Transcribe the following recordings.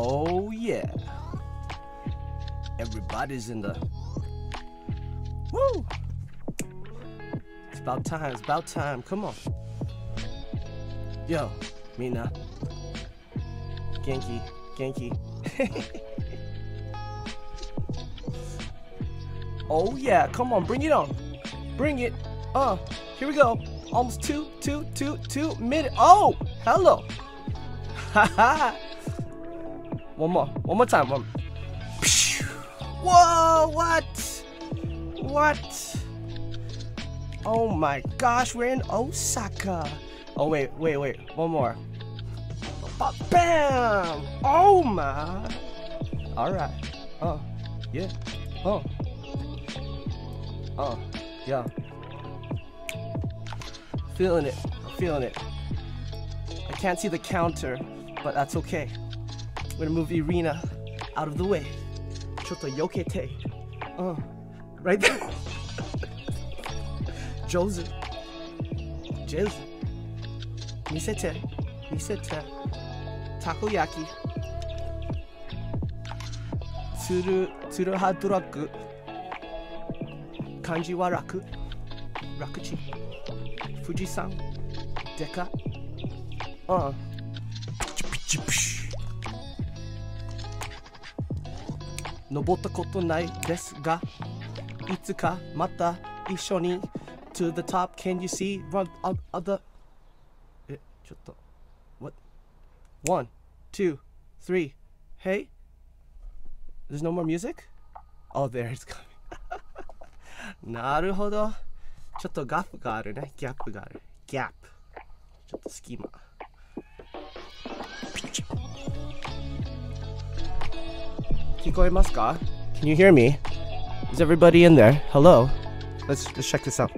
Oh yeah. Everybody's in the Woo! It's about time, it's about time. Come on. Yo, Mina. Genki, Genki. oh yeah, come on, bring it on. Bring it. Uh, here we go. Almost two, two, two, two minute. Oh, hello. Ha ha. One more. One more time. One. Whoa! What? What? Oh my gosh, we're in Osaka. Oh wait, wait, wait. One more. Bam! Oh my. All right. Oh, yeah. Oh. Oh, yeah. Feeling it. Feeling it. I can't see the counter, but that's okay. We're gonna move Irina out of the way. Choto yokete. Uh, right there. Joseph. Joseph. misete, misete, Takoyaki. Tsuru, tsuruhaduraku. Kanji wa raku. Rakuchi. Fujisan. Deka. Uh. 登ったことないですがいつかまた一緒に To the top can you see one other えちょっと What? One, two, three Hey? There's no more music? Oh there it's coming なるほどちょっとガップがあるねギャップがあるギャップちょっと隙間 Can you hear me? Is everybody in there? Hello? Let's, let's check this out.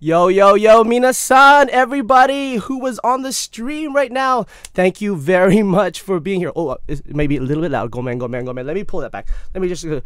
Yo, yo, yo, Mina-san, everybody who was on the stream right now, thank you very much for being here. Oh, uh, maybe a little bit loud. Go man, go man, go man. Let me pull that back. Let me just... Uh,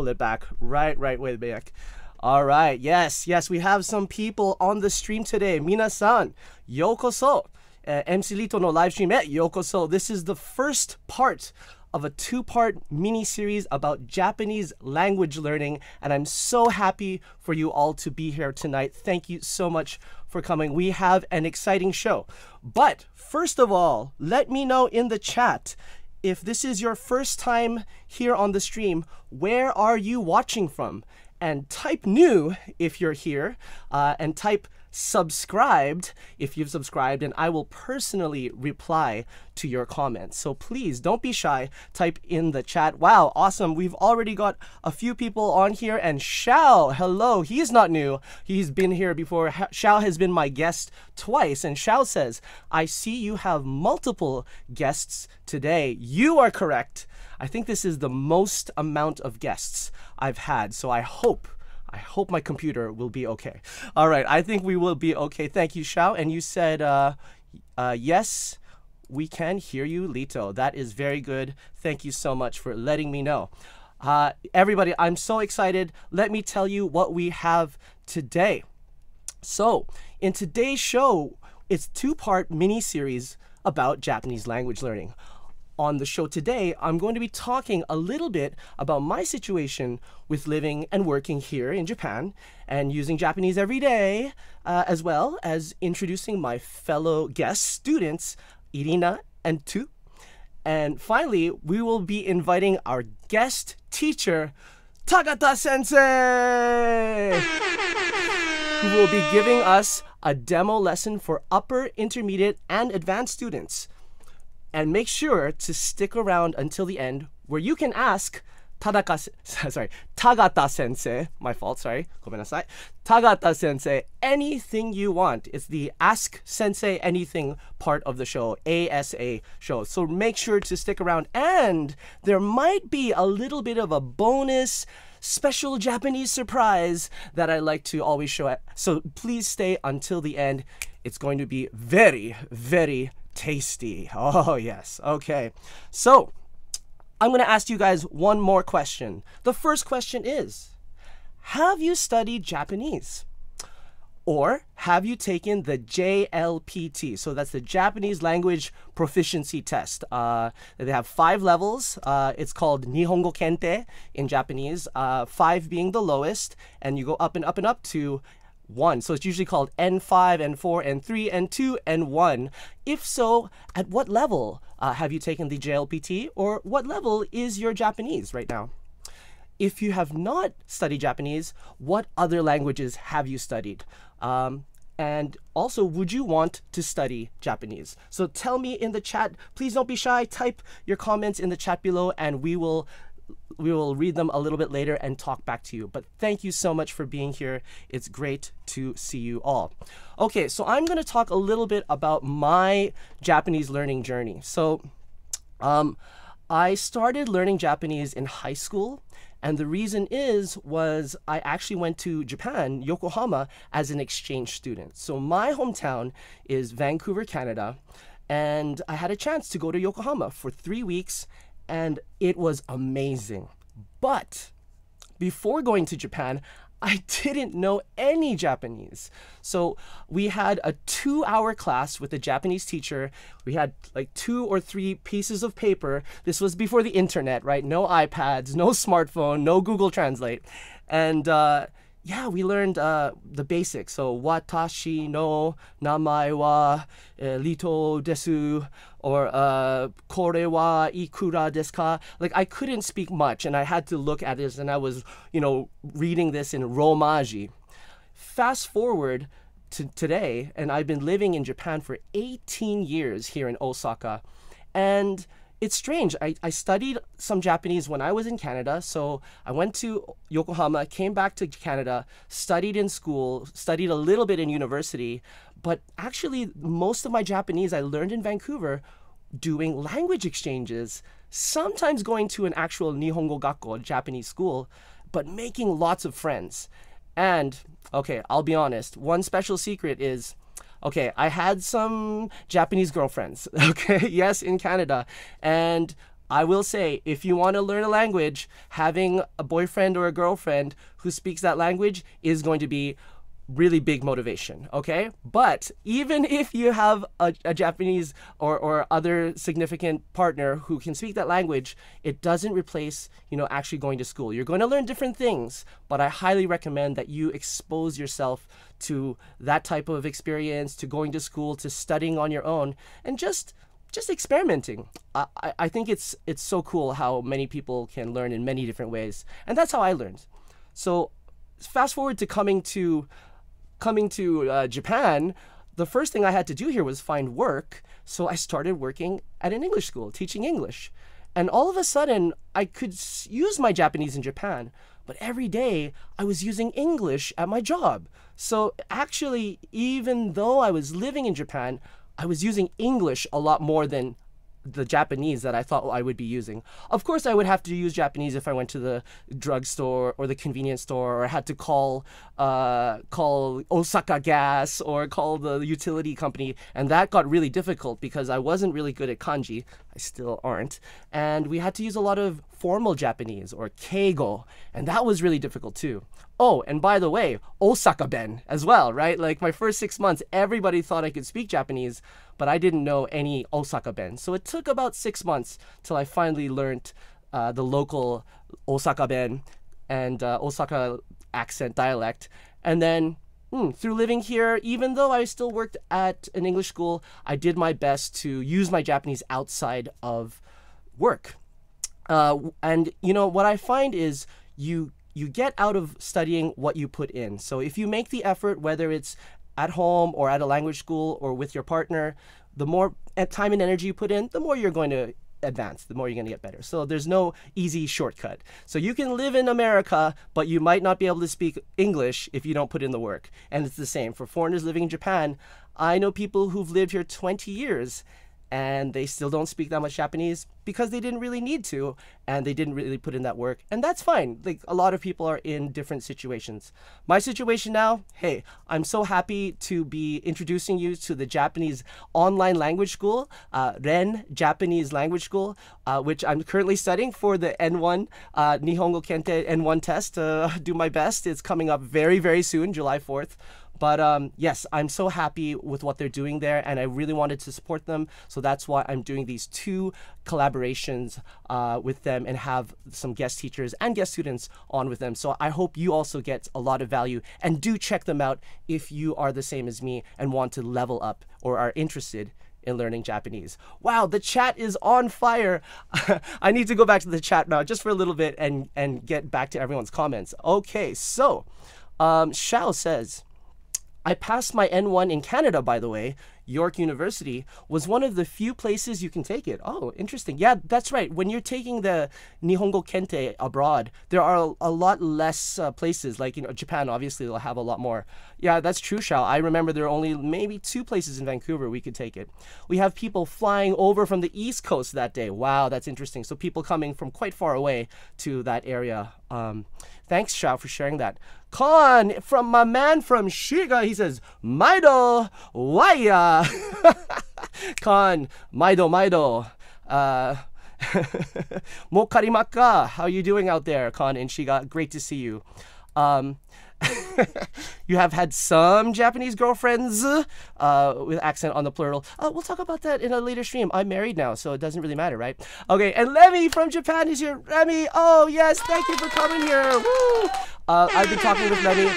pull it back right, right way back. All right, yes, yes, we have some people on the stream today. Minasan, yokoso, uh, MC Lito no live stream at yokoso. This is the first part of a two-part mini-series about Japanese language learning, and I'm so happy for you all to be here tonight. Thank you so much for coming. We have an exciting show. But first of all, let me know in the chat if this is your first time here on the stream, where are you watching from? And type new if you're here, uh, and type subscribed if you've subscribed, and I will personally reply to your comments. So please don't be shy. Type in the chat. Wow, awesome. We've already got a few people on here. And Shao, hello. He's not new. He's been here before. Shao has been my guest twice. And Shao says, I see you have multiple guests today. You are correct. I think this is the most amount of guests I've had. So I hope I hope my computer will be okay. All right, I think we will be okay. Thank you, Shao. And you said, uh, uh, yes, we can hear you, Lito. That is very good. Thank you so much for letting me know. Uh, everybody, I'm so excited. Let me tell you what we have today. So, in today's show, it's two part mini series about Japanese language learning on the show today, I'm going to be talking a little bit about my situation with living and working here in Japan and using Japanese every day, uh, as well as introducing my fellow guest students, Irina and Tu. And finally, we will be inviting our guest teacher, Tagata Sensei, who will be giving us a demo lesson for upper, intermediate, and advanced students and make sure to stick around until the end where you can ask Tadaka, sorry, Tagata sensei, my fault, sorry, komenasai, Tagata sensei, anything you want. It's the Ask Sensei Anything part of the show, ASA show. So make sure to stick around. And there might be a little bit of a bonus special Japanese surprise that I like to always show at. So please stay until the end. It's going to be very, very tasty. Oh, yes. Okay. So, I'm going to ask you guys one more question. The first question is Have you studied Japanese? Or have you taken the JLPT? So that's the Japanese Language Proficiency Test. Uh, they have five levels. Uh, it's called Nihongo Kente in Japanese, uh, five being the lowest, and you go up and up and up to 1. So it's usually called N5, N4, N3, N2, N1. If so, at what level uh, have you taken the JLPT or what level is your Japanese right now? If you have not studied Japanese, what other languages have you studied? Um, and also, would you want to study Japanese? So tell me in the chat. Please don't be shy. Type your comments in the chat below and we will we will read them a little bit later and talk back to you. But thank you so much for being here. It's great to see you all. Okay, so I'm going to talk a little bit about my Japanese learning journey. So um, I started learning Japanese in high school. And the reason is was I actually went to Japan, Yokohama, as an exchange student. So my hometown is Vancouver, Canada, and I had a chance to go to Yokohama for three weeks and it was amazing. But before going to Japan, I didn't know any Japanese. So we had a two hour class with a Japanese teacher. We had like two or three pieces of paper. This was before the internet, right? No iPads, no smartphone, no Google Translate. And uh, yeah, we learned uh, the basics. So watashi no namae wa eh, Lito desu or uh, kore wa ikura desu ka. Like I couldn't speak much, and I had to look at this, and I was, you know, reading this in Romaji. Fast forward to today, and I've been living in Japan for 18 years here in Osaka, and it's strange. I, I studied some Japanese when I was in Canada. So I went to Yokohama, came back to Canada, studied in school, studied a little bit in university. But actually, most of my Japanese I learned in Vancouver doing language exchanges, sometimes going to an actual Nihongo Gakko, Japanese school, but making lots of friends. And okay, I'll be honest, one special secret is okay, I had some Japanese girlfriends, okay, yes, in Canada. And I will say, if you want to learn a language, having a boyfriend or a girlfriend who speaks that language is going to be really big motivation, okay? But even if you have a, a, Japanese or, or other significant partner who can speak that language, it doesn't replace, you know, actually going to school. You're going to learn different things, but I highly recommend that you expose yourself to that type of experience, to going to school, to studying on your own, and just just experimenting. I, I, I think it's it's so cool how many people can learn in many different ways. And that's how I learned. So fast forward to coming to coming to uh, Japan, the first thing I had to do here was find work. So I started working at an English school, teaching English. And all of a sudden, I could use my Japanese in Japan, but every day I was using English at my job. So actually, even though I was living in Japan, I was using English a lot more than the Japanese that I thought I would be using. Of course, I would have to use Japanese if I went to the drugstore or the convenience store, or I had to call uh, call Osaka Gas or call the utility company, and that got really difficult because I wasn't really good at kanji. I still aren't. And we had to use a lot of formal Japanese or keigo, and that was really difficult too. Oh, and by the way, Osaka ben as well, right? Like my first six months, everybody thought I could speak Japanese, but I didn't know any Osaka ben. So it took about six months till I finally learned uh, the local Osaka ben and uh, Osaka accent dialect. And then Hmm, through living here, even though I still worked at an English school, I did my best to use my Japanese outside of work. Uh, and you know what I find is you you get out of studying what you put in. So if you make the effort, whether it's at home or at a language school or with your partner, the more eh, time and energy you put in, the more you're going to advance, the more you're going to get better. So there's no easy shortcut. So you can live in America, but you might not be able to speak English if you don't put in the work. And it's the same for foreigners living in Japan. I know people who've lived here 20 years and they still don't speak that much Japanese because they didn't really need to and they didn't really put in that work. And that's fine. Like a lot of people are in different situations. My situation now, hey, I'm so happy to be introducing you to the Japanese online language school, uh, Ren Japanese Language School, uh, which I'm currently studying for the N1 uh, Nihongo Kente N1 test to uh, do my best. It's coming up very, very soon, July 4th. But um, yes, I'm so happy with what they're doing there, and I really wanted to support them. So that's why I'm doing these two collaborations uh, with them and have some guest teachers and guest students on with them. So I hope you also get a lot of value and do check them out if you are the same as me and want to level up or are interested in learning Japanese. Wow, the chat is on fire. I need to go back to the chat now just for a little bit and, and get back to everyone's comments. Okay, so um, Shao says, I passed my N1 in Canada, by the way. York University was one of the few places you can take it. Oh, interesting. Yeah, that's right. When you're taking the Nihongo Kente abroad, there are a, lot less uh, places. Like, you know, Japan obviously will have a lot more. Yeah, that's true, Shao. I remember there are only maybe two places in Vancouver we could take it. We have people flying over from the East Coast that day. Wow, that's interesting. So people coming from quite far away to that area um, thanks, Shao, for sharing that. Khan from my man from Shiga, he says, Maido, waya. Uh, Khan, Maido, Maido. Uh, Mokarimaka, how you doing out there, Khan and Shiga? Great to see you. Um, you have had some Japanese girlfriends uh, with accent on the plural. Uh, we'll talk about that in a later stream. I'm married now, so it doesn't really matter, right? Okay, and Lemmy from Japan is here. Lemmy, oh yes, thank you for coming here. Uh, I've been talking with Lemmy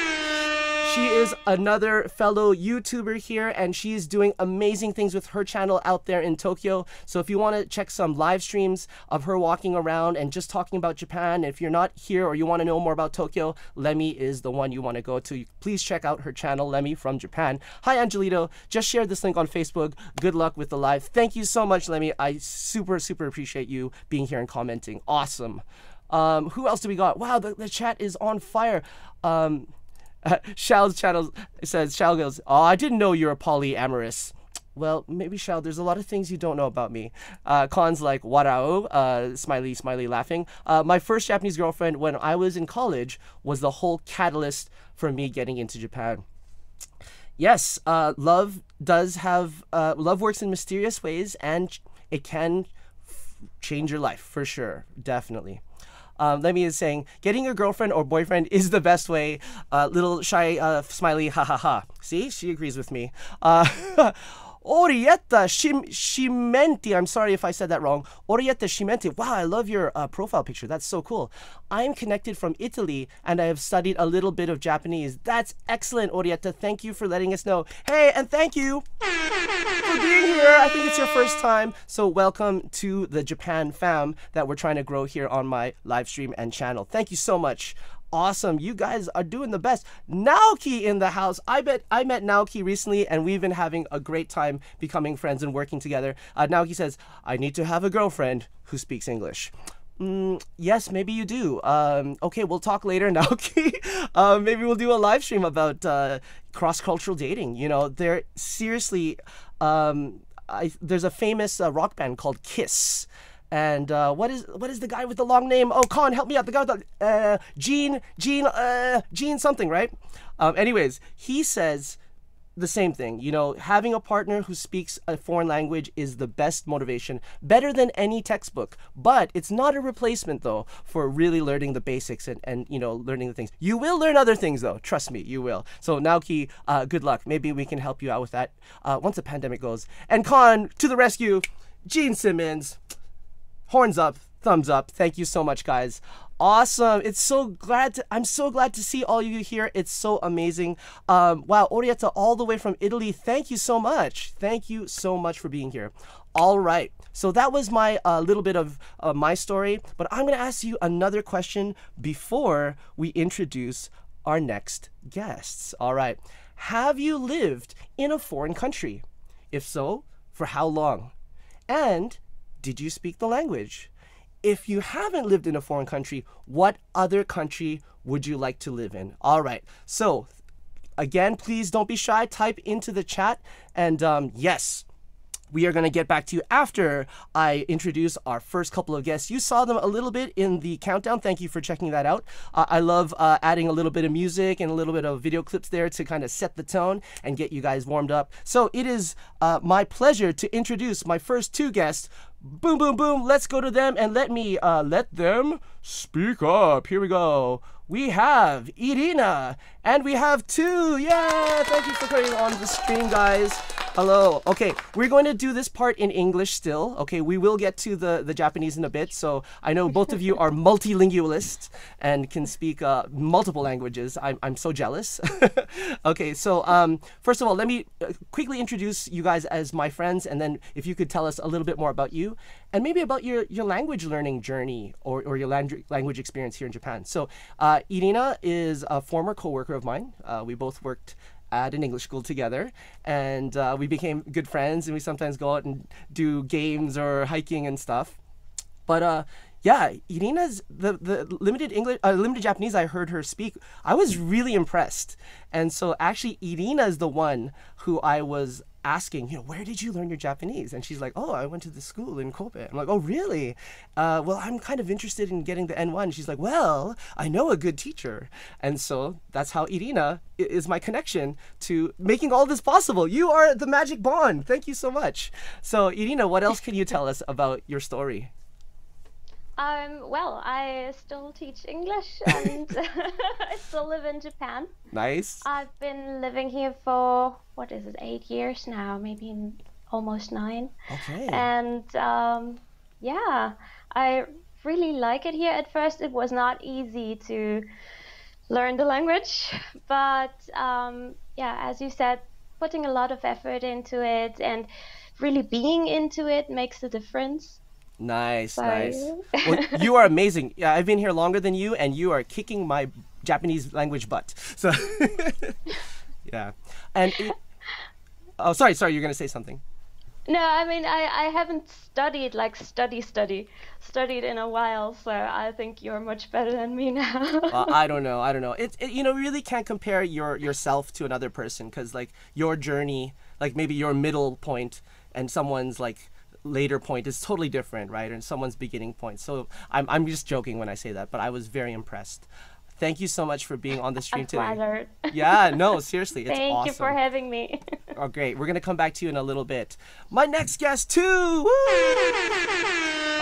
she is another fellow YouTuber here, and she's doing amazing things with her channel out there in Tokyo. So if you want to check some live streams of her walking around and just talking about Japan, if you're not here or you want to know more about Tokyo, Lemmy is the one you want to go to. Please check out her channel, Lemmy from Japan. Hi, Angelito. Just shared this link on Facebook. Good luck with the live. Thank you so much, Lemmy. I super, super appreciate you being here and commenting. Awesome. Um, who else do we got? Wow, the, the chat is on fire. Um, Shao's channel channels says Shao goes, "Oh, I didn't know you were polyamorous." Well, maybe Shao. there's a lot of things you don't know about me. Uh, Khan's like, warao, uh, smiley, smiley, laughing. Uh, my first Japanese girlfriend when I was in college was the whole catalyst for me getting into Japan yes, uh, love does have uh, love works in mysterious ways, and it can change your life for sure, definitely. Um, let me is saying getting a girlfriend or boyfriend is the best way. Uh, little shy uh, smiley ha ha ha. See, she agrees with me. Uh, Orietta Shim- Shimenti. I'm sorry if I said that wrong. Orietta Shimenti. Wow, I love your uh, profile picture. That's so cool. I am connected from Italy and I have studied a little bit of Japanese. That's excellent, Orietta. Thank you for letting us know. Hey, and thank you for being here. I think it's your first time. So, welcome to the Japan fam that we're trying to grow here on my live stream and channel. Thank you so much awesome. You guys are doing the best. Naoki in the house. I bet I met Naoki recently and we've been having a great time becoming friends and working together. Uh, Naoki says, I need to have a girlfriend who speaks English. Mm, yes, maybe you do. Um, okay, we'll talk later, Naoki. uh, maybe we'll do a live stream about uh, cross cultural dating. You know, there seriously, um, I, there's a famous uh, rock band called Kiss. And uh, what is what is the guy with the long name? Oh, Con, help me out. The guy with the uh, Gene, Gene, uh, Gene something, right? Um, anyways, he says the same thing. You know, having a partner who speaks a foreign language is the best motivation, better than any textbook. But it's not a replacement though for really learning the basics and, and you know learning the things. You will learn other things though. Trust me, you will. So Naoki, uh, good luck. Maybe we can help you out with that uh, once the pandemic goes. And Khan to the rescue, Gene Simmons horns up, thumbs up. Thank you so much, guys. Awesome. It's so glad to, I'm so glad to see all of you here. It's so amazing. Um, wow, Orietta all the way from Italy. Thank you so much. Thank you so much for being here. All right. So that was my uh, little bit of uh, my story, but I'm going to ask you another question before we introduce our next guests. All right. Have you lived in a foreign country? If so, for how long? And did you speak the language? If you haven't lived in a foreign country, what other country would you like to live in? All right. So, again, please don't be shy. Type into the chat. And um, yes, we are going to get back to you after I introduce our first couple of guests. You saw them a little bit in the countdown. Thank you for checking that out. Uh, I love uh, adding a little bit of music and a little bit of video clips there to kind of set the tone and get you guys warmed up. So it is uh, my pleasure to introduce my first two guests. Boom, boom, boom. Let's go to them and let me uh, let them speak up. Here we go. We have Irina and we have two! Yeah! Thank you for coming on the stream, guys. Hello. Okay, we're going to do this part in English still. Okay, we will get to the, the Japanese in a bit. So I know both of you are multilingualists and can speak uh, multiple languages. I'm, I'm so jealous. okay, so um, first of all, let me uh, quickly introduce you guys as my friends, and then if you could tell us a little bit more about you and maybe about your, your language learning journey or, or your language experience here in Japan. So uh, Irina is a former coworker coworker of mine. Uh, we both worked at an English school together, and uh, we became good friends. And we sometimes go out and do games or hiking and stuff. But uh, yeah, Irina's the, the limited English, uh, limited Japanese I heard her speak, I was really impressed. And so actually, Irina is the one who I was asking, you know, where did you learn your Japanese? And she's like, oh, I went to the school in Kobe. I'm like, oh, really? Uh, well, I'm kind of interested in getting the N1. She's like, well, I know a good teacher. And so that's how Irina is my connection to making all this possible. You are the magic bond. Thank you so much. So, Irina, what else can you tell us about your story? Um, well, I still teach English and I still live in Japan. Nice. I've been living here for, what is it, eight years now, maybe almost nine. Okay. And um, yeah, I really like it here. At first, it was not easy to learn the language, but um, yeah, as you said, putting a lot of effort into it and really being into it makes a difference. Nice, Bye. nice. Well, you are amazing. Yeah, I've been here longer than you, and you are kicking my Japanese language butt. So, yeah. And it, oh, sorry, sorry. You're gonna say something. No, I mean I, I haven't studied like study study studied in a while, so I think you're much better than me now. Uh, I don't know, I don't know. It, it you know really can't compare your yourself to another person because like your journey, like maybe your middle point and someone's like later point is totally different, right? And someone's beginning point. So I'm, I'm just joking when I say that, but I was very impressed. Thank you so much for being on the stream today. yeah, no, seriously, it's Thank awesome. you for having me. oh, great. We're gonna come back to you in a little bit. My next guest too. Woo!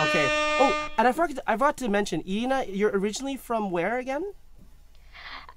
Okay. Oh, and I forgot. I forgot to mention, Ina, you're originally from where again?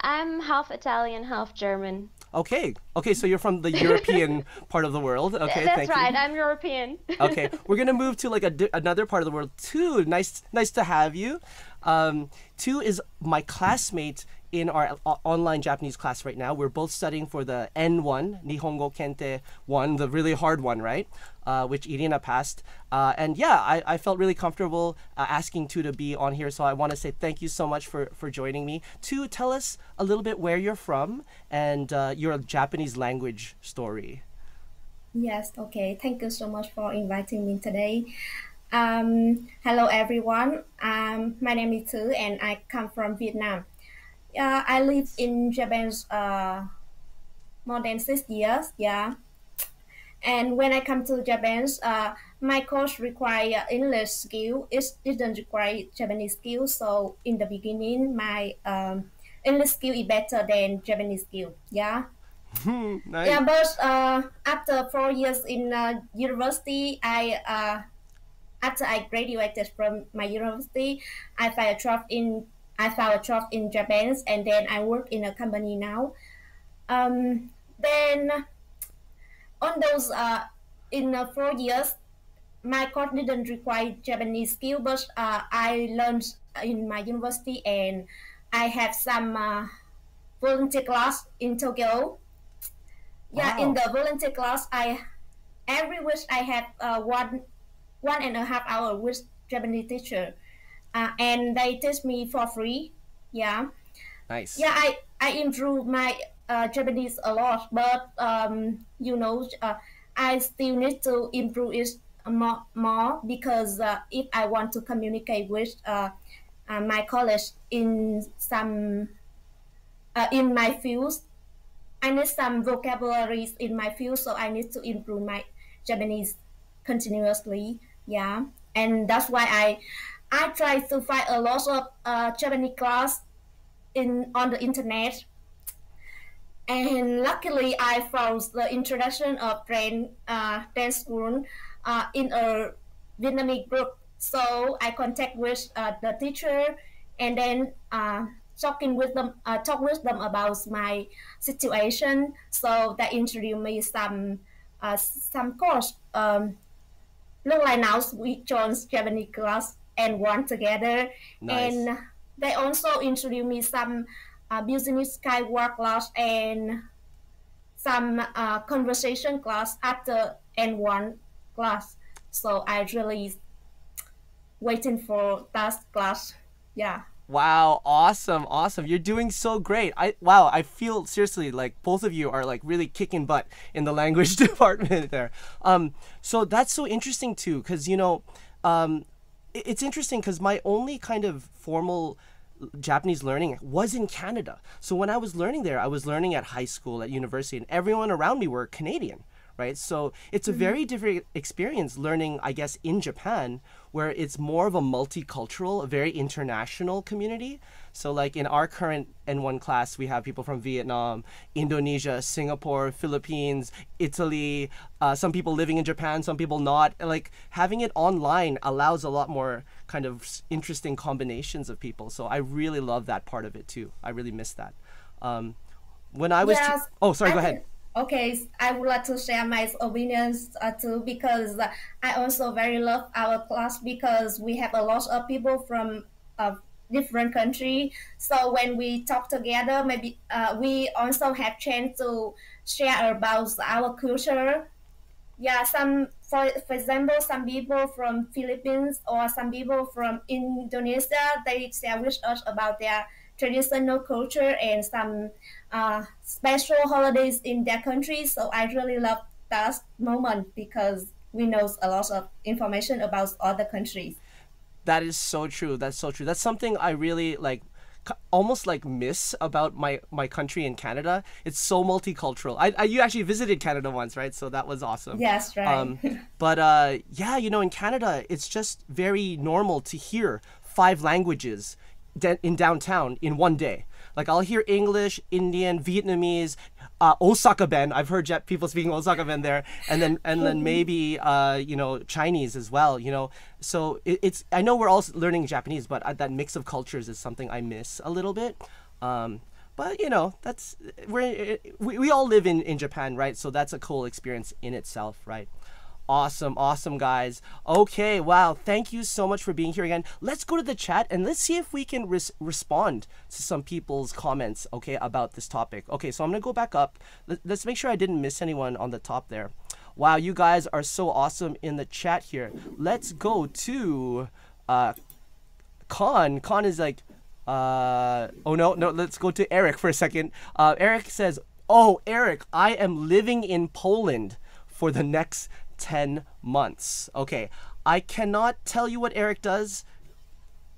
I'm half Italian, half German. Okay. Okay, so you're from the European part of the world. Okay, That's right. You. I'm European. okay. We're going to move to like a, another part of the world too. Nice nice to have you. Um, two is my classmate in our online Japanese class right now. We're both studying for the N1, Nihongo Kente 1, the really hard one, right? Uh, which Irina passed. Uh, and yeah, I, I felt really comfortable uh, asking Tu to be on here. So I want to say thank you so much for, for joining me. Tu, tell us a little bit where you're from and uh, your Japanese language story. Yes, okay. Thank you so much for inviting me today. Um, hello, everyone. Um, my name is Tu, and I come from Vietnam. Yeah, I live in Japan uh, more than six years. Yeah, and when I come to Japan, uh, my course require English skill. It didn't require Japanese skill. So in the beginning, my um, English skill is better than Japanese skill. Yeah. nice. Yeah, but uh, after four years in uh, university, I uh, after I graduated from my university, I found a job in I found a job in Japan and then I work in a company now. Um, then on those uh, in uh, four years, my course didn't require Japanese skill, but uh, I learned in my university and I have some uh, volunteer class in Tokyo. Yeah, in the volunteer class, I every week I have uh, one one and a half hour with Japanese teacher uh, and they teach me for free. Yeah. Nice. Yeah, I I improve my uh, Japanese a lot, but um, you know, uh, I still need to improve it more, more because uh, if I want to communicate with uh, uh, my college in some uh, in my field, I need some vocabularies in my field, so I need to improve my Japanese continuously. Yeah, and that's why I I tried to find a lot of uh, Japanese class in on the internet, and luckily I found the introduction of dance uh, dance school uh, in a Vietnamese group. So I contact with uh, the teacher, and then uh, talking with them, uh, talk with them about my situation. So they introduced me some uh, some course. Um, look like now we joined Japanese class and one together. Nice. And they also introduced me some uh, business skywalk class and some uh, conversation class after N1 class. So I really waiting for that class. Yeah. Wow, awesome, awesome. You're doing so great. I wow, I feel seriously like both of you are like really kicking butt in the language department there. Um so that's so interesting too cuz you know um it's interesting because my only kind of formal Japanese learning was in Canada. So when I was learning there, I was learning at high school, at university, and everyone around me were Canadian right? So it's a mm-hmm. very different experience learning, I guess, in Japan, where it's more of a multicultural, a very international community. So, like in our current N1 class, we have people from Vietnam, Indonesia, Singapore, Philippines, Italy, uh, some people living in Japan, some people not. like having it online allows a lot more kind of interesting combinations of people. So, I really love that part of it too. I really miss that. Um, when I was. Yes. T- oh, sorry, I go ahead. Okay, I would like to share my opinions uh, too because I also very love our class because we have a lot of people from a uh, different country. So when we talk together, maybe uh, we also have chance to share about our culture. Yeah, some for for example, some people from Philippines or some people from Indonesia they share with us about their traditional culture and some uh, special holidays in their country. So I really love that moment because we know a lot of information about other countries. That is so true. That's so true. That's something I really like almost like miss about my my country in Canada. It's so multicultural. I, I you actually visited Canada once, right? So that was awesome. Yes, right. Um, but uh, yeah, you know, in Canada, it's just very normal to hear five languages in downtown in one day. Like I'll hear English, Indian, Vietnamese, uh, Osaka Ben. I've heard people speaking Osaka Ben there, and then and then maybe uh, you know Chinese as well. You know, so it, it's I know we're all learning Japanese, but uh, that mix of cultures is something I miss a little bit. Um, but you know that's we're, we we all live in in Japan, right? So that's a cool experience in itself, right? awesome, awesome guys. Okay, wow, thank you so much for being here again. Let's go to the chat and let's see if we can res respond to some people's comments, okay, about this topic. Okay, so I'm gonna go back up. Let's make sure I didn't miss anyone on the top there. Wow, you guys are so awesome in the chat here. Let's go to uh, Khan. Khan is like, uh, oh no, no, let's go to Eric for a second. Uh, Eric says, oh, Eric, I am living in Poland for the next 10 months. Okay, I cannot tell you what Eric does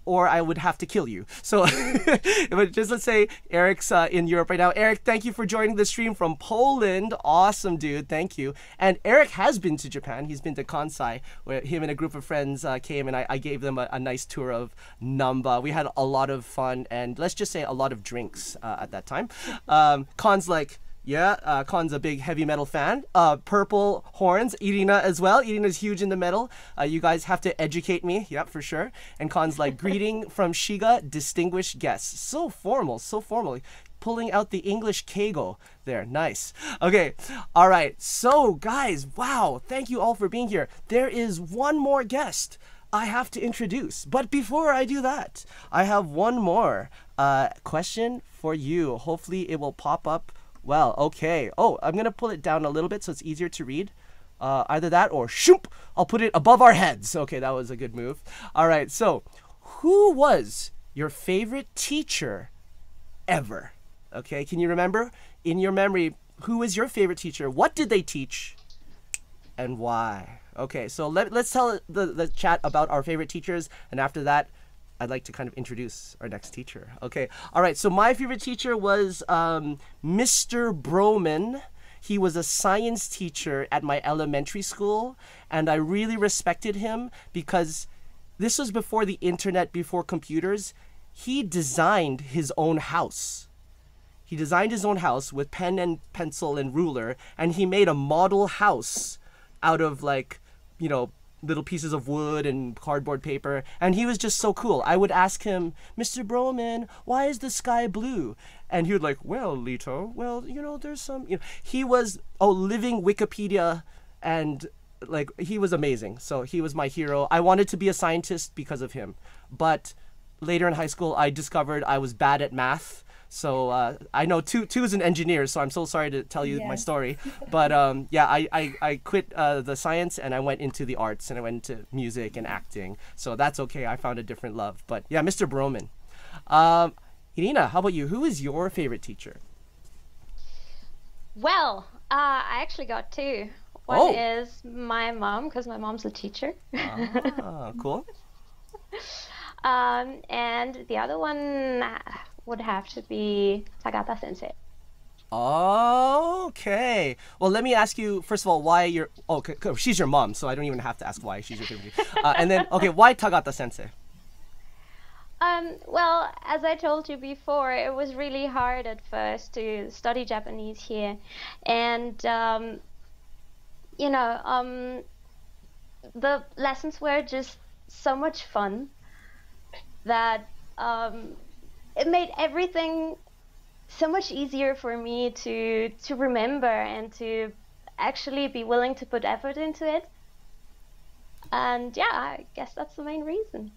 or I would have to kill you. So, but just let's say Eric's uh, in Europe right now. Eric, thank you for joining the stream from Poland. Awesome, dude. Thank you. And Eric has been to Japan. He's been to Kansai, where him and a group of friends uh, came, and I, I gave them a, a, nice tour of Namba. We had a lot of fun, and let's just say a lot of drinks uh, at that time. Um, Khan's like, yeah, uh, Khan's a big heavy metal fan. Uh, purple Horns, Irina as well. Irina's huge in the metal. Uh, you guys have to educate me. Yep, for sure. And Khan's like, greeting from Shiga, distinguished guests. So formal, so formal. Pulling out the English kegel there. Nice. Okay, all right. So, guys, wow, thank you all for being here. There is one more guest. I have to introduce. But before I do that, I have one more uh, question for you. Hopefully, it will pop up well, okay. Oh, I'm going to pull it down a little bit so it's easier to read. Uh, either that or shoop, I'll put it above our heads. Okay, that was a good move. All right, so who was your favorite teacher ever? Okay, can you remember in your memory who was your favorite teacher? What did they teach? And why? Okay, so let, let's tell the, the chat about our favorite teachers, and after that, I'd like to kind of introduce our next teacher. Okay, all right. So my favorite teacher was um, Mr. Broman. He was a science teacher at my elementary school, and I really respected him because this was before the internet, before computers. He designed his own house. He designed his own house with pen and pencil and ruler, and he made a model house out of like, you know, little pieces of wood and cardboard paper. And he was just so cool. I would ask him, Mr. Broman, why is the sky blue? And he would like, well, Lito, well, you know, there's some, you know, he was a living Wikipedia and like he was amazing. So he was my hero. I wanted to be a scientist because of him. But later in high school, I discovered I was bad at math so uh, I know two two is an engineer, so I'm so sorry to tell you my story. But um, yeah, I I, I quit uh, the science and I went into the arts and I went into music and acting. So that's okay. I found a different love. But yeah, Mr. Broman, um, Irina, how about you? Who is your favorite teacher? Well, uh, I actually got two. One oh. is my mom because my mom's a teacher. ah, cool. um, and the other one would have to be Sagata Sensei. Okay. Well, let me ask you first of all why you're. Oh, she's your mom, so I don't even have to ask why she's your favorite. uh, and then, okay, why Tagata Sensei? Um, well, as I told you before, it was really hard at first to study Japanese here, and um, you know, um, the lessons were just so much fun that um, it made everything so much easier for me to to remember and to actually be willing to put effort into it. And yeah, I guess that's the main reason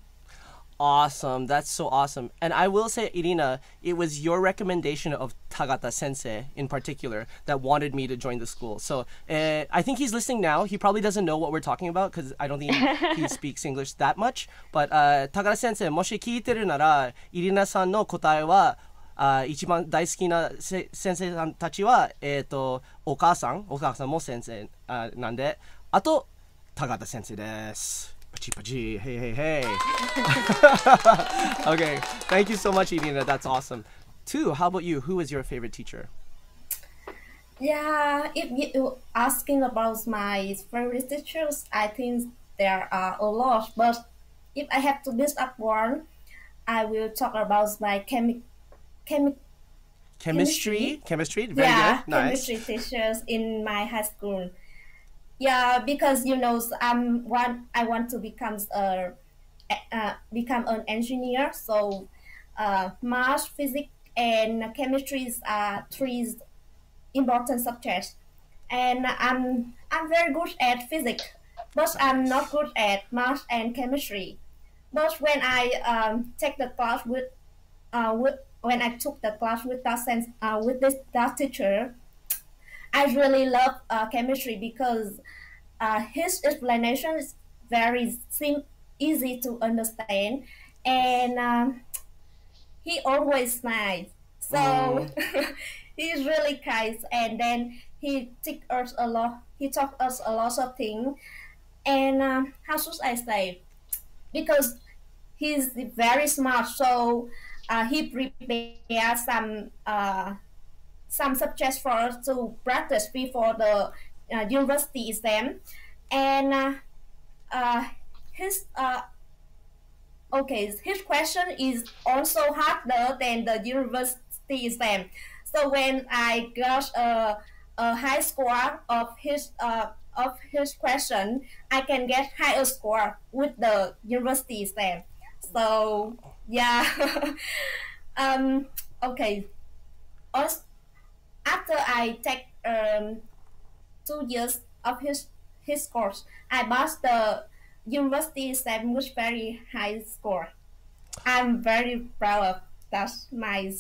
awesome. That's so awesome. And I will say, Irina, it was your recommendation of Tagata sensei in particular that wanted me to join the school. So uh, I think he's listening now. He probably doesn't know what we're talking about because I don't think he speaks English that much. But uh, Tagata sensei, もし聞いてるなら、Irina Pachi hey hey hey. okay, thank you so much, Evina. That's awesome. Two, how about you? Who is your favorite teacher? Yeah, if you asking about my favorite teachers, I think there are a lot. But if I have to list up one, I will talk about my chemi, chemi chemistry. Chemistry, chemistry, very yeah, good. Nice. Chemistry teachers in my high school. Yeah, because you know, I'm one. I want to become a uh, become an engineer. So, uh, math, physics, and chemistry are uh, three important subjects. And I'm I'm very good at physics, but I'm not good at math and chemistry. But when I um, take the class with, uh, with when I took the class with that sense, uh, with this that teacher, I really love uh, chemistry because uh, his explanation is very sim- easy to understand, and um, he always smiles. So mm. he's really kind, and then he teach us a lot. He taught us a lot of things, and um, how should I say? Because he's very smart, so uh, he prepared some uh, some subjects for us to practice before the uh, university exam, and uh, uh, his uh, okay his question is also harder than the university exam. So when I got a, a high score of his uh, of his question, I can get higher score with the university exam. So yeah, um, okay. Also, after I take um, two years of his, his course, I passed the university exam with very high score. I'm very proud of that my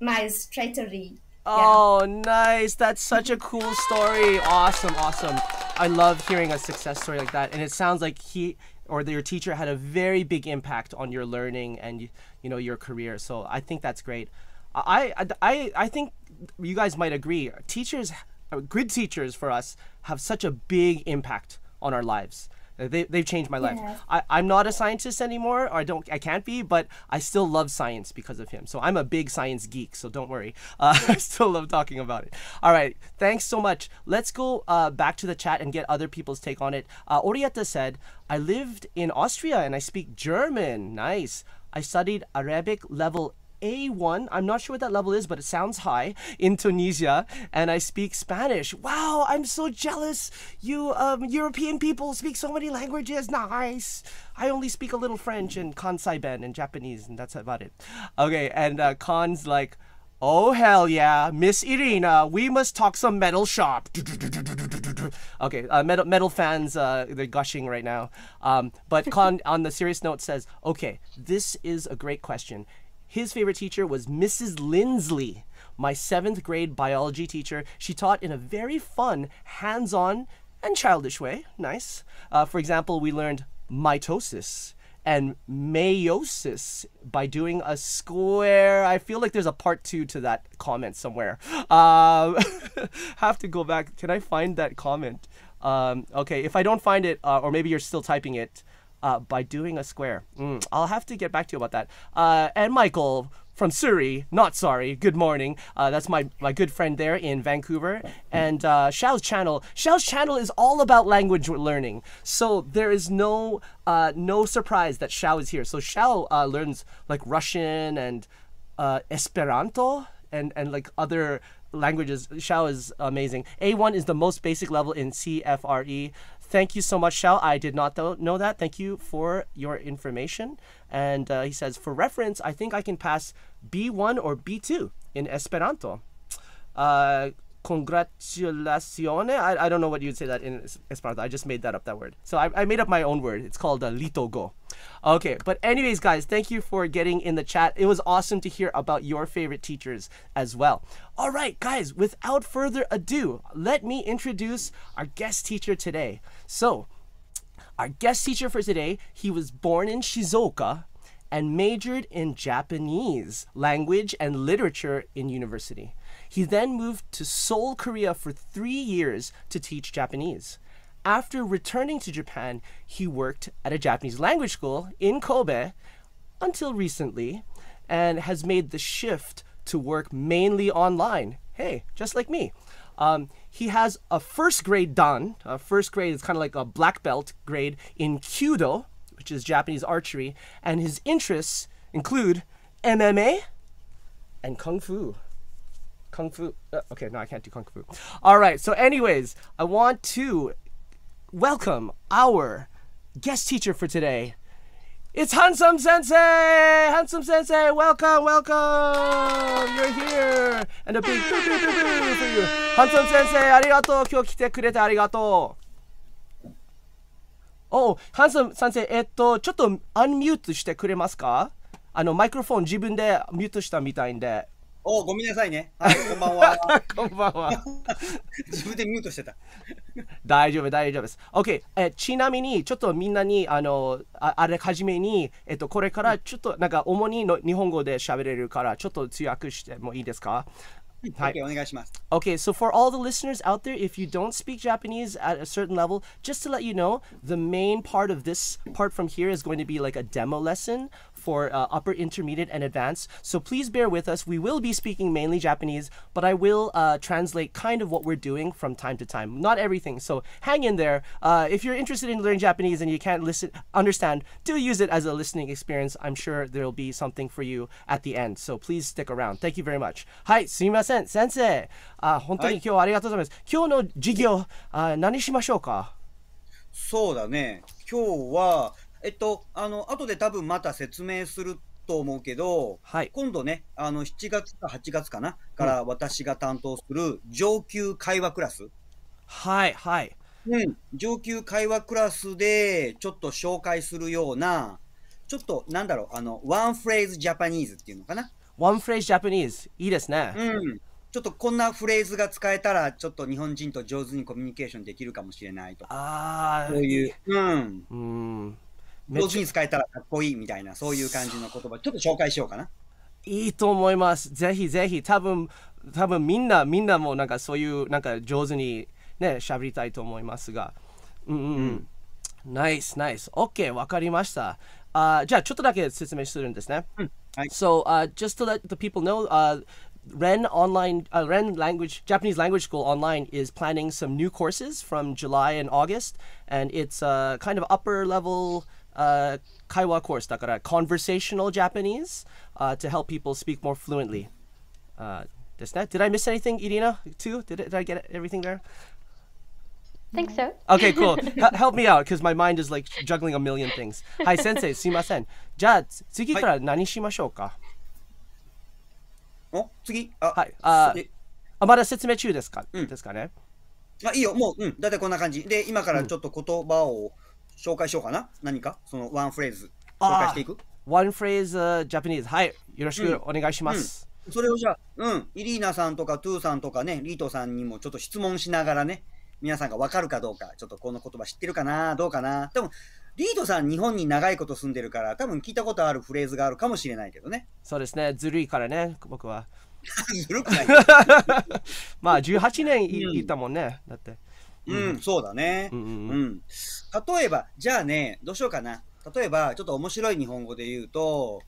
my strategy. Oh, yeah. nice! That's such a cool story. Awesome, awesome. I love hearing a success story like that, and it sounds like he or your teacher had a very big impact on your learning and you know your career. So I think that's great. I I, I think you guys might agree. Teachers uh, grid teachers for us have such a big impact on our lives. Uh, they, they've changed my life. Yeah. I, I'm not a scientist anymore, I don't, I can't be, but I still love science because of him. So I'm a big science geek, so don't worry. Uh, I still love talking about it. All right, thanks so much. Let's go uh, back to the chat and get other people's take on it. Uh, Orietta said, I lived in Austria and I speak German. Nice. I studied Arabic level a1. I'm not sure what that level is, but it sounds high in Tunisia, and I speak Spanish. Wow, I'm so jealous. You um, European people speak so many languages. Nice. I only speak a little French and Kansai Ben and Japanese, and that's about it. Okay, and uh, Khan's like, Oh hell yeah, Miss Irina, we must talk some metal shop. okay, uh, metal metal fans, uh, they're gushing right now. Um, but Khan, on the serious note, says, "Okay, this is a great question." His favorite teacher was Mrs. Lindsley, my seventh grade biology teacher. She taught in a very fun, hands on, and childish way. Nice. Uh, for example, we learned mitosis and meiosis by doing a square. I feel like there's a part two to that comment somewhere. Um, have to go back. Can I find that comment? Um, okay, if I don't find it, uh, or maybe you're still typing it, uh, by doing a square. Mm, I'll have to get back to you about that. Uh, and Michael from Surrey, not sorry, good morning. Uh, that's my, my good friend there in Vancouver. And uh, Xiao's channel. Xiao's channel is all about language learning. So there is no uh, no surprise that Xiao is here. So Xiao uh, learns like Russian and uh, Esperanto and, and like other languages. Xiao is amazing. A1 is the most basic level in CFRE. Thank you so much, Shao. I did not th- know that. Thank you for your information. And uh, he says, for reference, I think I can pass B1 or B2 in Esperanto. Uh, congratulacione. I, I don't know what you'd say that in Esperanto. I just made that up, that word. So I, I made up my own word. It's called uh, litogo. Okay, but anyways, guys, thank you for getting in the chat. It was awesome to hear about your favorite teachers as well. All right, guys, without further ado, let me introduce our guest teacher today. So, our guest teacher for today, he was born in Shizuoka and majored in Japanese language and literature in university. He then moved to Seoul, Korea for three years to teach Japanese after returning to Japan, he worked at a Japanese language school in Kobe until recently and has made the shift to work mainly online. Hey, just like me. Um, he has a first grade dan. A first grade is kind of like a black belt grade in kendo, which is Japanese archery, and his interests include MMA and kung fu. Kung fu. Uh, okay, no, I can't do kung fu. All right. So, anyways, I want to welcome our guest teacher for today. It's Handsome Sensei! Handsome Sensei, welcome, welcome! You're here! And a big boo boo boo boo for you! Handsome Sensei, ありがとう今日来てくれてありがとう o う、Handsome Sensei、えっと、ちょっとアンミュートしてくれますかあの、マイクロフォン自分でミュートしたみたいんで。おごめんなさいね。はい、こんばんは。こんばんは。自分でミュートしてた。大丈夫、大丈夫です。OK、えちなみに、ちょっとみんなに、あの、あれ、はじめに、えっと、これからちょっと、なんか、主にの日本語で喋れるから、ちょっと通訳してもいいですか Okay, okay, so for all the listeners out there, if you don't speak Japanese at a certain level, just to let you know, the main part of this part from here is going to be like a demo lesson for uh, upper intermediate and advanced. So please bear with us. We will be speaking mainly Japanese, but I will uh, translate kind of what we're doing from time to time. Not everything. So hang in there. Uh, if you're interested in learning Japanese and you can't listen, understand, do use it as a listening experience. I'm sure there'll be something for you at the end. So please stick around. Thank you very much. Hi, はい、すみません。先生、あ本当に今日はありがとうございます。今日の授業、あ何しましょうかそうだね。今日はえっと、あの、後で多分また説明すると思うけど、はい、今度ね、あの、7月か8月かな、から私が担当する上級会話クラス。はい、はい。うん、上級会話クラスでちょっと紹介するような、ちょっとなんだろう、あの、ワンフレーズジャパニーズっていうのかな。ワンフレーズジャパニーズ、いいですね。うん。ちょっとこんなフレーズが使えたら、ちょっと日本人と上手にコミュニケーションできるかもしれないとか。ああ。そういう。うん。うん。上手に使えたらかっこいいみたいな、そういう感じの言葉、ちょっと紹介しようかな。いいと思います。ぜひぜひ、多分多分みんな、みんなもなんかそういう、なんか上手にね、喋りたいと思いますが。うんうん。うんナイスナイス。OK、わかりました。あじゃあ、ちょっとだけ説明するんですね。うん、はい。So,、uh, just to let the people know,、uh, Ren Online, uh, Ren Language, Japanese Language School Online is planning some new courses from July and August, and it's a kind of upper level uh, kaiwa course だから conversational Japanese、uh, to help people speak more fluently. fluently、uh, ですね Did I miss anything, Irina? Too? Did, did I get everything there? Think so. okay, cool. H help me out because my mind is like juggling a million things. Hi, sensei, すいません。じゃあ次から何しましょうか、お次あ、はい、ああまだ説明中ですか、うん、ですかねあいいよ、もう、うん、だいたいこんな感じ。で、今からちょっと言葉を、うん 紹介しようかな何かそのワンフレーズ紹介していくワンフレーズ、ジャパニーズはいよろしくお願いします、うんうん、それをじゃあうんイリーナさんとかトゥーさんとかねリートさんにもちょっと質問しながらね皆さんがわかるかどうかちょっとこの言葉知ってるかなどうかなでも、リードさん日本に長いこと住んでるから多分聞いたことあるフレーズがあるかもしれないけどねそうですねずるいからね僕は ずるくない まあ18年い,、いたもんねだってうん、うん、そうだね、うん、うん、例えば、じゃあね、どうしようかな。例えば、ちょっと面白い日本語で言うと、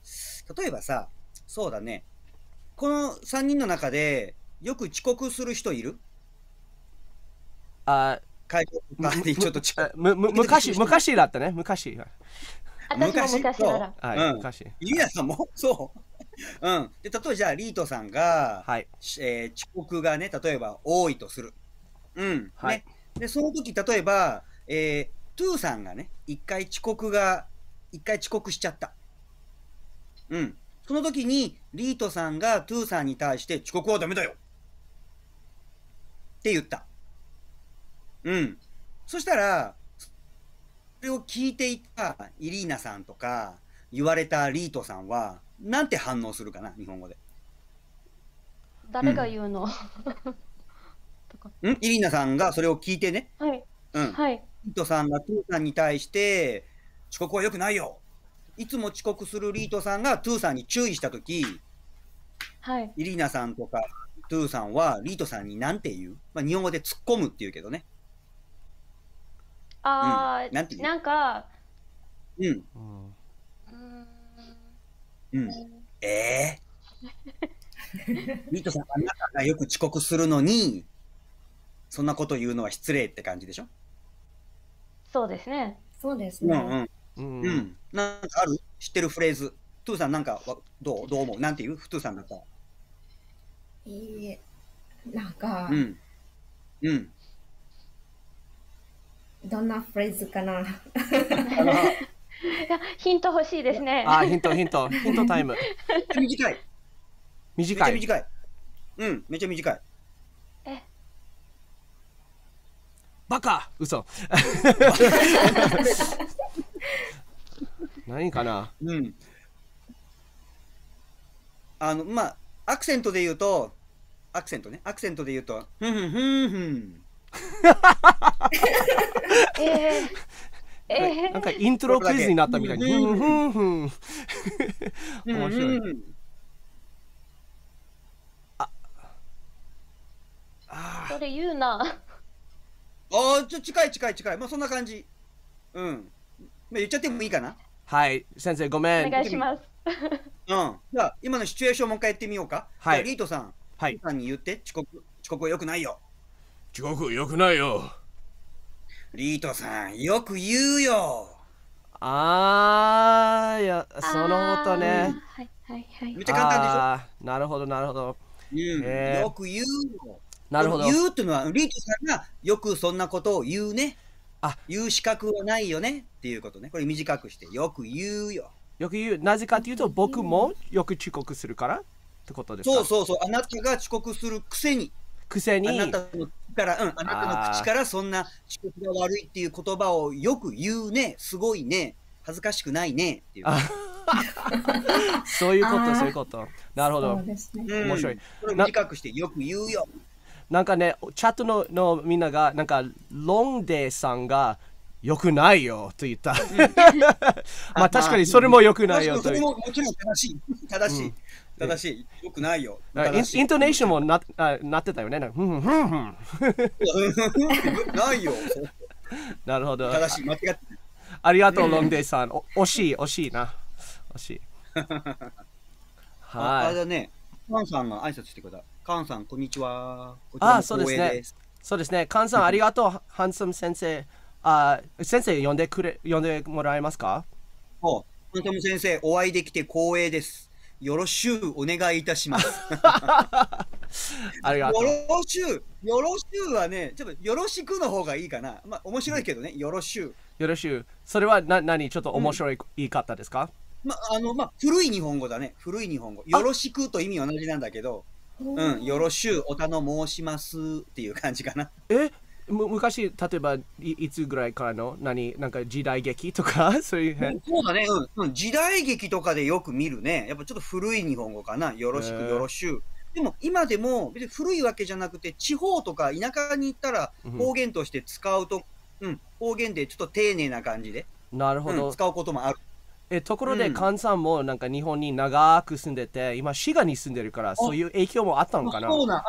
例えばさ、そうだね。この3人の中で、よく遅刻する人いるあ会場とちょっと近むむ 昔、昔だったね、昔。昔昔なら。はい、うん、昔。ゆうやさんも そう。うん。で、例えばじゃあ、リートさんが、はいえー、遅刻がね、例えば多いとする。うん。はい、ね。で、その時、例えば、えー、トゥーさんがね、一回遅刻が、一回遅刻しちゃった。うん。その時に、リートさんがトゥーさんに対して遅刻はダメだよって言った。うん。そしたら、それを聞いていたイリーナさんとか、言われたリートさんは、なんて反応するかな、日本語で。誰が言うの、うんんイリーナさんがそれを聞いてね。はい。うん。はい。リートさんがトゥーさんに対して、遅刻はよくないよ。いつも遅刻するリートさんがトゥーさんに注意したとき、はい。イリーナさんとかトゥーさんはリートさんに何て言うまあ、日本語で突っ込むって言うけどね。ああ、うん、なんてうなんか、うん。うん。ええー、リートさんあ仲がよく遅刻するのに、そんなこと言うのは失礼って感じでしょそうですね。そうですね。うんうん。うん、うん、なんかある知ってるフレーズ。トゥーさんなんかどうどう思うなんていうトゥーさんだったいいえ。なんか。うん。うん。どんなフレーズかなヒント欲しいですね。あ、ヒント、ヒント、ヒントタイム。短い。短い。めっ短い。うん、めっちゃ短い。バカ嘘 何かなうんあのまあアクセントで言うとアクセントねアクセントで言うとふんふんふんふん えーえー、なんかイントロクイズになったみたいに。ふんふんふん。面白い。あ。あ。それ言うな。ああ、ちょ、近い近い近い。まあ、そんな感じ。うん。まあ、言っちゃってもいいかなはい、先生、ごめん。お願いします。うん。じゃあ、今のシチュエーションもう一回やってみようか。はい。リートさん。はい。さんに言って、遅刻、遅刻は良くないよ。遅刻良くないよ。リートさん、よく言うよ。あー、いや、そのことね。はいはいはい。めっちゃ簡単でしょなるほど、なるほど。うん、えー、よく言うよ。なるほど。言うっていうのは、リーチさんがよくそんなことを言うね。あ言う資格はないよねっていうことね。これ短くして、よく言うよ。よく言う。なぜかというと、僕もよく遅刻するからってことですかそうそうそう。あなたが遅刻するくせに。くせに。あなたの口から、うん、あなたの口からそんな遅刻が悪いっていう言葉をよく言うね。すごいね。恥ずかしくないねっていう。そういうこと、そういうこと。なるほど。ね、面白い。短くしてよく言うよ。なんかね、チャットののみんなが、なんか、ロンデーさんが、よくないよと言った。まあ確かにそれもよくないよと言った。ももちろん正しい。正しい。正しい。よくないよ。イントネーションもななってたよね。なんか、ふんふんふん。ないよ。なるほど。正しい。間違ってありがとう、ロンデーさん。惜しい、惜しいな。惜しい。はい。あれだね。ファンさんが挨拶してください。カンさん、こんにちは。あ、そうですね。そうですね。カンさん、ありがとう。ハンサム先生。あ、先生呼んでくれ、呼んでもらえますか。お、ハンサム先生、お会いできて光栄です。よろしゅうお願いいたします。ありがとう。よろしゅう、よろしゅうはね、ちょっとよろしくの方がいいかな。まあ、面白いけどね、よろしゅう。よろしゅう。それは、な、何、ちょっと面白い言い方ですか。まあ、あの、まあ、古い日本語だね。古い日本語。よろしくと意味同じなんだけど。うん、よろしゅうおたの申しますっていう感じかな。え昔、例えばい、いつぐらいからの、何、なんか時代劇とか、そういううん、そうだね、うん、時代劇とかでよく見るね。やっぱちょっと古い日本語かな。よろしく、よろしゅう。でも今でも別に古いわけじゃなくて地方とか田舎に行ったら方言として使うと、うん、うん、方言でちょっと丁寧な感じで、なるほど、うん、使うこともあるえところで、カンさんもなんか日本に長く住んでて、今、滋賀に住んでるから、そういう影響もあったのかなそうな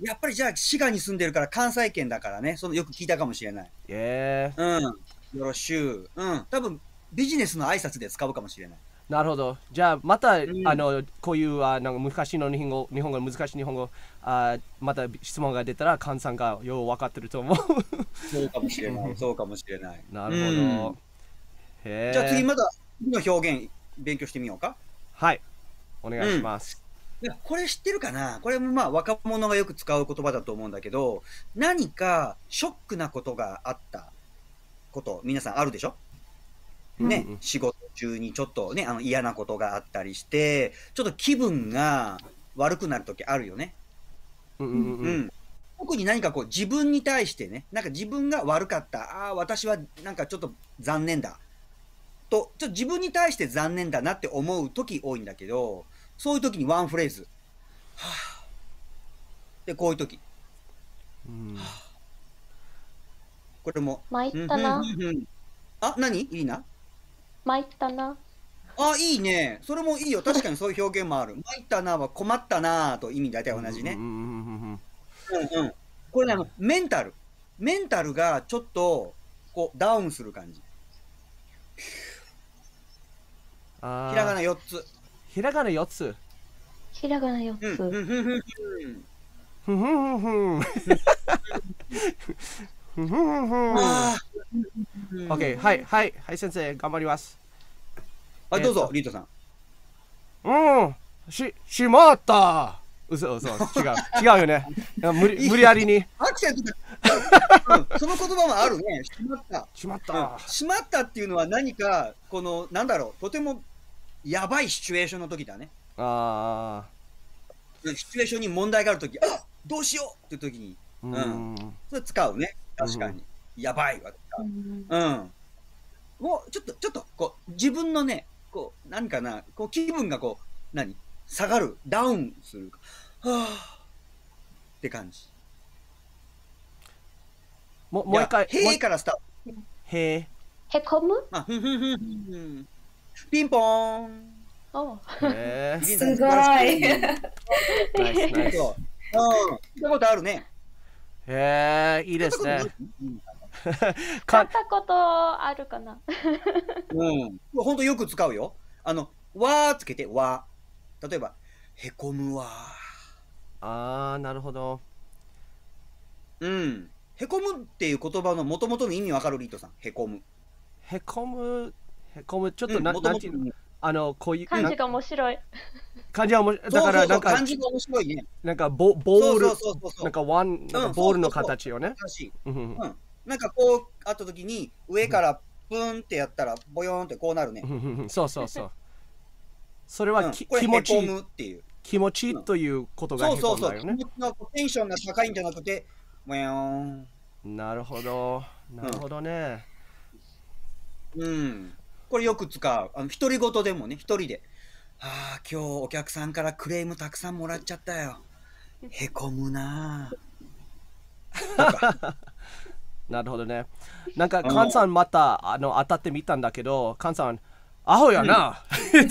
やっぱりじゃあ、滋賀に住んでるから、関西圏だからね、そのよく聞いたかもしれない。ええー、うん。よろしゅう。うん。多分ビジネスの挨拶で使うかもしれない。なるほど。じゃあ、また、うん、あの、こういうあなんかいの日本語、日本語、難しい日本語、あまた質問が出たら、菅さんがよう分かってると思う。そうかもしれない。そうかもしれない。なるほど。うん、じゃあ次、まだの表現勉強してみようかはいお願いします、うん、これ知ってるかなこれもまあ若者がよく使う言葉だと思うんだけど何かショックなことがあったこと皆さんあるでしょね、うんうん、仕事中にちょっとねあの嫌なことがあったりしてちょっと気分が悪くなる時あるよね。うんうんうんうん、特に何かこう自分に対してねなんか自分が悪かったああ私はなんかちょっと残念だと、ちょっと自分に対して残念だなって思う時多いんだけど、そういう時にワンフレーズ。はあ。で、こういう時。うん、はあ。これも。参ったな。うんうんうん、あ、何いいな。参ったな。あ、いいね。それもいいよ。確かにそういう表現もある。参ったなは困ったなと意味大体同じね。うんうんうん。これね、あの、メンタル。メンタルがちょっと、こう、ダウンする感じ。あひらがな4つ。ひらがな4つ。ひらがな4つ。ふんふんふん。ふんふんふん。ふふはい、はい、はい、先生、頑張ります。はい、どうぞ、リートさん。うん、し、しまった嘘嘘違う違うよね無理無理やりにアクセントうん、その言葉もあるねしまったしまった、しまったっていうのは何かこのなんだろうとてもやばいシチュエーションの時だねああシチュエーションに問題がある時あどうしようっていう時にうん、それ使うね確かに、うん、やばいわうんもうちょっとちょっとこう自分のねこう何かなこう気分がこう何下がる、ダウンする。はあって感じ。ももう一回。へえからスタート。へえ。へこむあ、ふふふピンポーン。おへすごい。ナイスナイス。うん。見たことあるね。へえ、いいですね。買ったことあるかな。うん。本当よく使うよ。あの、わーつけて、わー。例えば、へこむわああなるほど。うん。へこむっていう言葉のもともとの意味わかるリートさん。へこむ。へこむ、へこむ、ちょっとな、うん、なんていうあの、こういう。漢字が面白い。漢字は面白い。だからなんか、漢字が面白いね。なんかボ、ボール、そうそうそうそうなんか、ワン、なんかボールの形よね。なんかこう、あった時に、上からプーンってやったら、ボヨーンってこうなるね。そうそうそう。それはき、うん、気持ちいいっていう気持ちいいということが、うん、そうそうそう気持ちのテンションが高いんじゃなくてもやんなるほどなるほどねうん、これよく使うあの独り言でもね一人で「ああ今日お客さんからクレームたくさんもらっちゃったよへこむな」なるほどね。なんか、カンさんまたあの当たってみたんだけど、カンさん、アホやな、うん、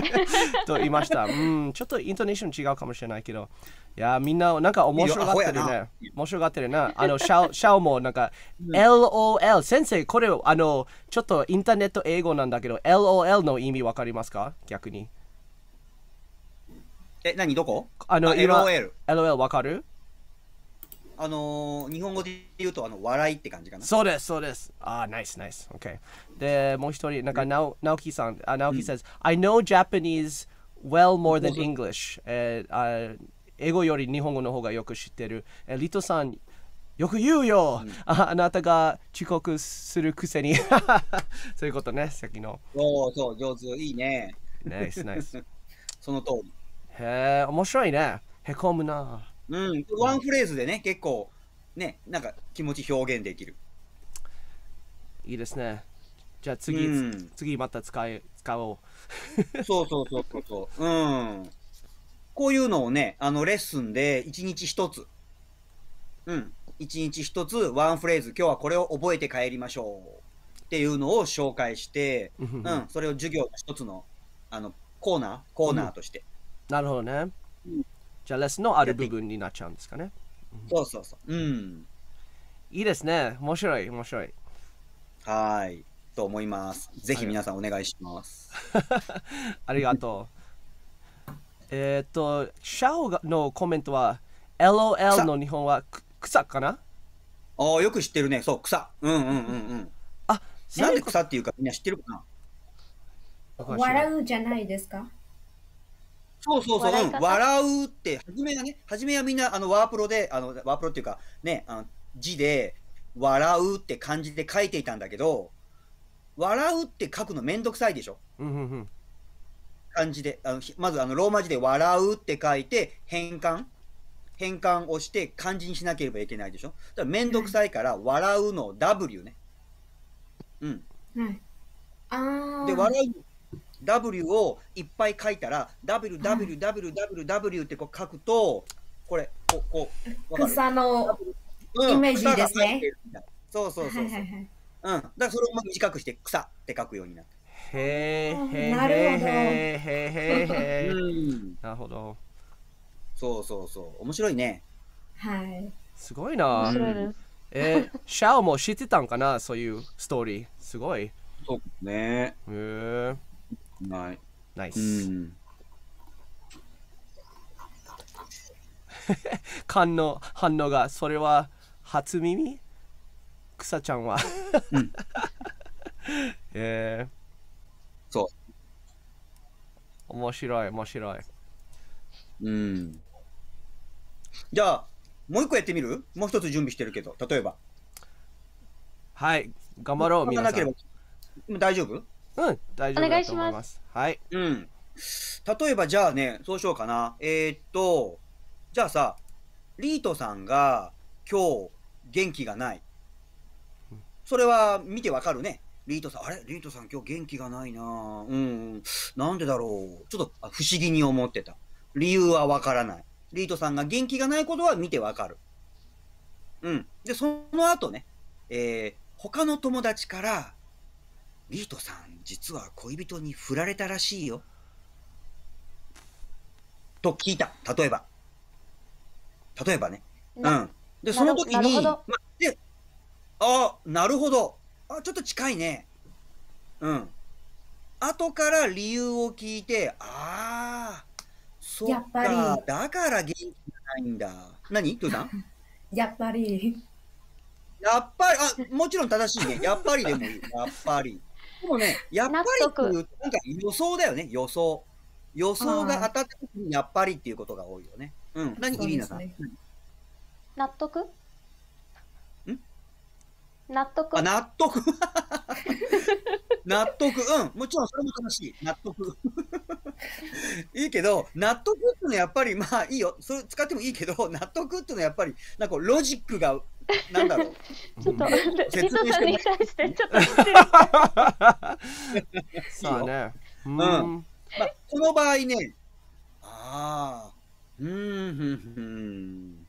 と言いました。うん、ちょっとイントネーション違うかもしれないけど。いや、みんな、なんか面白がってるね。面白がってるな。あの、シャオ、シャオもなんか、LOL、先生、これ、あの、ちょっとインターネット英語なんだけど、LOL の意味わかりますか逆に。え、何どこあの、今、LOL。LOL わかるあのー、日本語で言うとあの笑いって感じかな。そうです、そうです。ああ、ナイス、ナイス。OK。で、もう一人、なんか、なおきさん、あなおき says、I know Japanese well more than English、えーあ。英語より日本語の方がよく知ってる。えー、リトさん、よく言うよ、うん、ああなたが遅刻するくせに そういうことね、さっきの。おお、そう、上手、いいね。ナイス、ナイス。その通り。へえ、面白いね。へこむな。うん、ワンフレーズでね、結構、ね、なんか気持ち表現できる。いいですね。じゃあ次、うん、次また使え使おう。そうそうそうそうう。ん。こういうのをね、あのレッスンで1日1つ。うん。1日1つワンフレーズ、今日はこれを覚えて帰りましょう。っていうのを紹介して、うん、それを授業の一つの、あの、コーナー、コーナーとして。うん、なるほどね。うんジャあレスのある部分になっちゃうんですかね。そうそうそう。うん。いいですね。面白い、面白い。はい。と思います。ぜひ皆さんお願いします。ありがとう。えっと、シャオのコメントは、LOL の日本は草かなああ、よく知ってるね。そう、草。うんうんうんうん。あなんで草っていうかみんな知ってるかな笑うじゃないですかそうそうそう、笑うん、笑うって、初めはね、初めはみんな、あの、ワープロで、あの、ワープロっていうか、ね、あの字で、笑うって漢字で書いていたんだけど、笑うって書くのめんどくさいでしょ。うんうんうん、漢字で、あのまずあのローマ字で笑うって書いて、変換。変換をして漢字にしなければいけないでしょ。だからめんどくさいから、笑うの W ね。うん。はい、あで、笑う W をいっぱい書いたら WWWWW ってこう書くとこれこうこう草のイメージですね。そうそうそうう。ん、だからそれを短くして草って書くようになった。へえ。なるほど。へえ。へへえ、え、なるほど。そうそうそう。面白いね。はい。すごいな。えシャオも知ってたんかなそういうストーリー。すごい。そうね。へえない。ナイス。う 感の反応が、それは初耳草ちゃんはうん、えー、そう。面白い、面白い。うん。じゃあ、もう一個やってみるもう一つ準備してるけど、例えば。はい、頑張ろう、みんな。大丈夫うん大丈夫だと思いますはいうん例えばじゃあねそうしようかなえー、っとじゃあさリートさんが今日元気がないそれは見てわかるねリートさん、あれリートさん今日元気がないなうん。なんでだろう。ちょっと不思議に思ってた。理由はわからない。リートさんが元気がないことは見てわかる。うん。で、その後ね、えー、他の友達から、ミルトさん、実は恋人に振られたらしいよ。と聞いた。例えば。例えばね。うん。で、その時に、ま、で、ああ、なるほど。あ、ちょっと近いね。うん。後から理由を聞いて、ああ、そっか、だから元気がないんだ。何 やっぱり。やっぱり、あ、もちろん正しいね。やっぱりでもいい。やっぱり。でもね、やっぱりっていうなんか予想だよね、予想。予想が当たった時にやっぱりっていうことが多いよね。うん。何、イリーナさん。納得ん納得。あ、納得。納得、うん、もちろんそれも楽しい、納得。いいけど、納得っていうのはやっぱり、まあいいよ、それ使ってもいいけど、納得っていうのはやっぱり、なんかロジックが、なんだろう。ちょっと、リトさんに対して、ちょっと そうね。うん。まあ、この場合ね、ああ、うん、ん、ん。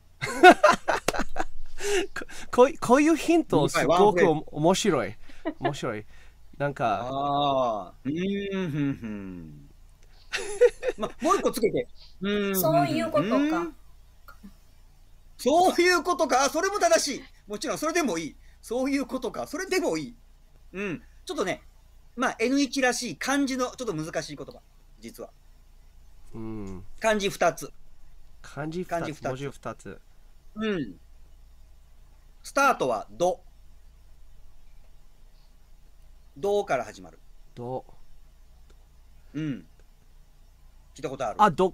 ここういうヒントすごく面白い。面白い。なんかああうんまあもう一個つけてそういうことかそういうことかそれも正しいもちろんそれでもいいそういうことかそれでもいいうんちょっとねまあ N1 らしい漢字のちょっと難しい言葉実はうん漢字2つ漢字2つ漢字二つうんスタートは「ど」どうから始まる。どう。うん。聞いたことある。あ、ど。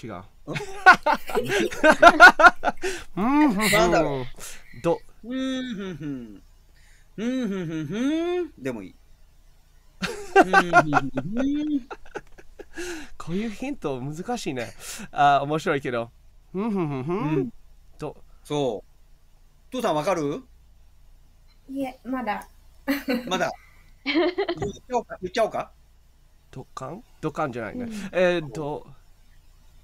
違う。う ん。なんだろう。ど。うん、ふんふん。うん、ふんふんふん。でもいい。こういうヒント難しいね。あ、面白いけど。うん、ふんふん。と。そう。父さんわかるいえ、まだ。まだ。言っちゃおうか言っちゃうかどカンどカンじゃないね。うん、えー、っと。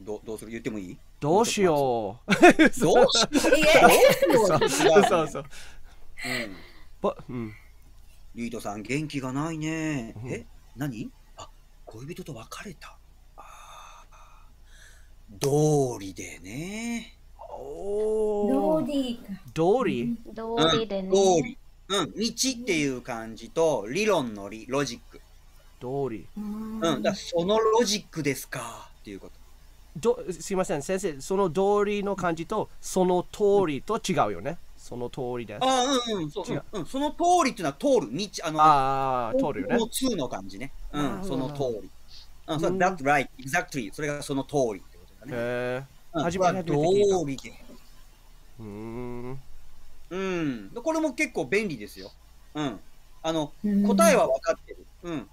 どどうする言ってもいいどうしよう。どうしよう。どうそうそう。うん。うん。リードさん、元気がないね。うん、え何あ恋人と別れた。ああ。道理でね。おお。道理。道理。道理でね。うん、道っていう感じと、理論の理、ロジック。通りうん、だそのロジックですか、っていうこと。どすいません、先生、その通りの感じと、その通りと違うよね。その通りです。あうんうん、そ違う、うん、その通りっていうのは通る、道、あの、あ通るよね。の通のね。うん、その通り。うん、それ that right, exactly。それがその通りってことだね。へえ。て通りで。うん。うん。これも結構便利ですよ。うん。あの、答えは分かってる。うん。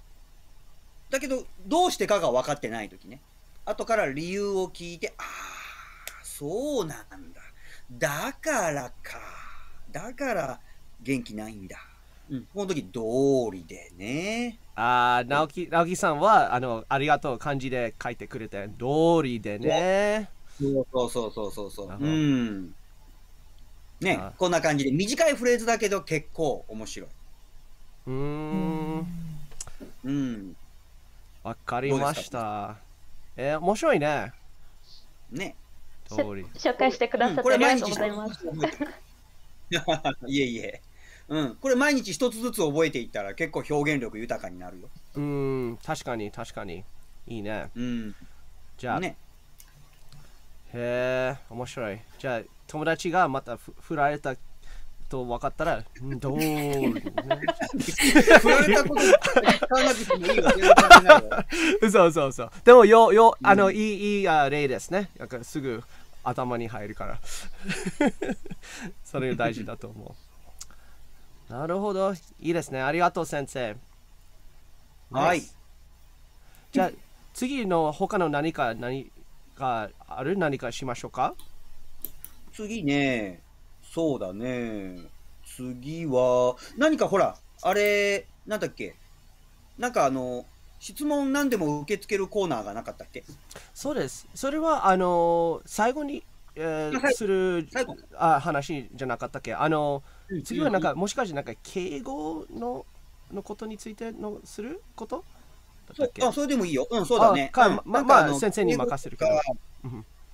だけど、どうしてかが分かってないときね。後から理由を聞いて、ああ、そうなんだ。だからか。だから、元気ないんだ。うん。この時、通りでね。ああ、直樹、直樹さんは、あの、ありがとう漢字で書いてくれて、通りでね。そうそうそうそうそう。うん。ね、こんな感じで短いフレーズだけど結構面白い。うん。うん。わかりました。えー、面白いね。ね。通り。紹介してくださって、うん、これ毎日 いえいえ。うん、これ毎日一つずつ覚えていったら結構表現力豊かになるよ。うん、確かに確かに。いいね。うん。じゃあ。ね。へえ、面白い。じゃあ、友達がまた振られたと分かったら、どう、振られたことそうそうそう。でもよ、よ、あの、うん、いい、いいあ例ですね。んかすぐ頭に入るから。それが大事だと思う。なるほど。いいですね。ありがとう、先生。はい。じゃあ、次の他の何か、何かある何かしましょうか次ね、そうだね。次は、何かほら、あれ、なんだっけ。なんかあの、質問何でも受け付けるコーナーがなかったっけそうです。それは、あの、最後に、えー、するあ話じゃなかったっけあの、次はなんか、もしかしてなんか、敬語ののことについてのすることっあ、それでもいいよ。うん、そうだね。か、まあ、まあ、先生に任せるから。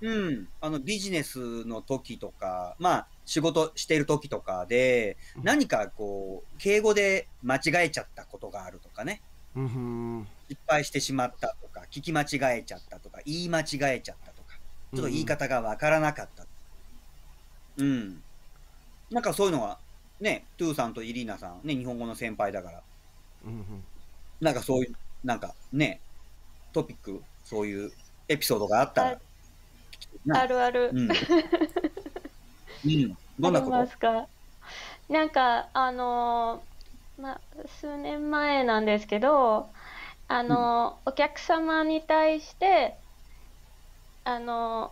うん、あのビジネスの時とか、まあ、仕事してる時とかで、何かこう、敬語で間違えちゃったことがあるとかね、うん、失敗してしまったとか、聞き間違えちゃったとか、言い間違えちゃったとか、ちょっと言い方がわからなかった、うん、うん。なんかそういうのは、ね、トゥーさんとイリーナさん、ね、日本語の先輩だから、うん、なんかそういう、なんかね、トピック、そういうエピソードがあったら。あるある。うん。どんなことますかなんか、あのー、ま、数年前なんですけど、あのー、お客様に対して、あのー、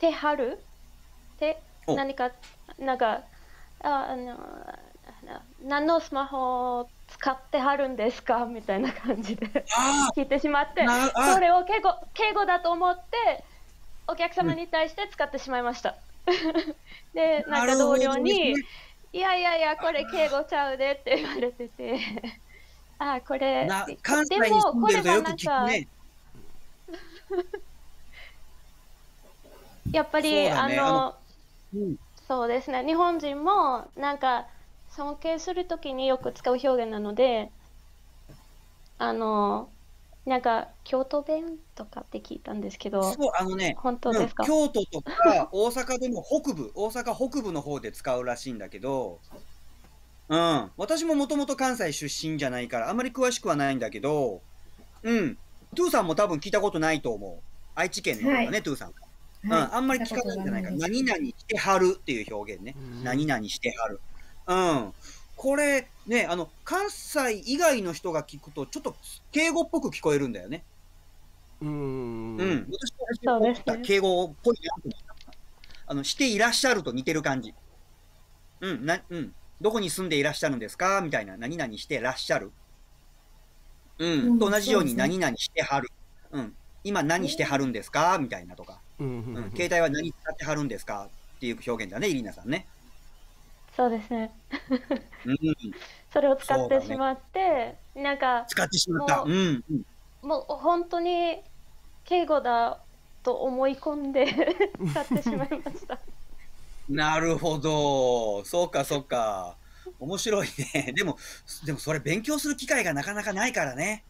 手張る手、何か、なんか、あ、あのー、何のスマホ使ってはるんですかみたいな感じで聞いてしまってそれを敬語敬語だと思ってお客様に対して使ってしまいました でなんか同僚に、いやいやいやこれ敬語ちゃうでって言われてて あこれでもこれはなんか、やっぱり、ね、あの、うん、そうですね日本人もなんか尊敬するときによく使う表現なので、あの、なんか京都弁とかって聞いたんですけど、そうあのね、本当ですか京都とか 大阪でも北部、大阪北部の方で使うらしいんだけど、うん、私ももともと関西出身じゃないから、あまり詳しくはないんだけど、うん、トゥーさんも多分聞いたことないと思う。愛知県の方ね、はい、トゥーさん。うん、あんまり聞かないんじゃないか。何々してはるっていう表現ね。何々してはる。うん。これ、ね、あの、関西以外の人が聞くと、ちょっと敬語っぽく聞こえるんだよね。うん。うん。ね、敬語っぽいあの、していらっしゃると似てる感じ。うん、な、うん。どこに住んでいらっしゃるんですかみたいな。何々してらっしゃる。うん。うん、と同じように何々してはる。うん。今何してはるんですかみたいなとか。うん。携帯は何使ってはるんですかっていう表現だね、イリーナさんね。そうですね。うん、それを使ってしまって、ね、なんか使ってしまった。うん、もう本当に敬語だと思い込んで 使ってしまいました。なるほど、そうかそうか。面白いね。でもでもそれ勉強する機会がなかなかないからね。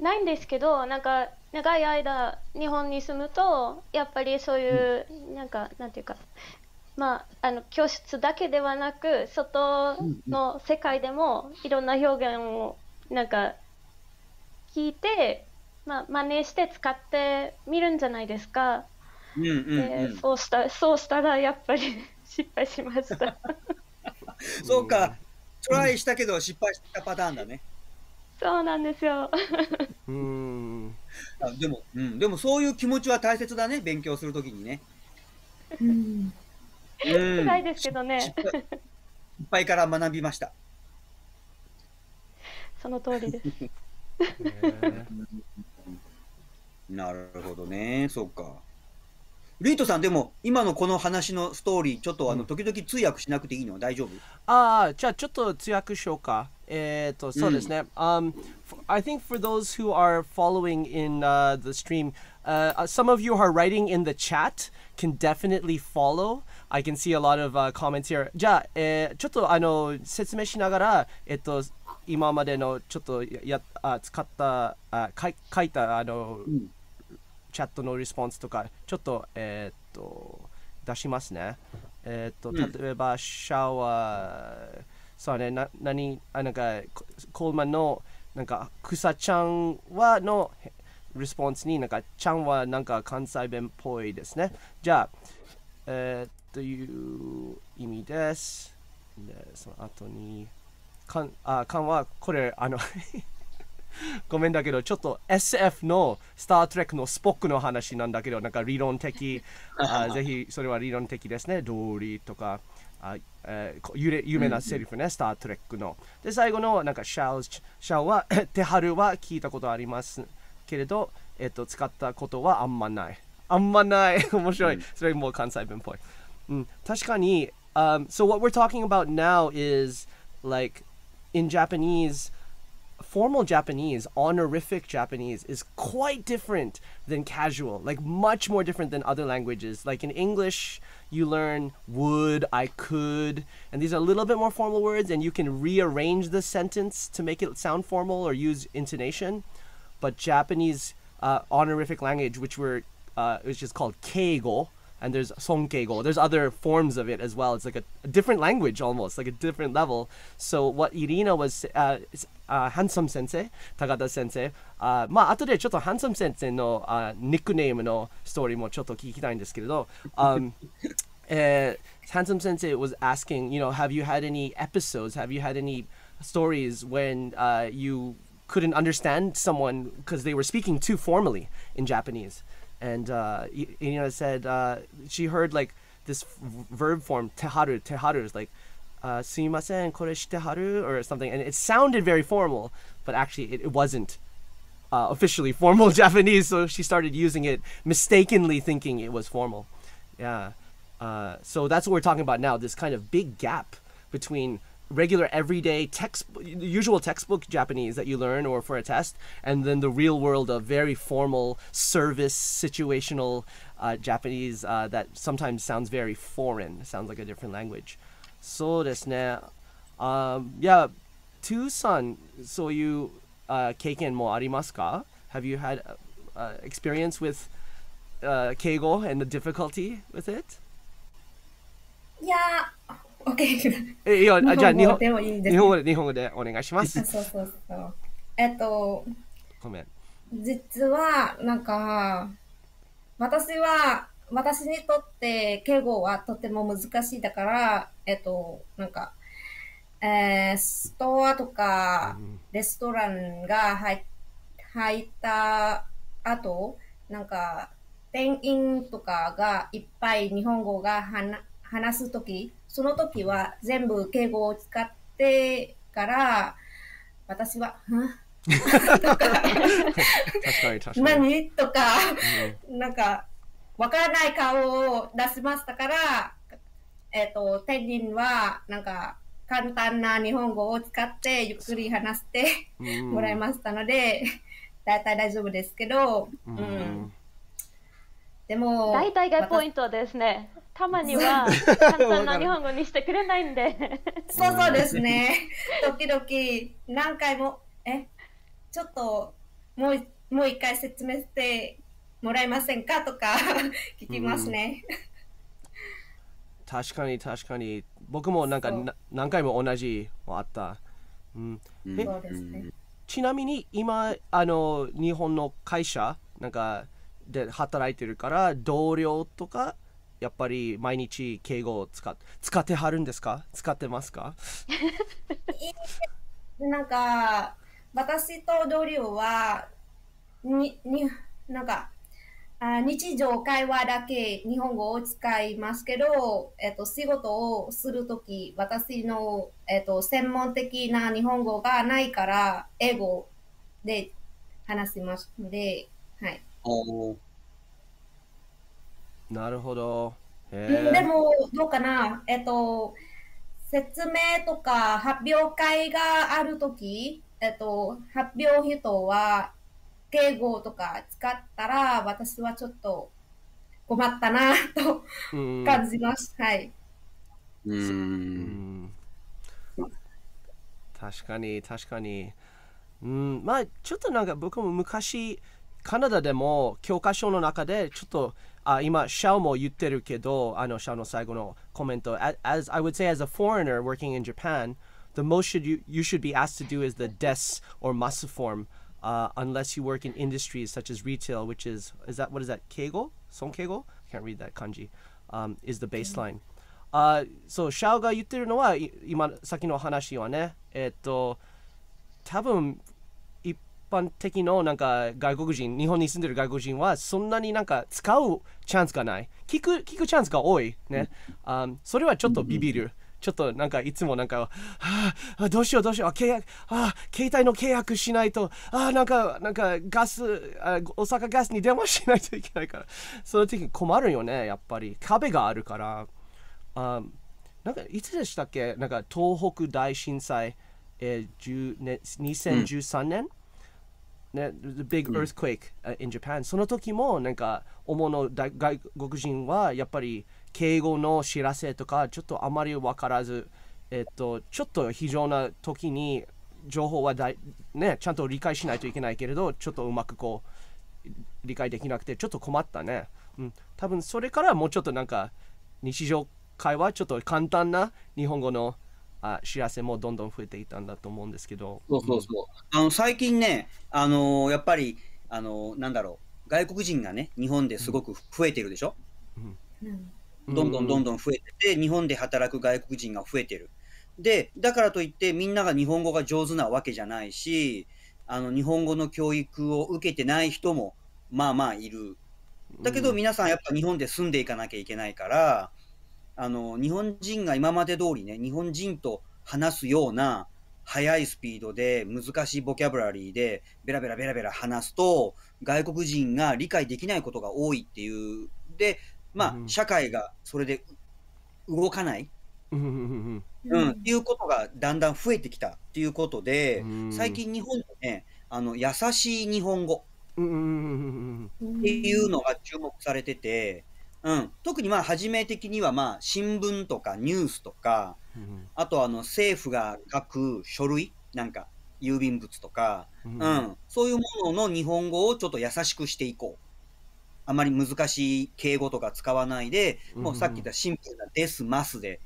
ないんですけど、なんか長い間日本に住むとやっぱりそういう、うん、なんかなんていうかまあ、あの教室だけではなく外の世界でもいろんな表現をなんか聞いて、まあ、真似して使ってみるんじゃないですか、うんうんうん、そうしたそうしたらやっぱり失敗しました そうかトライしたけど失敗したパターンだね、そうなんですようんあでも、うん、でもそういう気持ちは大切だね勉強するときにねうん辛いですけどね。失敗から学びました。その通りです。なるほどね、そうか。ルイトさん、でも今のこの話のストーリー、ちょっとあの時々通訳しなくていいの大丈夫ああ、じゃあちょっと通訳しようか。えっと、そうですね。Um, I think for those who are following in、uh, the stream, uh, some of you are writing in the chat can definitely follow. I can see a lot of、uh, comments here. じゃあ、えー、ちょっとあの説明しながら、えっと、今までのちょっとやあ使ったあか書いたあの、うん、チャットのレスポンスとかちょっと,、えー、っと出しますね。えー、っと、例えば、シャワー、そうね、な何あなんかコールマンのなんか草ちゃんはのレスポンスになんかちゃんはなんか関西弁っぽいですね。じゃあ、えー、という意味です。で、その後に、かんあかんはこれ、あの ごめんだけど、ちょっと SF のスター・トレックのスポックの話なんだけど、なんか理論的、あ ぜひそれは理論的ですね、道理とか、あえー、ゆれ有名なセリフね、スター・トレックの。で、最後のなんかシャオ、シャオは、手 春は聞いたことありますけれど、えっと、使ったことはあんまない。あんまない。面白い。それも関西弁っぽい。Mm. Tashkani. um, so what we're talking about now is like in Japanese formal Japanese, honorific Japanese is quite different than casual, like much more different than other languages. Like in English, you learn would, I could, and these are a little bit more formal words, and you can rearrange the sentence to make it sound formal or use intonation. But Japanese uh, honorific language, which we're uh, which is called keigo, and there's songkego. There's other forms of it as well. It's like a, a, different language almost, like a different level. So what Irina was, uh, uh, Handsome Sensei, Takata Sensei, uh, まあ後でちょっと Handsome 先生の、uh, ニックネームのストーリーもちょっと聞きたいんですけれど、um, eh, handsome Sensei was asking, you know, have you had any episodes, have you had any stories when uh, you couldn't understand someone because they were speaking too formally in Japanese? and uh, Irina said uh, she heard like this verb form teharu teharu is like sumimasen uh, kore shiteharu or something, and it sounded very formal, but actually it, it wasn't. Uh, officially formal Japanese, so she started using it mistakenly, thinking it was formal. Yeah, uh, so that's what we're talking about now. This kind of big gap between regular everyday text usual textbook Japanese that you learn or for a test and then the real world of very formal service situational uh, Japanese uh, that sometimes sounds very foreign sounds like a different language そうですね um, yeah トゥーさんそういう、uh, ka? have you had uh, experience with uh, Keigo and the difficulty with it? Yeah, OK。いや、じゃあ日本でもいいんです、ね、日本語で、日本語でお願いします。そうそうそう。えっと、ごめん。実は、なんか、私は、私にとって敬語はとても難しいだから、えっと、なんか、えー、ストアとかレストランが入っ入った後、なんか、店員とかがいっぱい日本語が話すとき、その時は全部敬語を使ってから、私は、ん とか、何とか、なんか、わからない顔を出しましたから、えっ、ー、と、天人は、なんか、簡単な日本語を使ってゆっくり話してもらいましたので、大、い体、い大丈夫ですけど、うん、うん、でも大体がポイントですね。たまには 簡単な日本語にしてくれないんでそうそうですね時々何回もえちょっともうもう一回説明してもらえませんかとか 聞きますね、うん、確かに確かに僕もなんか何回も同じもあった、うん、そうですねちなみに今あの日本の会社なんかで働いてるから同僚とかやっぱり毎日敬語を使使ってはるんですか使ってますかなんか私と同僚はにになんかあ日常会話だけ日本語を使いますけど、えっと、仕事をするとき私の、えっと、専門的な日本語がないから英語で話しますので、はい、おなるほど。でも、どうかな、えっと、説明とか発表会があるとき、えっと、発表人は敬語とか使ったら、私はちょっと困ったな と感じます。はい。うん。確かに、確かに。うん、まあ、ちょっとなんか僕も昔、カナダでも教科書の中でちょっとあ今、シャオも言ってるけど、あのシャオの最後のコメント、as uh, I would say, as a foreigner working in Japan, the most should you, you should be asked to do is the des or masu form, uh, unless you work in industries such as retail, which is, is that, what is that, keigo? Son keigo? I can't read that kanji, um, is the baseline. Uh, so あそう、シャオが言ってるのは、今、先の話はね、えっと、多分般的のなんか外国人、日本に住んでる外国人はそんなになんか使うチャンスがない。聞く聞くチャンスが多い。ね、うん、それはちょっとビビる。ちょっとなんかいつもなんか、はあ、どうしようどうしよう、あ契約、あ、携帯の契約しないと、あ、なんか、なんかガス、あ大阪ガスに電話しないといけないから、その時困るよね、やっぱり。壁があるから。あなんかいつでしたっけなんか東北大震災、えー、10年2013年、うんね、the big earthquake in Japan、その時もなんか主の外国人はやっぱり敬語の知らせとかちょっとあまり分からず、えっと、ちょっと非常な時に情報はだい、ね、ちゃんと理解しないといけないけれどちょっとうまくこう理解できなくてちょっと困ったね、うん、多分それからもうちょっとなんか日常会話ちょっと簡単な日本語のあ知らせもどんどん増えていたんだと思うんですけど。そうそうそう。うん、あの最近ね、あのー、やっぱり、あのー、なんだろう、外国人がね、日本ですごく増えてるでしょ。うん、どんどんどんどん増えてて、日本で働く外国人が増えてる。で、だからといって、みんなが日本語が上手なわけじゃないし、あの日本語の教育を受けてない人もまあまあいる。だけど皆さんやっぱ日本で住んでいかなきゃいけないから、うんあの、日本人が今まで通りね、日本人と話すような、速いスピードで、難しいボキャブラリーで、ベラベラベラベラ話すと、外国人が理解できないことが多いっていう、で、まあ、社会がそれで動かない、うん、っていうことがだんだん増えてきたっていうことで、最近日本でね、あの、優しい日本語っていうのが注目されてて、うん、特にまあ初め的にはまあ新聞とかニュースとか、うん、あとあの政府が書く書類なんか郵便物とか、うん、うん、そういうものの日本語をちょっと優しくしていこう。あまり難しい敬語とか使わないで、もうさっき言ったシンプルなです、ますで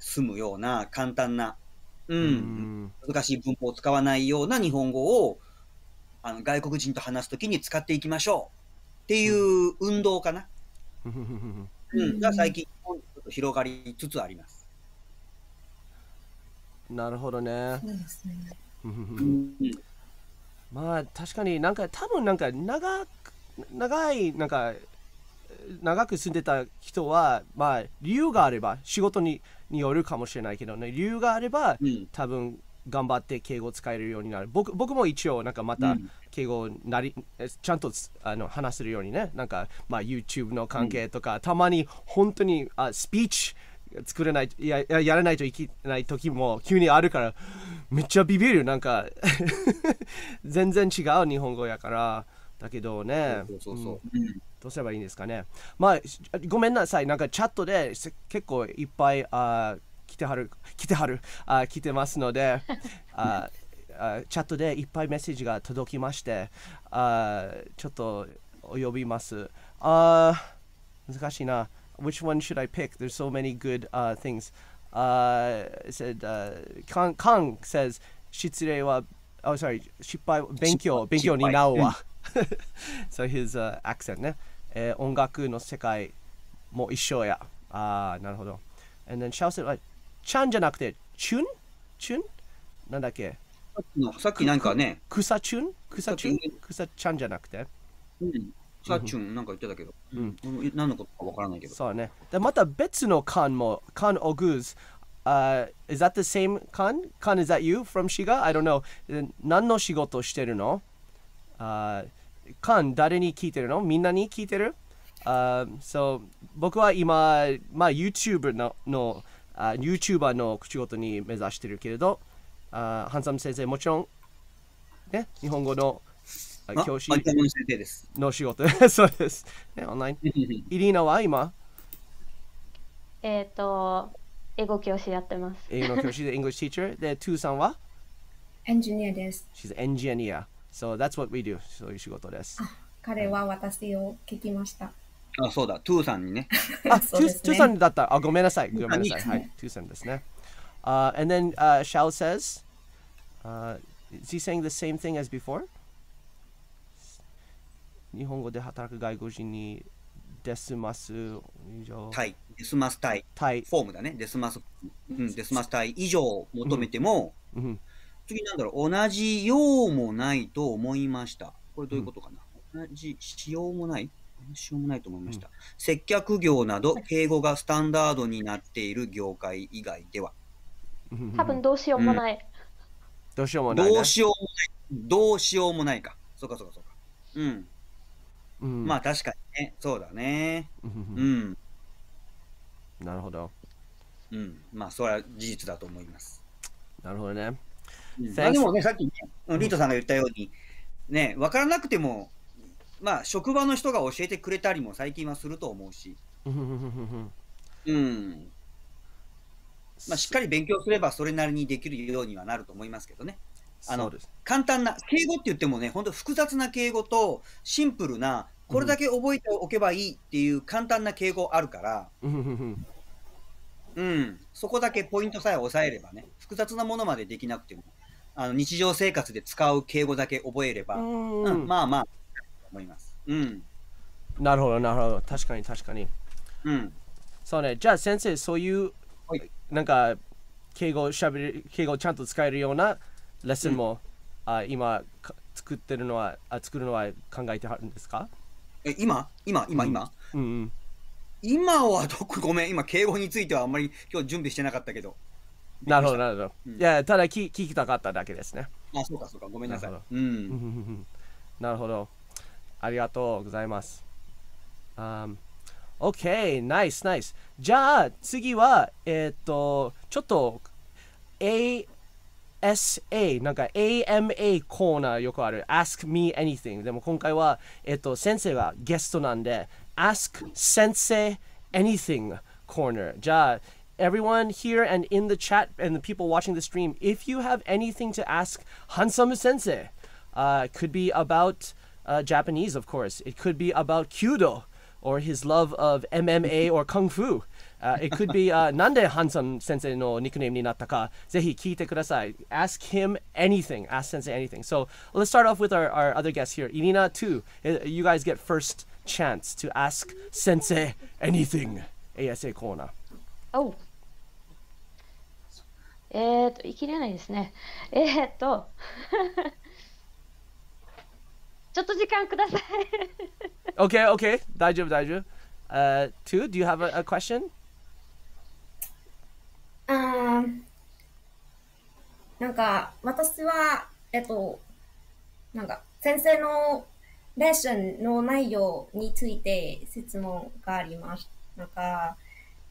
済むような簡単な、うん、難しい文法を使わないような日本語をあの外国人と話すときに使っていきましょうっていう運動かな。うん、が最近、ちょっと広がりつつあります。なるほどね。まあ確かになんか多分なんか長長いなんか長く住んでた人はまあ理由があれば仕事にによるかもしれないけどね理由があれば、多分頑張って敬語を使えるようになる僕僕も一応なんかまた敬語なり、うん、ちゃんとあの話せるようにねなんか、まあ、YouTube の関係とか、うん、たまに本当にあスピーチ作れないややらないといけない時も急にあるからめっちゃビビるなんか 全然違う日本語やからだけどねそうそう、うどうすればいいんですかねまあごめんなさいなんかチャットで結構いっぱいあてはる、来てはる、あ来てますので、あチャットでいっぱいメッセージが届きまして、あちょっとお呼びます。あ難しいな。Which one should I pick? There's so many good uh, things. Uh, said, uh, Kang, Kang says, 失礼は、oh, sorry, 失敗、勉強、勉強になおは。so his、uh, accent ね、え音楽の世界も一緒や。あなるほど。And then Shao said, ちゃんじゃなくて、チュンチュンなんだっけさっきなんかね。草チュン草チュン草ちゃんじゃなくて。うん。草チュンなんか言ってたけど。うん。うん、何のことかわからないけど。そうね。で、また別の缶も、缶オグーズ。Uh, is that the same Khan? Khan, is that you from Shiga? I don't know. 何の仕事してるの、uh, ?Khan, 誰に聞いてるのみんなに聞いてる、uh, so, 僕は今、まあ、YouTube ののあ YouTuber の口とに目指してるけれど、あハンサム先生、もちろん、ね、日本語の教師の仕事 そうです。ね、オンライン。イリーナは今えっ、と、英語教師やってます。英語教師で、英語 g l i s h teacher。で、トゥーさんはエンジニアです。She's an engineer. So that's what we do. そういう仕事です。彼は私を聞きました。あ、そうだ、トゥーさんにね。あ、トゥーさんだった。ら、あ、ごめんなさい。ごめんなさい。はい、トゥーさんですね。Uh, and then uh, Shao says, uh, is he saying the same thing as before? 日本語で働く外国人にデスマス以上。はい、デスマスタイ。タイ。フォームだね。デスマス、うん、デスマスタイ以上求めても、うん、次なんだろう、同じようもないと思いました。これどういうことかな、同じしようもないしょうもないと思いました、うん、接客業など敬語がスタンダードになっている業界以外では多分どうしようもない、どうしようもない、どうしようもないどうしようもないかそうかそうかそうかうん、うん、まあ確かにねそうだねうんなるほどうんまあそれは事実だと思いますなるほどね、うん、でもねさっきねリートさんが言ったように、ねわからなくてもまあ、職場の人が教えてくれたりも最近はすると思うし。うん。まあ、しっかり勉強すればそれなりにできるようにはなると思いますけどね。あの、簡単な、敬語って言ってもね、本当複雑な敬語とシンプルな、これだけ覚えておけばいいっていう簡単な敬語あるから、うん、そこだけポイントさえ押さえればね、複雑なものまでできなくても、あの日常生活で使う敬語だけ覚えれば、うん、うん、まあまあ、思います。うん。なるほど、なるほど。確かに、確かに。うん。そうね。じゃあ、先生、そういう、はい、なんか、敬語しゃべる、敬語をちゃんと使えるようなレッスンも、うん、あ今作ってるのはあ、作るのは考えてはるんですかえ、今今今今、うん、うん今はどこごめん、今、敬語についてはあんまり今日準備してなかったけど。なるほど、なるほど。うん、いや、ただ聞聞きたかっただけですね。あ、そうか、そうか、ごめんなさい。なるほど。うん、なるほどありがとうございます。Um, OK, nice, nice. じゃあ次は、えっ、と、ちょっと ASA、なんか AMA コーナーよくある Ask Me Anything。でも今回は、えっ、と、先生がゲストなんで Ask 先生 Anything コーナー。じゃあ everyone here and in the chat and the people watching the stream, if you have anything to ask h a n s a m u Sensei, uh, could be about uh, Japanese, of course. It could be about kudo, or his love of MMA or Kung Fu. Uh, it could be, uh, Nande sensei no nickname ni natta ka? Zehi kudasai. Ask him anything. Ask sensei anything. So let's start off with our, our other guest here, Irina too. Uh, you guys get first chance to ask sensei anything. ASA コーナー。Oh. えっ、ー、と、言い切れないですね。えっ、ー、と、ちょっと時間ください。okay, okay. 大丈夫、大丈夫。Uh, two, do you have a, a question? Um, なんか、私は、えっと、なんか、先生のレッスンの内容について質問があります。なんか、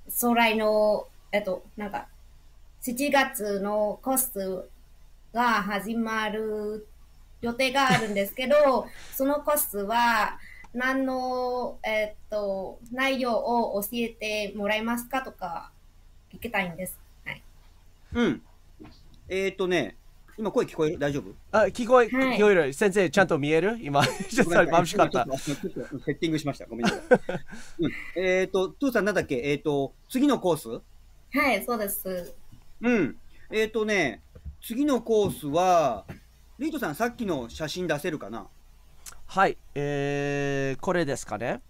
将来の、えっと、なんか、7月のコースが始まる予定があるんですけど、そのコースは、何の、えっ、と、内容を教えてもらえますかとか、いきたいんです。はい。うん。えっ、とね、今声聞こえる大丈夫あ、聞こえ、はい、聞こえる。先生、ちゃんと見える今、ちょっとぶしかった。セッティングしました。ごめんなさい。うん、えっ、と、トゥーさんなんだっけえっ、と、次のコースはい、そうです。うん。えっ、とね、次のコースは、うんリートさん、さっきの写真出せるかなはい、えー、これですかね。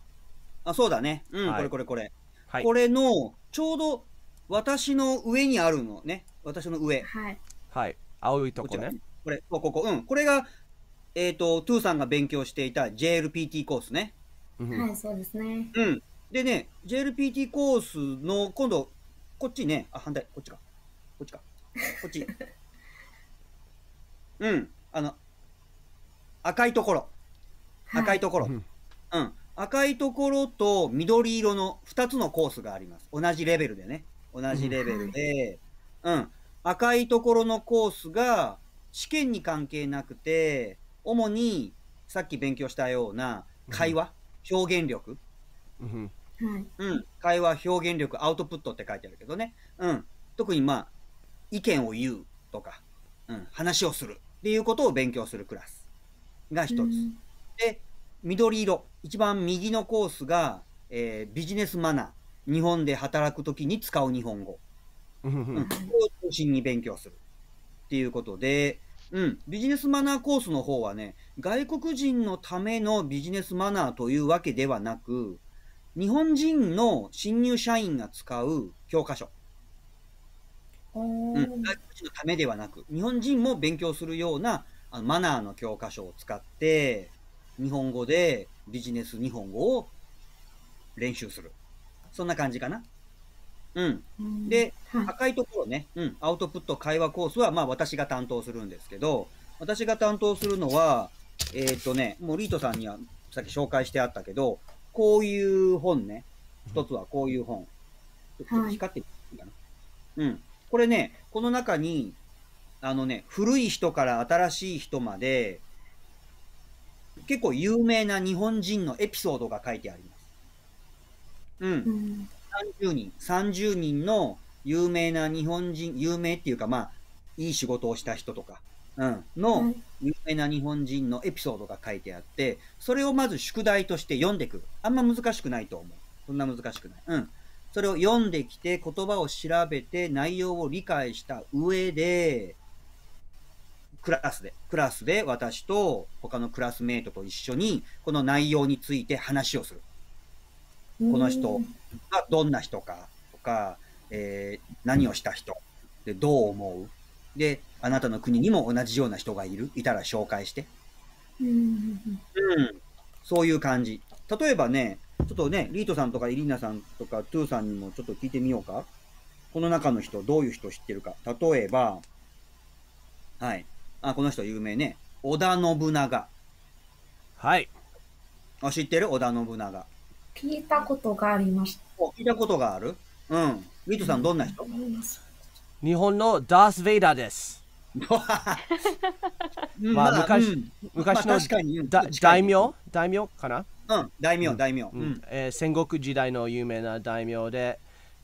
あ、そうだね。うん、はい、これこれこれ。はい、これの、ちょうど私の上にあるのね。私の上。はい。はい。青いとこね。これ、ここ、こうん。これが、えっ、ー、と、トゥーさんが勉強していた JLPT コースね。うん、はい、そうですね。うん。でね、JLPT コースの、今度、こっちね。あ、反対。こっちか。こっちか。こっち。うん。あの、赤いところ。赤いところ。はい、うん。赤いところと緑色の2つのコースがあります。同じレベルでね。同じレベルで。うん、はいうん。赤いところのコースが試験に関係なくて、主にさっき勉強したような会話、うん、表現力。うん。うん。会話、表現力、アウトプットって書いてあるけどね。うん。特にまあ、意見を言うとか、うん、話をするっていうことを勉強するクラスが1つ。うん、で、緑色、一番右のコースが、えー、ビジネスマナー、日本で働くときに使う日本語。うん、を中心に勉強するっていうことで、うん、ビジネスマナーコースの方はね、外国人のためのビジネスマナーというわけではなく、日本人の新入社員が使う教科書うん、外国人のためではなく、日本人も勉強するようなあのマナーの教科書を使って、日本語でビジネス日本語を練習する。そんな感じかな。うん。で、赤いところね、うん、アウトプット会話コースは、まあ私が担当するんですけど、私が担当するのは、えー、っ、とね、もうリートさんにはさっき紹介してあったけど、こういう本ね。一つはこういう本。ちょっと光ってみいかな。はい、うん。これね、この中に、あのね、古い人から新しい人まで、結構有名な日本人のエピソードが書いてあります。うん。うん、30人、30人の有名な日本人、有名っていうかまあ、いい仕事をした人とか、うん、の有名な日本人のエピソードが書いてあって、それをまず宿題として読んでくる。あんま難しくないと思う。そんな難しくない。うん。それを読んできて、言葉を調べて、内容を理解した上で、クラスで、クラスで私と他のクラスメートと一緒に、この内容について話をする。この人がどんな人かとか、えー、何をした人で、どう思うで、あなたの国にも同じような人がいる、いたら紹介して。うん、そういう感じ。例えばね、ちょっとね、リートさんとかイリーナさんとかトゥーさんにもちょっと聞いてみようか。この中の人、どういう人知ってるか。例えば、はい。あ、この人有名ね。織田信長。はい。あ、知ってる織田信長。聞いたことがありました。聞いたことがあるうん。リートさん、どんな人日本のダース・ベイダーです。まあ、昔、昔の、まあ、大名大名かなうん、大名、大名、うんうんえー、戦国時代の有名な大名で、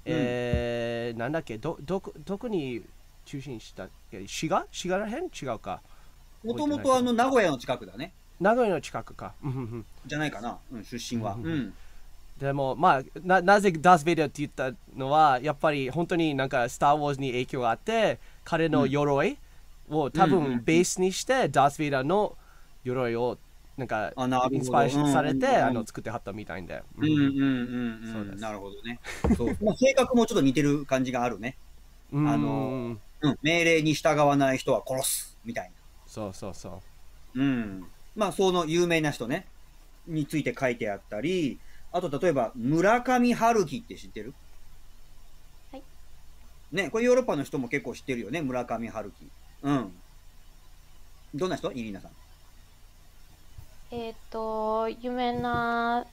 えー、うん、なんだっけ、どどどこに中心したっけ、滋賀滋賀らへん違うか。もともとあの名古屋の近くだね。名古屋の近くか。じゃないかな、うん、出身は。うんでも、まあ、ななぜダース・ベイダーって言ったのは、やっぱり本当になんか、スター・ウォーズに影響があって、彼の鎧を多分ベースにして、ダース・ベイダーの鎧をなんかインスパイされて、うんうん、あの作ってはったみたいで。うんうんうんうん。なるほどね。そう。あ性格もちょっと似てる感じがあるね。あの、うん、命令に従わない人は殺すみたいな。そうそうそう。うん。まあその有名な人ねについて書いてあったり、あと例えば村上春樹って知ってる？はい。ね、これヨーロッパの人も結構知ってるよね、村上春樹。うん。どんな人？イリーナさん。えっ、ー、と、有名な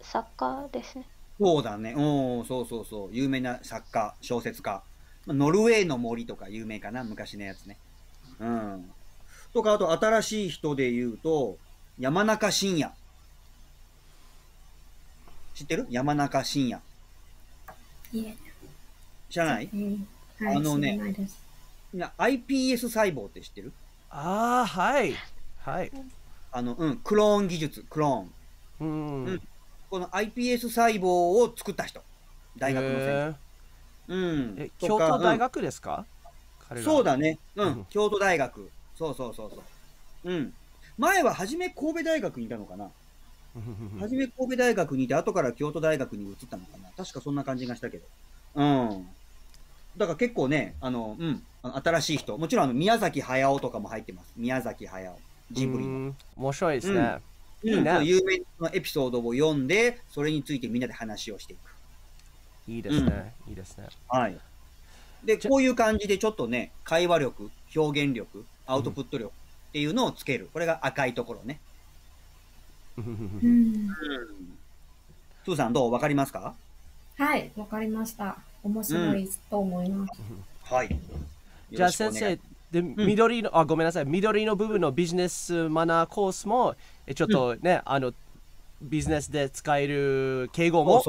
作家ですね。そうだね。ん、そうそうそう。有名な作家、小説家。ノルウェーの森とか有名かな、昔のやつね。うん。とか、あと新しい人で言うと、山中伸也。知ってる山中伸也。いえ。知らない、えーはい、あのね、iPS 細胞って知ってるああ、はい。はい。あの、うん、クローン技術、クローン。うん、うん、この iPS 細胞を作った人。大学の先生。うん。京都大学ですか、うん、そうだね。うん。京都大学。そうそうそうそう。うん。前は初め神戸大学にいたのかな初め神戸大学にいて、後から京都大学に移ったのかな確かそんな感じがしたけど。うん。だから結構ね、あの、うん、新しい人。もちろんあの、宮崎駿とかも入ってます。宮崎駿。ジブリの。面白いですね。うん、いい有名なエピソードを読んで、それについてみんなで話をしていく。いいですね。うん、いいですね。はい。で、こういう感じでちょっとね、会話力、表現力、アウトプット力っていうのをつける。これが赤いところね。うん。スーさんどうわかりますかはい、わかりました。面白いと思います。はい。じゃあ先生、で緑の、あごめんなさい緑の部分のビジネスマナーコースもちょっとね、あのビジネスで使える敬語も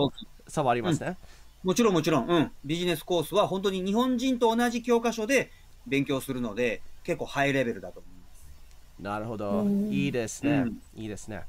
触りますね。もちろんもちろん、うん、ビジネスコースは本当に日本人と同じ教科書で勉強するので、結構ハイレベルだと思います。なるほど、いいですね、うん、いいですね。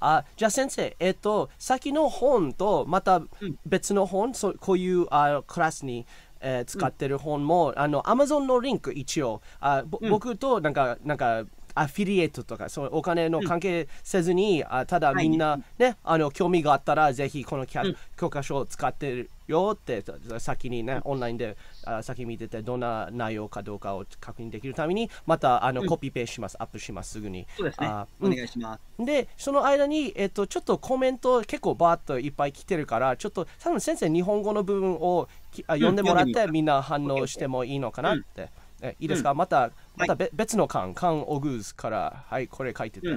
あじゃあ先生、えっと、先の本とまた別の本、うん、そこういうあクラスにえー、使ってる本も、うん、あのアマゾンのリンク一応あ、うん、僕となんかなんかアフィリエイトとかそうお金の関係せずに、うん、あただみんなね、はい、あの興味があったらぜひこの、うん、教科書を使ってよって先にねオンラインであ先見ててどんな内容かどうかを確認できるためにまたあの、コピペしますアップしますすぐにそうですねお願いします、でその間に、えっと、ちょっとコメント結構バーッといっぱい来てるからちょっと多分先生日本語の部分をあ読んでもらって、みんな反応してもいいのかなって、えいいですか、またまた、別の缶缶オグーズからはいこれ書いてて、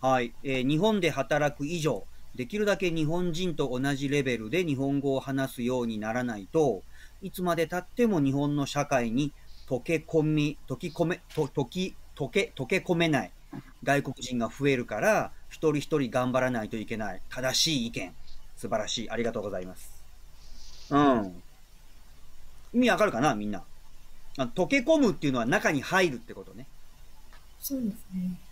はい、え日本で働く以上できるだけ日本人と同じレベルで日本語を話すようにならないと、いつまでたっても日本の社会に溶け込み、溶き込め、と溶き、溶け、溶け込めない外国人が増えるから、一人一人頑張らないといけない。正しい意見。素晴らしい。ありがとうございます。うん。意味わかるかなみんな。溶け込むっていうのは中に入るってことね。そうですね。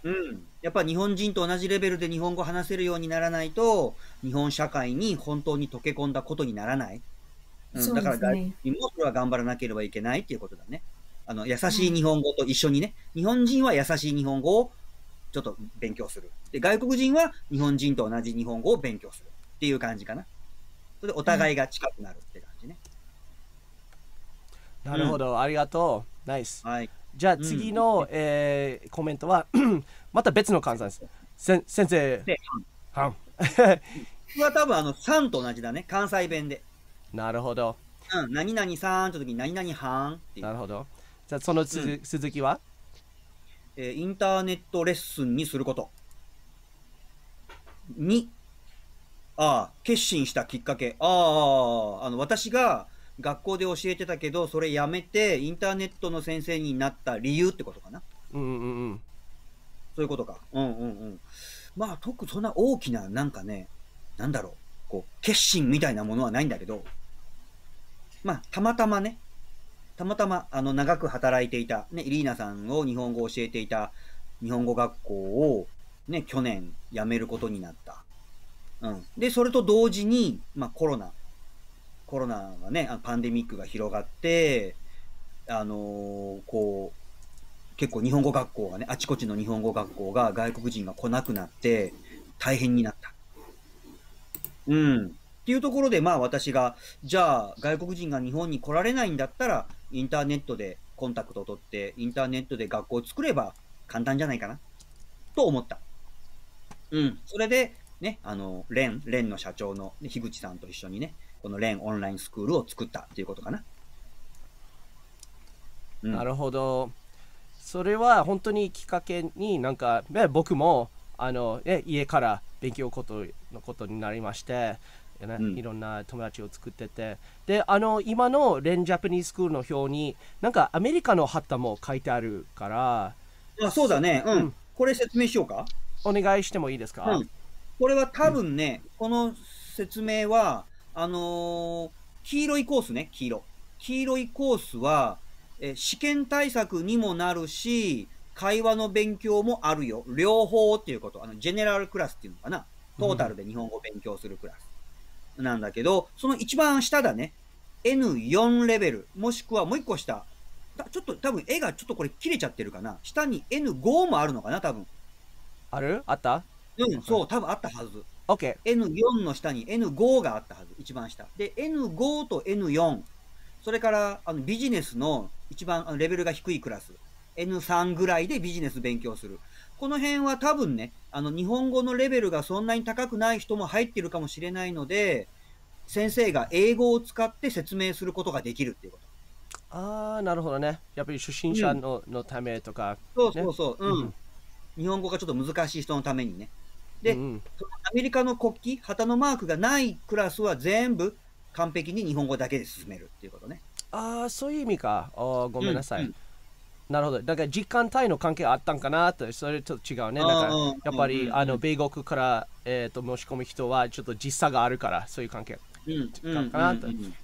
うん。やっぱ日本人と同じレベルで日本語話せるようにならないと、日本社会に本当に溶け込んだことにならない。うん、ね、だから外国人もそれは頑張らなければいけないっていうことだね。あの、優しい日本語と一緒にね、うん、日本人は優しい日本語をちょっと勉強する。で、外国人は日本人と同じ日本語を勉強するっていう感じかな。それでお互いが近くなるって感じね。うん、なるほど、ありがとう。ナイス。はい、じゃあ次の、うん、えー、コメントはまた別の換算です。先生。半。僕 は多分あの3と同じだね、関西弁で。なるほど。うん、何々さんとて時に何々半っていう。なるほど。じゃあそのつ、うん、続きはえー、インターネットレッスンにすること。に、ああ、決心したきっかけ。ああ、あの、私が学校で教えてたけど、それやめて、インターネットの先生になった理由ってことかな。うんうんうん。そういうことか。うんうんうん。まあ、特にそんな大きな、なんかね、なんだろう、こう、決心みたいなものはないんだけど、まあ、たまたまね、たまたま、あの、長く働いていた、ね、イリーナさんを日本語を教えていた日本語学校を、ね、去年辞めることになった。うん。で、それと同時に、まあ、コロナ。コロナがね、パンデミックが広がって、あのー、こう、結構日本語学校がね、あちこちの日本語学校が外国人が来なくなって、大変になった。うん。っていうところで、まあ私が、じゃあ外国人が日本に来られないんだったら、インターネットでコンタクトを取って、インターネットで学校を作れば簡単じゃないかな、と思った。うん。それで、ね、あの、レン、レンの社長の、樋口さんと一緒にね、このレンオンラインスクールを作ったっていうことかな。うん、なるほど。それは本当にきっかけになんか、ね、僕もあの、家から勉強ことのことになりまして、うん、いろんな友達を作っててであの今のレンジャパニースクールの表になんかアメリカの旗も書いてあるからあそうだね、うん、うん、これ説明しようかお願いしてもいいですか、うん、これは多分ね、この説明はあのー、黄色いコースね黄色黄色いコースはえ試験対策にもなるし、会話の勉強もあるよ。両方っていうこと。あの、ジェネラルクラスっていうのかな。トータルで日本語を勉強するクラス。なんだけど、その一番下だね。N4 レベル。もしくはもう一個下。ちょっと多分絵がちょっとこれ切れちゃってるかな。下に N5 もあるのかな、多分。あるあったうん、そう、多分あったはず。OK。N4 の下に N5 があったはず、一番下。で、N5 と N4。それからあのビジネスの一番レベルが低いクラス、N3 ぐらいでビジネス勉強する。この辺は多分ね、あの日本語のレベルがそんなに高くない人も入ってるかもしれないので、先生が英語を使って説明することができるっていうこと。ああ、なるほどね。やっぱり初心者のうん、のためとか、ね、そうそうそう、うん、うん。日本語がちょっと難しい人のためにね。で、うん、アメリカの国旗、旗のマークがないクラスは全部完璧に日本語だけで進めるっていうことね。ああ、そういう意味か。あごめんなさい。うんうんなるほど。だから時間帯の関係あったんかなと、それちょっと違うね。だからやっぱり、あの米国から、えーと、申し込む人はちょっと時差があるから、そういう関係、うん、かなと、うんうん、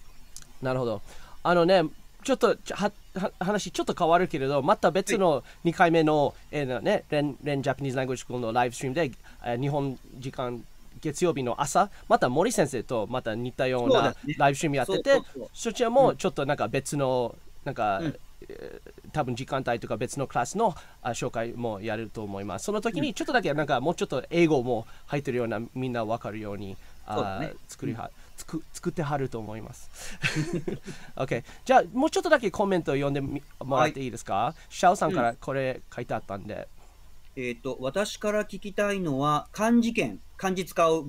なるほど。あのね、ちょっとはは話ちょっと変わるけれど、また別の2回目の、えーね、レンレンジャパニーズ・ラングジスクールのライブストリームで、えー、日本時間月曜日の朝、また森先生とまた似たようなライブストリームやってて、そ,、ちらもちょっとなんか別の、なんか、多分時間帯とか別のクラスの紹介もやると思います。その時にちょっとだけなんかもうちょっと英語も入ってるようなみんな分かるようにあ、ね、作りは作作ってはると思います。OK。じゃあもうちょっとだけコメントを読んでもらっていいですか、はい、シャオさんからこれ書いてあったんで。えー、と、私から聞きたいのは、漢字圏、漢字使う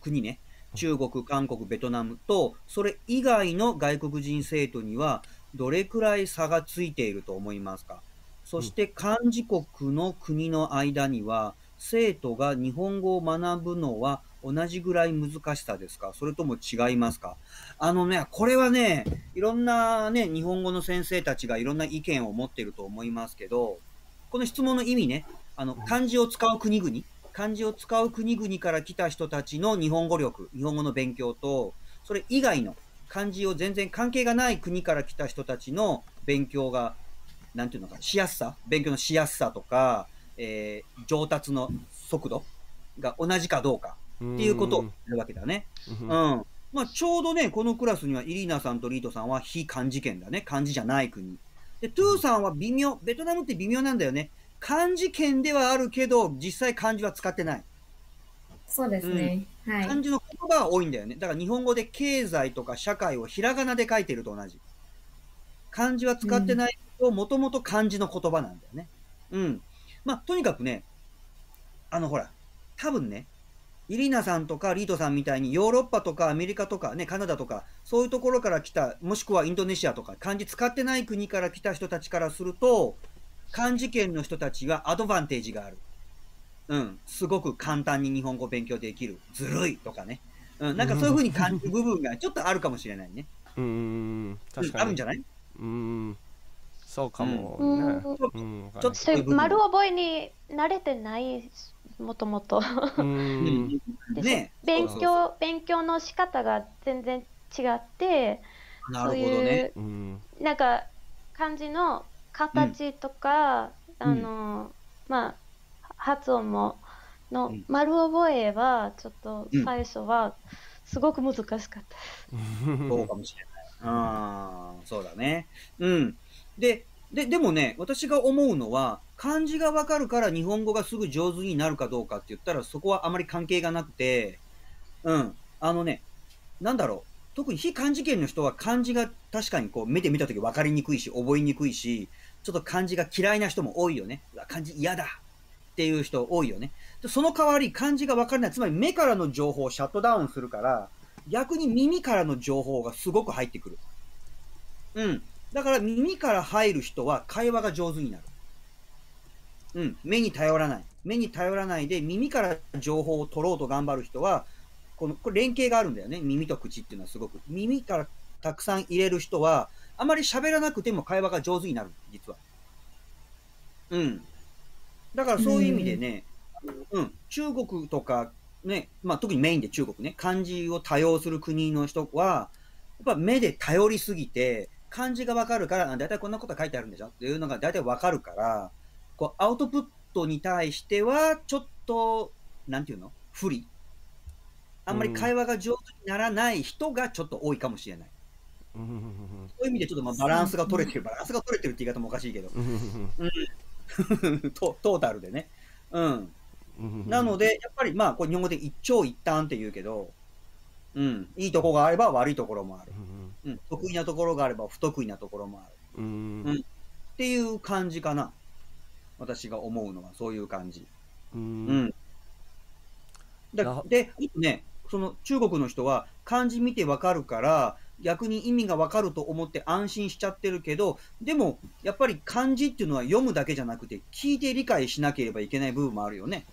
国ね、中国、韓国、ベトナムと、それ以外の外国人生徒には、どれくらい差がついていると思いますかそして漢字国の国の間には、生徒が日本語を学ぶのは同じぐらい難しさですかそれとも違いますかあのね、これはね、いろんなね、日本語の先生たちがいろんな意見を持ってると思いますけど、この質問の意味ね、あの、漢字を使う国々、漢字を使う国々から来た人たちの日本語力、日本語の勉強と、それ以外の漢字を全然関係がない国から来た人たちの勉強が、なんていうのか、しやすさ、勉強のしやすさとか、えー、上達の速度が同じかどうかっていうことをるわけだね。うんうん。まあ、ちょうどね、このクラスにはイリーナさんとリートさんは非漢字圏だね。漢字じゃない国。で、トゥーさんは微妙、ベトナムって微妙なんだよね。漢字圏ではあるけど、実際漢字は使ってない。そうですね。うん、はい、漢字の言葉は多いんだよね。だから日本語で経済とか社会をひらがなで書いてると同じ。漢字は使ってないけど、もともと漢字の言葉なんだよね。うん。まあ、とにかくね、あのほら、多分ね、イリナさんとかリートさんみたいにヨーロッパとかアメリカとかね、カナダとか、そういうところから来た、もしくはインドネシアとか、漢字使ってない国から来た人たちからすると、漢字圏の人たちはアドバンテージがある。うん、すごく簡単に日本語勉強できる。ずるいとかね。うん、なんかそういうふうに感じる部分が ちょっとあるかもしれないね。うん、確かに、あるんじゃないうん、そうかも、ねうん、ちょっと丸覚えに慣れてないもともと。ね、勉強勉強の仕方が全然違って、なるほどね。なんか漢字の形とか、うん、あの、まあ、発音も、の丸覚えは、ちょっと最初は、すごく難しかった。そうかもしれない。ああ、そうだね。うん。で、で、でもね、私が思うのは、漢字がわかるから日本語がすぐ上手になるかどうかって言ったら、そこはあまり関係がなくて、うん。あのね、なんだろう。特に非漢字圏の人は漢字が確かにこう目で見たとき分かりにくいし、覚えにくいし、ちょっと漢字が嫌いな人も多いよね。漢字嫌だっていう人多いよね。その代わり漢字がわからない。つまり目からの情報をシャットダウンするから、逆に耳からの情報がすごく入ってくる。うん。だから耳から入る人は会話が上手になる。うん。目に頼らない。目に頼らないで耳から情報を取ろうと頑張る人は、この、これ連携があるんだよね。耳と口っていうのはすごく。耳からたくさん入れる人は、あまり喋らなくても会話が上手になる、実は。うん。だからそういう意味でね、うん、中国とか、ね、まあ、特にメインで中国ね、漢字を多用する国の人は、やっぱ目で頼りすぎて、漢字がわかるから、だいたいこんなこと書いてあるんでしょっていうのがだいたいわかるから、こう、アウトプットに対しては、ちょっと、なんていうの不利。あんまり会話が上手にならない人がちょっと多いかもしれない。そういう意味でちょっとまあバランスが取れてる、バランスが取れてるって言い方もおかしいけど、うん、トトータルでね。うん。なので、やっぱりまあ、これ日本語で一長一短って言うけど、うん、いいとこがあれば悪いところもある。うん、得意なところがあれば不得意なところもある。うん、うん、っていう感じかな。私が思うのはそういう感じ。うん。うん、で、ね、その中国の人は漢字見てわかるから、逆に意味がわかると思って安心しちゃってるけど、でも、やっぱり漢字っていうのは読むだけじゃなくて、聞いて理解しなければいけない部分もあるよね。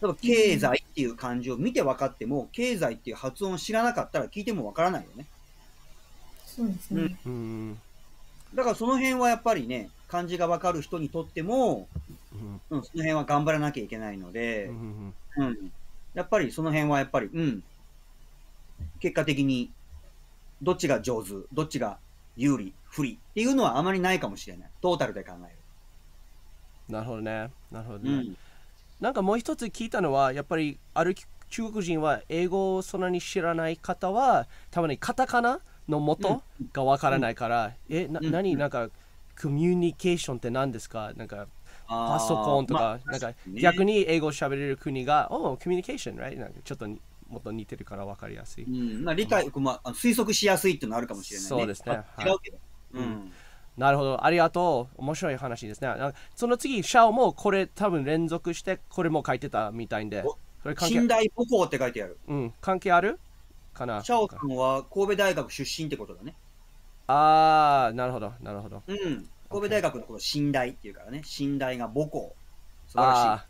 例えば、経済っていう漢字を見て分かっても、経済っていう発音を知らなかったら聞いてもわからないよね。そうですね。うん。だからその辺はやっぱりね、漢字が分かる人にとっても、うん、うん、その辺は頑張らなきゃいけないので、うん、うん、やっぱりその辺はやっぱり、うん、結果的にどっちが上手、どっちが有利、不利っていうのはあまりないかもしれない。トータルで考える。なるほどね。なるほどね。うん、なんかもう一つ聞いたのは、やっぱりある中国人は英語をそんなに知らない方は、たまにカタカナの元がわからないから、うん、え、な、うん、何なんか、コミュニケーションって何ですかなんか、パソコンとか、まあ、なんか、逆に英語を喋れる国が、おコミュニケーション、right? なんかちょっともっと似てるから分かりやすい。うんまあ、理解、まあ、推測しやすいっていうのあるかもしれない、ね、そうですね。違うけど、はい、うん。なるほど、ありがとう。面白い話ですね。その次、シャオもこれ多分連続して、これも書いてたみたいんで。それ近代母校って書いてある。うん、関係あるかな。シャオ君は神戸大学出身ってことだね。ああ、なるほど、なるほど。うん。神戸大学のこの信頼っていうからね、信頼が母校。素晴ら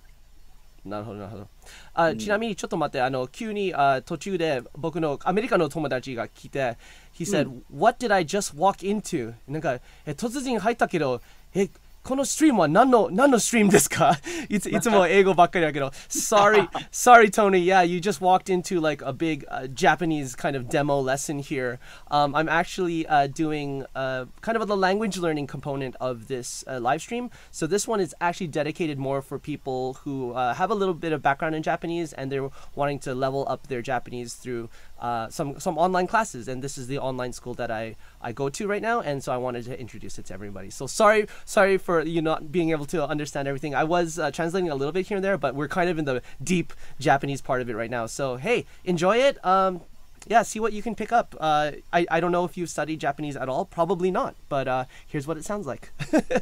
しい。なるほど、なるほど。あちなみにちょっと待って、あの急にあ途中で僕のアメリカの友達が来て、He said,、What did I just walk into? なんか、え突然入ったけど、えこのストリームは何の何のストリームですかいついつも英語ばっかりだけど Sorry, sorry Tony, yeah, you just walked into like a big uh, Japanese kind of demo lesson here. Um, I'm actually uh, doing uh, kind of the language learning component of this uh, live stream. So this one is actually dedicated more for people who have a little bit of background in Japanese and they're wanting to level up their Japanese through uh, some some online classes, and this is the online school that I I go to right now, and so I wanted to introduce it to everybody. So sorry sorry for you not being able to understand everything. I was uh, translating a little bit here and there, but we're kind of in the deep Japanese part of it right now. So hey, enjoy it. Um, yeah, see what you can pick up. Uh, I, I don't know if you study Japanese at all. Probably not. But uh, here's what it sounds like.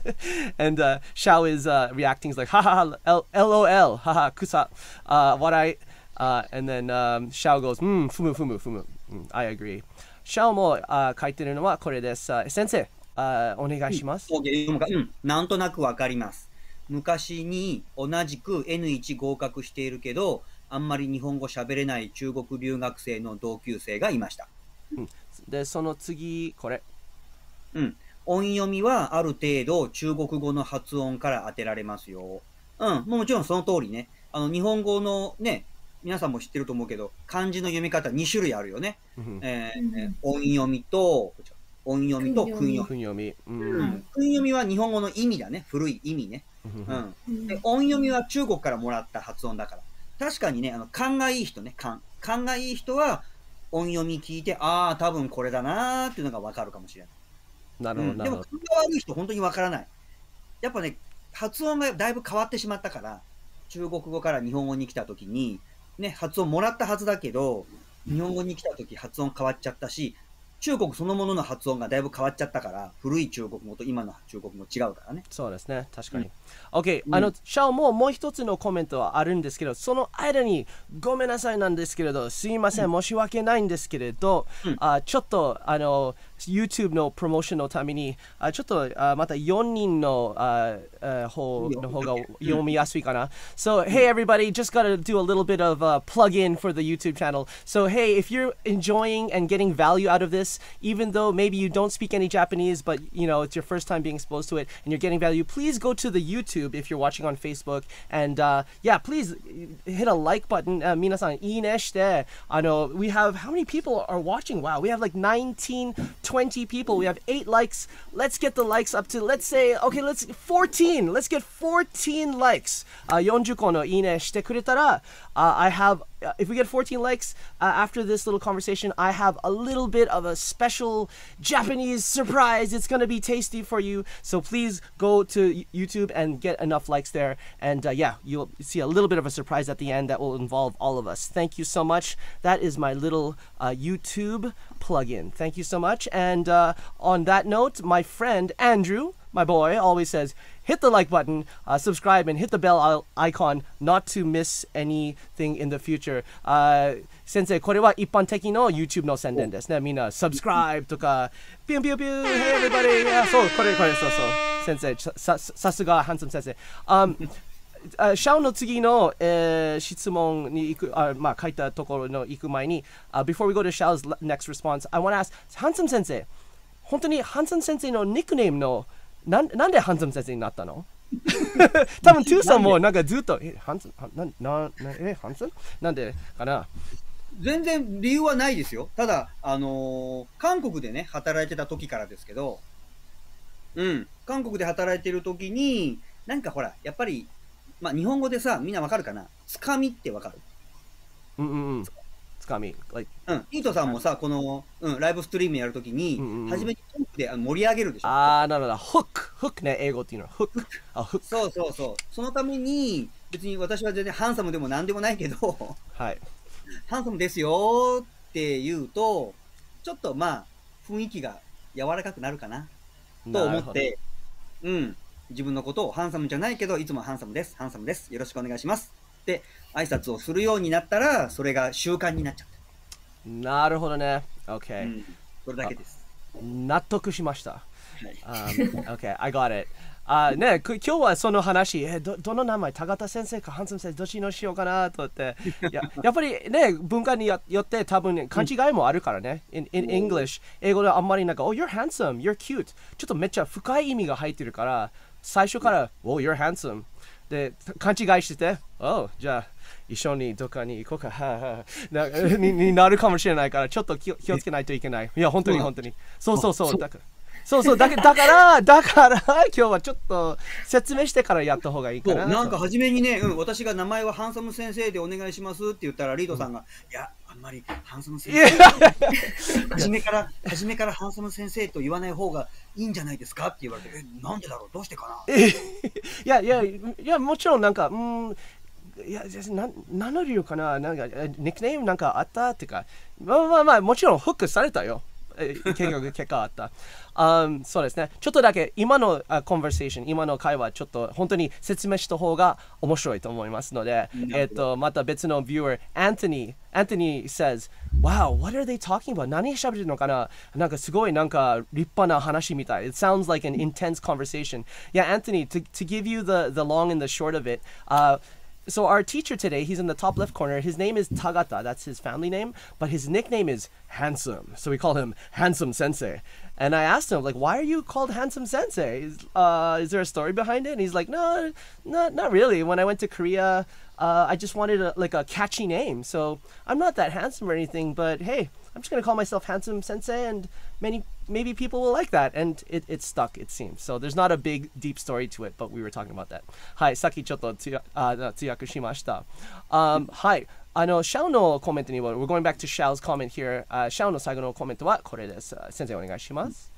and uh, Shao is uh, reacting. He's like, ha ha, ha LOL, ha ha, kusa. Uh, what I Uh, and then um, Shao g うん、ふむふむふむ。シャオもあ書いてるのはこれです。先生、あお願いします。うなんとなくわかります。昔に同じく N1 合格しているけど、あんまり日本語喋れない中国留学生の同級生がいました。で、その次、これ。うん。音読みはある程度中国語の発音から当てられますよ。うん、もちろんその通りね。あの、日本語のね、皆さんも知ってると思うけど、漢字の読み方2種類あるよね。えー、音読みと、音読みと訓読み。訓読み,、うん読みは日本語の意味だね。古い意味ね。うん、で音読みは中国からもらった発音だから。確かにね、あの勘がいい人ね、勘。勘がいい人は音読み聞いて、ああ、多分これだなーっていうのがわかるかもしれない。なるほど、うん、でも勘が悪い人、本当にわからない。やっぱね、発音がだいぶ変わってしまったから、中国語から日本語に来た時に、ね、発音もらったはずだけど、日本語に来た時発音変わっちゃったし、中国そのものの発音がだいぶ変わっちゃったから、古い中国語と今の中国語違うからね。そうですね、確かに。うん、OK、あの、シャオももう一つのコメントはあるんですけど、その間に、ごめんなさいなんですけれど、すいません、申し訳ないんですけれど、うん、あちょっと、あの、YouTube のプロモーションのために、あちょっとあまた4人のああ方の方が読みやすいかな。So, hey everybody, just gotta do a little bit of a uh, plug in for the YouTube channel. So, hey, if you're enjoying and getting value out of this, even though maybe you don't speak any Japanese, but you know, it's your first time being exposed to it and you're getting value, please go to the YouTube if you're watching on Facebook. And uh, yeah, please hit a like button. Uh, we have, how many people are watching? Wow, we have like 19, 20 20 people. We have eight likes. Let's get the likes up to, let's say, okay, let's 14. Let's get 14 likes. Uh, 40個のいいねしてくれたら、uh, I have, if we get 14 likes uh, after this little conversation, I have a little bit of a special Japanese surprise. It's gonna be tasty for you. So please go to YouTube and get enough likes there. And uh, yeah, you'll see a little bit of a surprise at the end that will involve all of us. Thank you so much. That is my little uh, YouTube plug-in. Thank you so much. And uh, on that note, my friend Andrew my boy, always says hit the like button, uh, subscribe, and hit the bell icon not to miss anything in the future. Uh, 先生、これは一般的の YouTube の宣伝ですね。みんな、subscribe とか、ピュンピュンピュン、Hey everybody! Yeah, そう、これこれ、そうそう。先生、ささすが、ハンサム先生。Um, シャオの次の、えー、質問に行く、あまあ、書いたところの行く前に、uh, uh, uh, uh, before we go to Shao's next response, I want to ask, ハンサム先生、本当にハンサム先生のニックネームの、なんなんでハンサム先生になったの多分トゥーさんもなんかずっと、え、ハンサム、な、え、ハンムなんでかな全然理由はないですよ。ただ、あのー、韓国でね、働いてた時からですけど、うん、韓国で働いてる時に、なんかほら、やっぱり、まあ、日本語でさ、みんなわかるかなつかみってわかるうんうんうん。c o Like, うん、イートさんもさ、この、うん、ライブストリームやるときに、初めにトークで盛り上げるでしょ。ああ、なるほど。ホック、ホックね、英語っていうのは。ホック。あ、ホック。そうそうそう。そのために、別に私は全然ハンサムでもなんでもないけど、はい。ハンサムですよって言うと、ちょっとまあ、雰囲気が柔らかくなるかな、と思って、うん、自分のことをハンサムじゃないけど、いつもハンサムです、ハンサムです、よろしくお願いしますって挨拶をするようになったら、それが習慣になっちゃった。なるほどね。OK、うん、それだけです。納得しました。はい um, OK, I got it. あね、今日はその話、えどどの名前、高田先生かハンスム先生、どっちのしようかなとって、や やっぱりね、文化によって多分、勘違いもあるからね、in, in English、英語であんまりなんか、oh, you're handsome, you're cute、ちょっとめっちゃ深い意味が入ってるから、最初から、oh, you're handsome、で、勘違いしてて、おう、じゃあ、一緒にどっかに行こうか、はあはあ、なにになるかもしれないから、ちょっと気を気をつけないといけない。いや、本当に本当に。そうそうそう、だから。そうそうだけ だからだから今日はちょっと説明してからやった方がいいかな。なんか初めにね、うん、私が名前はハンサム先生でお願いしますって言ったらリードさんが、うん、いやあんまり半ンの先生、初めから、初めからハンのム先生と言わない方がいいんじゃないですかって言われて、え、なんでだろうどうしてかないやいや、いや、もちろんなんか、うん、いや、な名乗りよかななんか、ニックネームなんかあったってか、まあまあまあ、もちろんフックされたよ。結局結果あった。um, そうですね。ちょっとだけ今のコンバーセーション、今の会話、ちょっと本当に説明した方が面白いと思いますので、えっと、また別のビューアー、Anthony, Anthony says, Wow, what are they talking about? 何喋ってるのかななんかすごいなんか立派な話みたい。It sounds like an intense conversation. Yeah, Anthony, to, to give you the, the long and the short of it,、uh, so our teacher today, he's in the top left corner. His name is Tagata. That's his family name, but his nickname is Handsome. So we call him Handsome Sensei. And I asked him, like, why are you called Handsome Sensei? Is, uh, is there a story behind it? And he's like, no, not not really. When I went to Korea, uh, I just wanted a, like a catchy name. So I'm not that handsome or anything, but hey, I'm just gonna call myself Handsome Sensei, and many maybe people will like that, and it, it stuck, it seems. So there's not a big, deep story to it, but we were talking about that. はい、さっきちょっとつやあ通訳しました。Um, はい。あの、シャオのコメントには、we're going back to Shao's comment here、uh,。シャオの最後のコメントはこれです。先生、お願いします。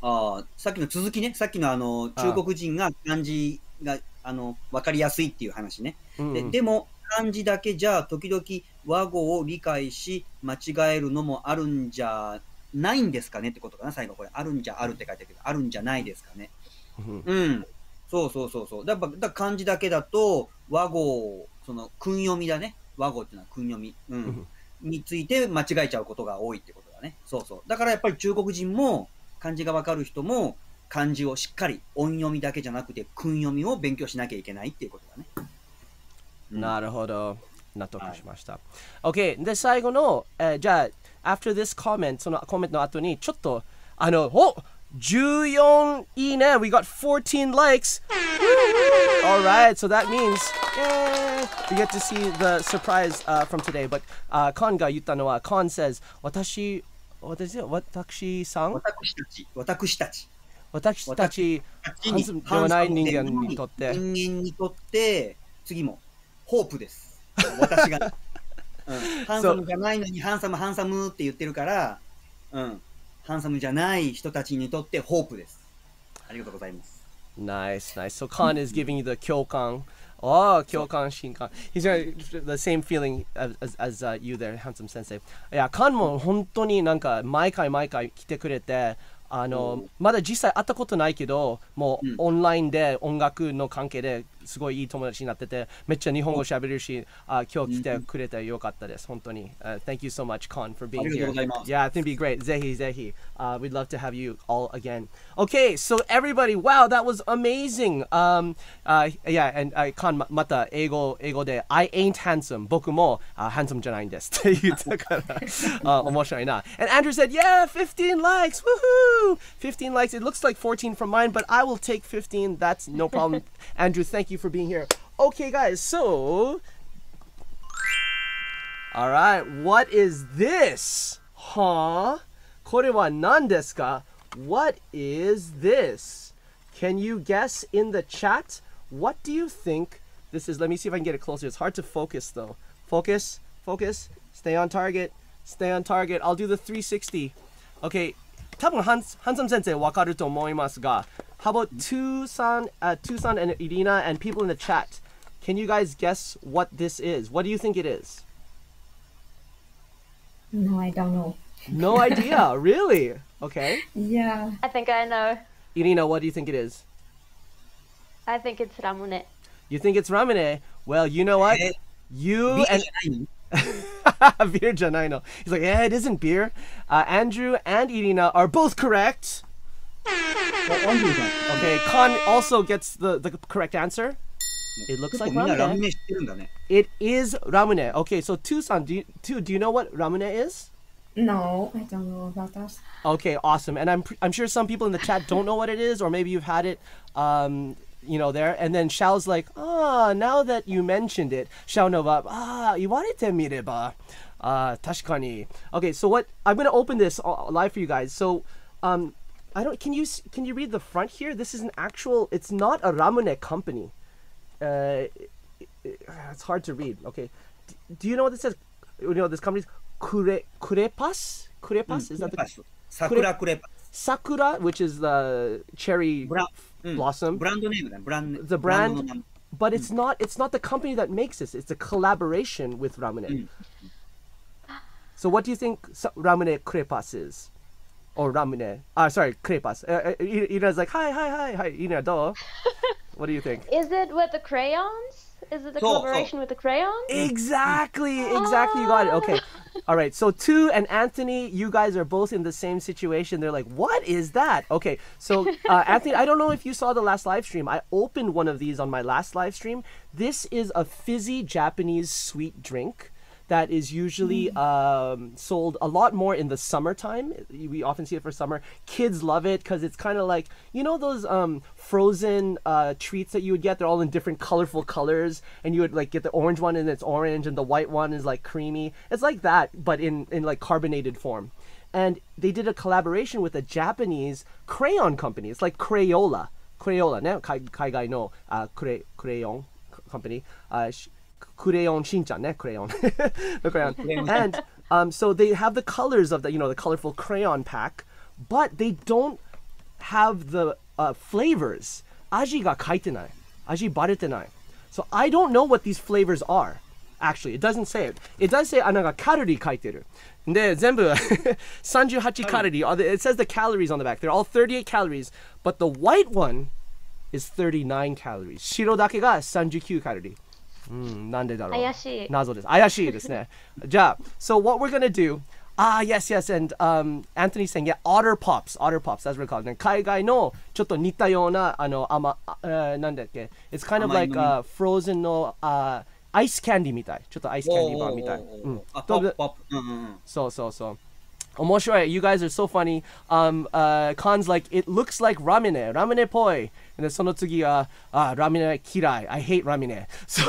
あさっきの続きね、さっきのあの中国人が漢字があの分かりやすいっていう話ね。うんうん、ででも、漢字だけじゃ時々和語を理解し間違えるのもあるんじゃないんですかねってことかな、最後これ。あるんじゃあるって書いてあるけど、あるんじゃないですかね。うん。そうそうそうそう。だから、漢字だけだと、和語、その、訓読みだね。和語っていうのは訓読み。うん。について間違えちゃうことが多いってことだね。そうそう。だからやっぱり中国人も、漢字がわかる人も、漢字をしっかり音読みだけじゃなくて、訓読みを勉強しなきゃいけないっていうことだね。うん、なるほど。納得しました。はい、OK。で、最後の、えー、じゃあ、after this comment そのコメントの後にちょっとあのお14いいね We got 14 likes Alright so that means y e we get to see the surprise、uh, from today but、uh, カンが言ったのはカン says 私私私さん私たち私たち私たちハンサではない人間にとって人間にとって次もホープです私がハンサムじゃないのに、ハンサム、ハンサムって言ってるから、うん、ハンサムじゃない人たちにとってホープです。ありがとうございます。Nice, nice. So Khan is giving you the 共感。Oh, k y o k h e s got the same feeling as, as, uh, you there, handsome sensei. いや、カンも本当になんか毎回毎回来てくれて、あの、まだ実際会ったことないけど、もうオンラインで音楽の関係ですごいいい友達になってて、めっちゃ日本語喋れるし、あ今日来てくれてよかったです。本当に。Uh, thank you so much, Con, for being here. Yeah, I think it'd be great. ぜひぜひ。Uh, we'd love to have you all again. Okay, so everybody, wow, that was amazing. Um, uh, yeah, and uh, Con, また英語英語で I ain't handsome. 僕も、uh, handsome じゃないんですって言ったから、uh, And Andrew said, yeah, 15 likes. Woohoo! 15 likes. It looks like 14 from mine, but I will take 15. That's no problem. Andrew, thank you you for being here. Okay, guys, so... Alright, what is this? Huh? これは何ですか? What is this? Can you guess in the chat? What do you think this is? Let me see if I can get it closer. It's hard to focus, though. Focus, focus, stay on target, stay on target. I'll do the 360. Okay, 多分ハンハンサム先生わかると思いますが、How about Tucson, uh, Tucson and Irina and people in the chat? Can you guys guess what this is? What do you think it is? No, I don't know. No idea, really? Okay. Yeah. I think I know. Irina, what do you think it is? I think it's ramune. You think it's ramune? Well, you know what? You and beer know. He's like, yeah, it isn't beer. Uh, Andrew and Irina are both correct. Okay, Khan also gets the, the correct answer. It looks like ramune. It is ramune. Okay, so Tucson, do you, two, do you know what ramune is? No, I don't know about that. Okay, awesome. And I'm I'm sure some people in the chat don't know what it is, or maybe you've had it um, you know, there. And then Xiao's like, ah, now that you mentioned it, Xiao Nova, ah, to meet mireba. Uh, tashikani. Okay, so what, I'm going to open this live for you guys. So, um, I don't, can you, can you read the front here? This is an actual, it's not a ramune company. Uh, it's hard to read. Okay. do you know what this says? You know, this company's Kure, Kurepas? Kurepas? Mm, is that the? Sakura Kurepas. Sakura, which is the cherry Bra- mm. blossom. Mm, brand name, brand, the brand, brand name. but it's mm. not it's not the company that makes this. It's a collaboration with Ramune. Mm. So what do you think Ramune Crepas is? Or Ramune, ah, sorry, Crepas. Uh, uh Ina's like, hi, hi, hi, hi, Ina, do. what do you think? Is it with the crayons? Is it the so, collaboration so. with the crayon? Mm. Exactly, ah. exactly. You got it. Okay. All right. So two and Anthony, you guys are both in the same situation. They're like, what is that? Okay. So uh, Anthony, I don't know if you saw the last live stream. I opened one of these on my last live stream. This is a fizzy Japanese sweet drink that is usually hmm. um, sold a lot more in the summertime. We often see it for summer. Kids love it because it's kind of like you know those um, frozen uh, treats that you would get. They're all in different colorful colors, and you would like get the orange one and it's orange, and the white one is like creamy. It's like that, but in in like carbonated form. And they did a collaboration with a Japanese crayon company. It's like Crayola. Crayola, now Kai, Kai Gai no uh, cray, Crayon Company. Uh, Kureon Shinchan, ne? Crayon. the crayon. and um, so they have the colors of the, you know, the colorful crayon pack, but they don't have the uh, flavors. Aji ga kaitenai. Aji baretenai. So I don't know what these flavors are. Actually, it doesn't say it. It does say anaga kalori kaiteru. De zenbu sanjuhachi kalori. Oh. It says the calories on the back. They're all 38 calories, but the white one is 39 calories. Shiro dake ga 39 calories. うん、なんでだろう。怪しい。謎です。怪しいですね。じゃあ、so what we're gonna do Ah, yes, yes. And um, Anthony's saying, yeah, Otter Pops, Otter Pops, that's what it's called. And 海外のちょっと似たような、あの、甘、uh, It's kind of like、uh, frozen の、uh, アイスキャンディみたい。ちょっとアイスキャンディバーみたい。うん。ポップ、ポップ。そうそうそう。Omoshoi, you guys are so funny. Um, uh, cons like, it looks like ramine, ramine poi. And then ah, uh, uh, ramine kirai, I hate ramine. So,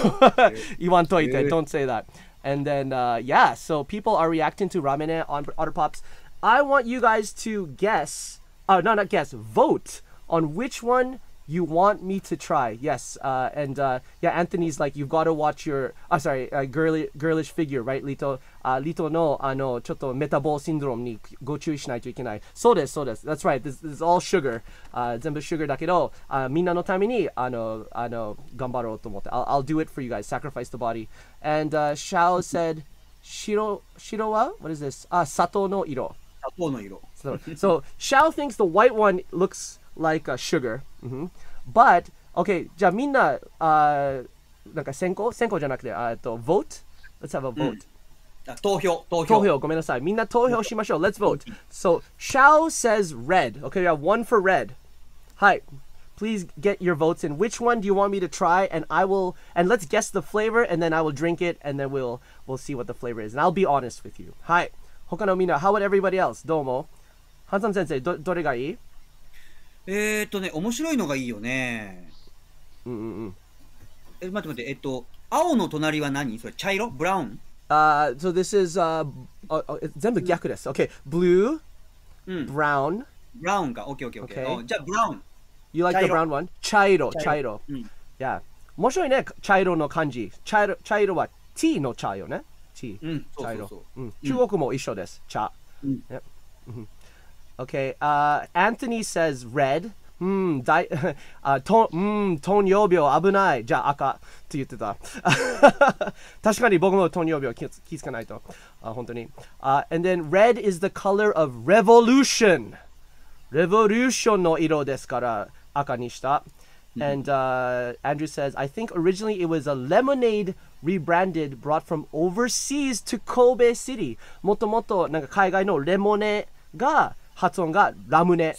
iwantoite, don't say that. And then, uh, yeah, so people are reacting to ramine on Otter Pops. I want you guys to guess, uh, no, not guess, vote on which one you want me to try. Yes. Uh, and uh, yeah, Anthony's like, you've got to watch your, ah, uh, sorry, uh, girly, girlish figure, right? Lito, uh, Lito no, ano, uh, chotto metabol syndrome ni shinai to ikenai. So desu, so desu. That's right. This, this is all sugar. Uh, zenbu sugar dakedo, uh, minna no tame ni, ano, ano, gambaro tomotte. I'll, I'll do it for you guys. Sacrifice the body. And uh, Shao said, shiro, shiro wa? What is this? Ah, sato no iro. Sato no iro. So, so Shao thinks the white one looks like uh, sugar. Mm-hmm. But, okay, しゃあみんな uh uh, vote. なんか選考選考じゃなくて、えっと、vote? Let's have a mm. vote. Ah, let us vote. So, Shao says red. Okay, we have one for red. Hi. Please get your votes in. Which one do you want me to try? And I will, and let's guess the flavor, and then I will drink it, and then we'll we'll see what the flavor is. And I'll be honest with you. Hi. mina. how about everybody else? Domo. Hansan sensei, do, どれがいいえー、っとね、面白いのがいいよね。うんうんうん。え、待って待って、えっと、青の隣は何それ、茶色ブラウンあ、uh, so this is, uh, uh, 全部逆です。OK、blue, brown. ブラウンか、OK、OK、OK。じゃあ、ブラウン。You like the brown one? 茶色、茶色。うん。Yeah. 面白いね、茶色の漢字。茶色茶色は T の茶よね。T。うん、茶色。中国も一緒です。茶。うん。y Okay. Uh, Anthony says red. And then red is the color of revolution. Revolution レボリューションの色ですから赤にした。And mm-hmm. uh, Andrew says, I think originally it was a lemonade rebranded brought from overseas to Kobe City. もともとなんか海外のレモネが発音がラムネ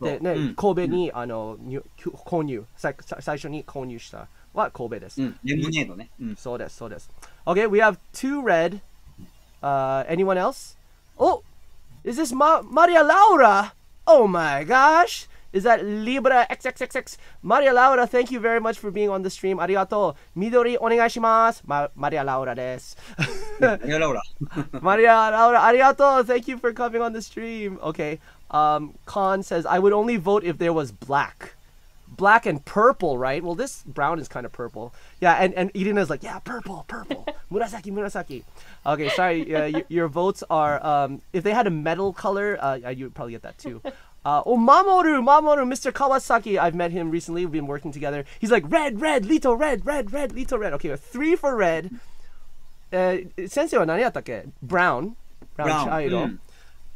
でね、うん、神戸に、あの購入最、最初に購入したは神戸です。レモネードね。そうです、そうです。Okay, we have two red. Uh, anyone else? Oh, is this Ma Maria Laura? Oh my gosh! is at Libra XXXX. Maria Laura, thank you very much for being on the stream. Arigato. Midori onegaishimasu. Ma- Maria Laura des. Maria Laura. Maria Laura, arigato. Thank you for coming on the stream. Okay. Um, Khan says, I would only vote if there was black. Black and purple, right? Well, this brown is kind of purple. Yeah, and, and is like, yeah, purple, purple. murasaki, murasaki. Okay, sorry. Uh, your, your votes are, um, if they had a metal color, uh, uh you'd probably get that too. Uh, oh, Mamoru, Mamoru, Mr. Kawasaki. I've met him recently. We've been working together. He's like, red, red, Lito, red, red, red, Lito, red. Okay, three for red. Uh, sensei wa nani brown. Brown, brown. 茶色。Mm.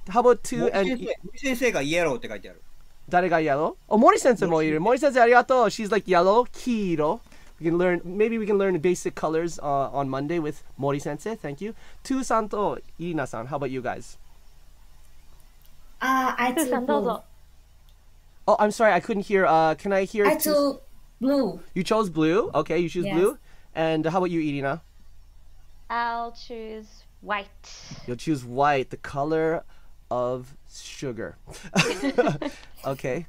How about two and... Sensei, 先生が yellow って書いてある。誰が yellow? Oh, Mori sensei Mori sensei she's like yellow, kiro. We can learn, maybe we can learn basic colors uh, on Monday with Mori sensei. Thank you. Tu san to Iina san. How about you guys? Uh, I do blue. Oh, I'm sorry, I couldn't hear. Uh, can I hear? I do blue. You chose blue. Okay, you choose yes. blue. And how about you, Edina? I'll choose white. You'll choose white, the color of sugar. okay.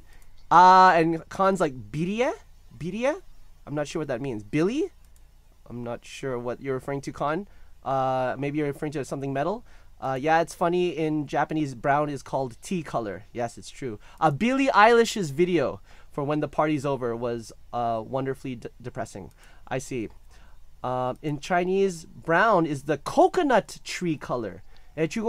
Uh, and Khan's like Bidia? Bidia? I'm not sure what that means. Billy? I'm not sure what you're referring to, Khan. Uh, maybe you're referring to something metal. Uh, yeah, it's funny in Japanese, brown is called tea color. Yes, it's true. Uh, Billie Eilish's video for When the Party's Over was uh, wonderfully depressing. I see. Uh, in Chinese, brown is the coconut tree color. I tree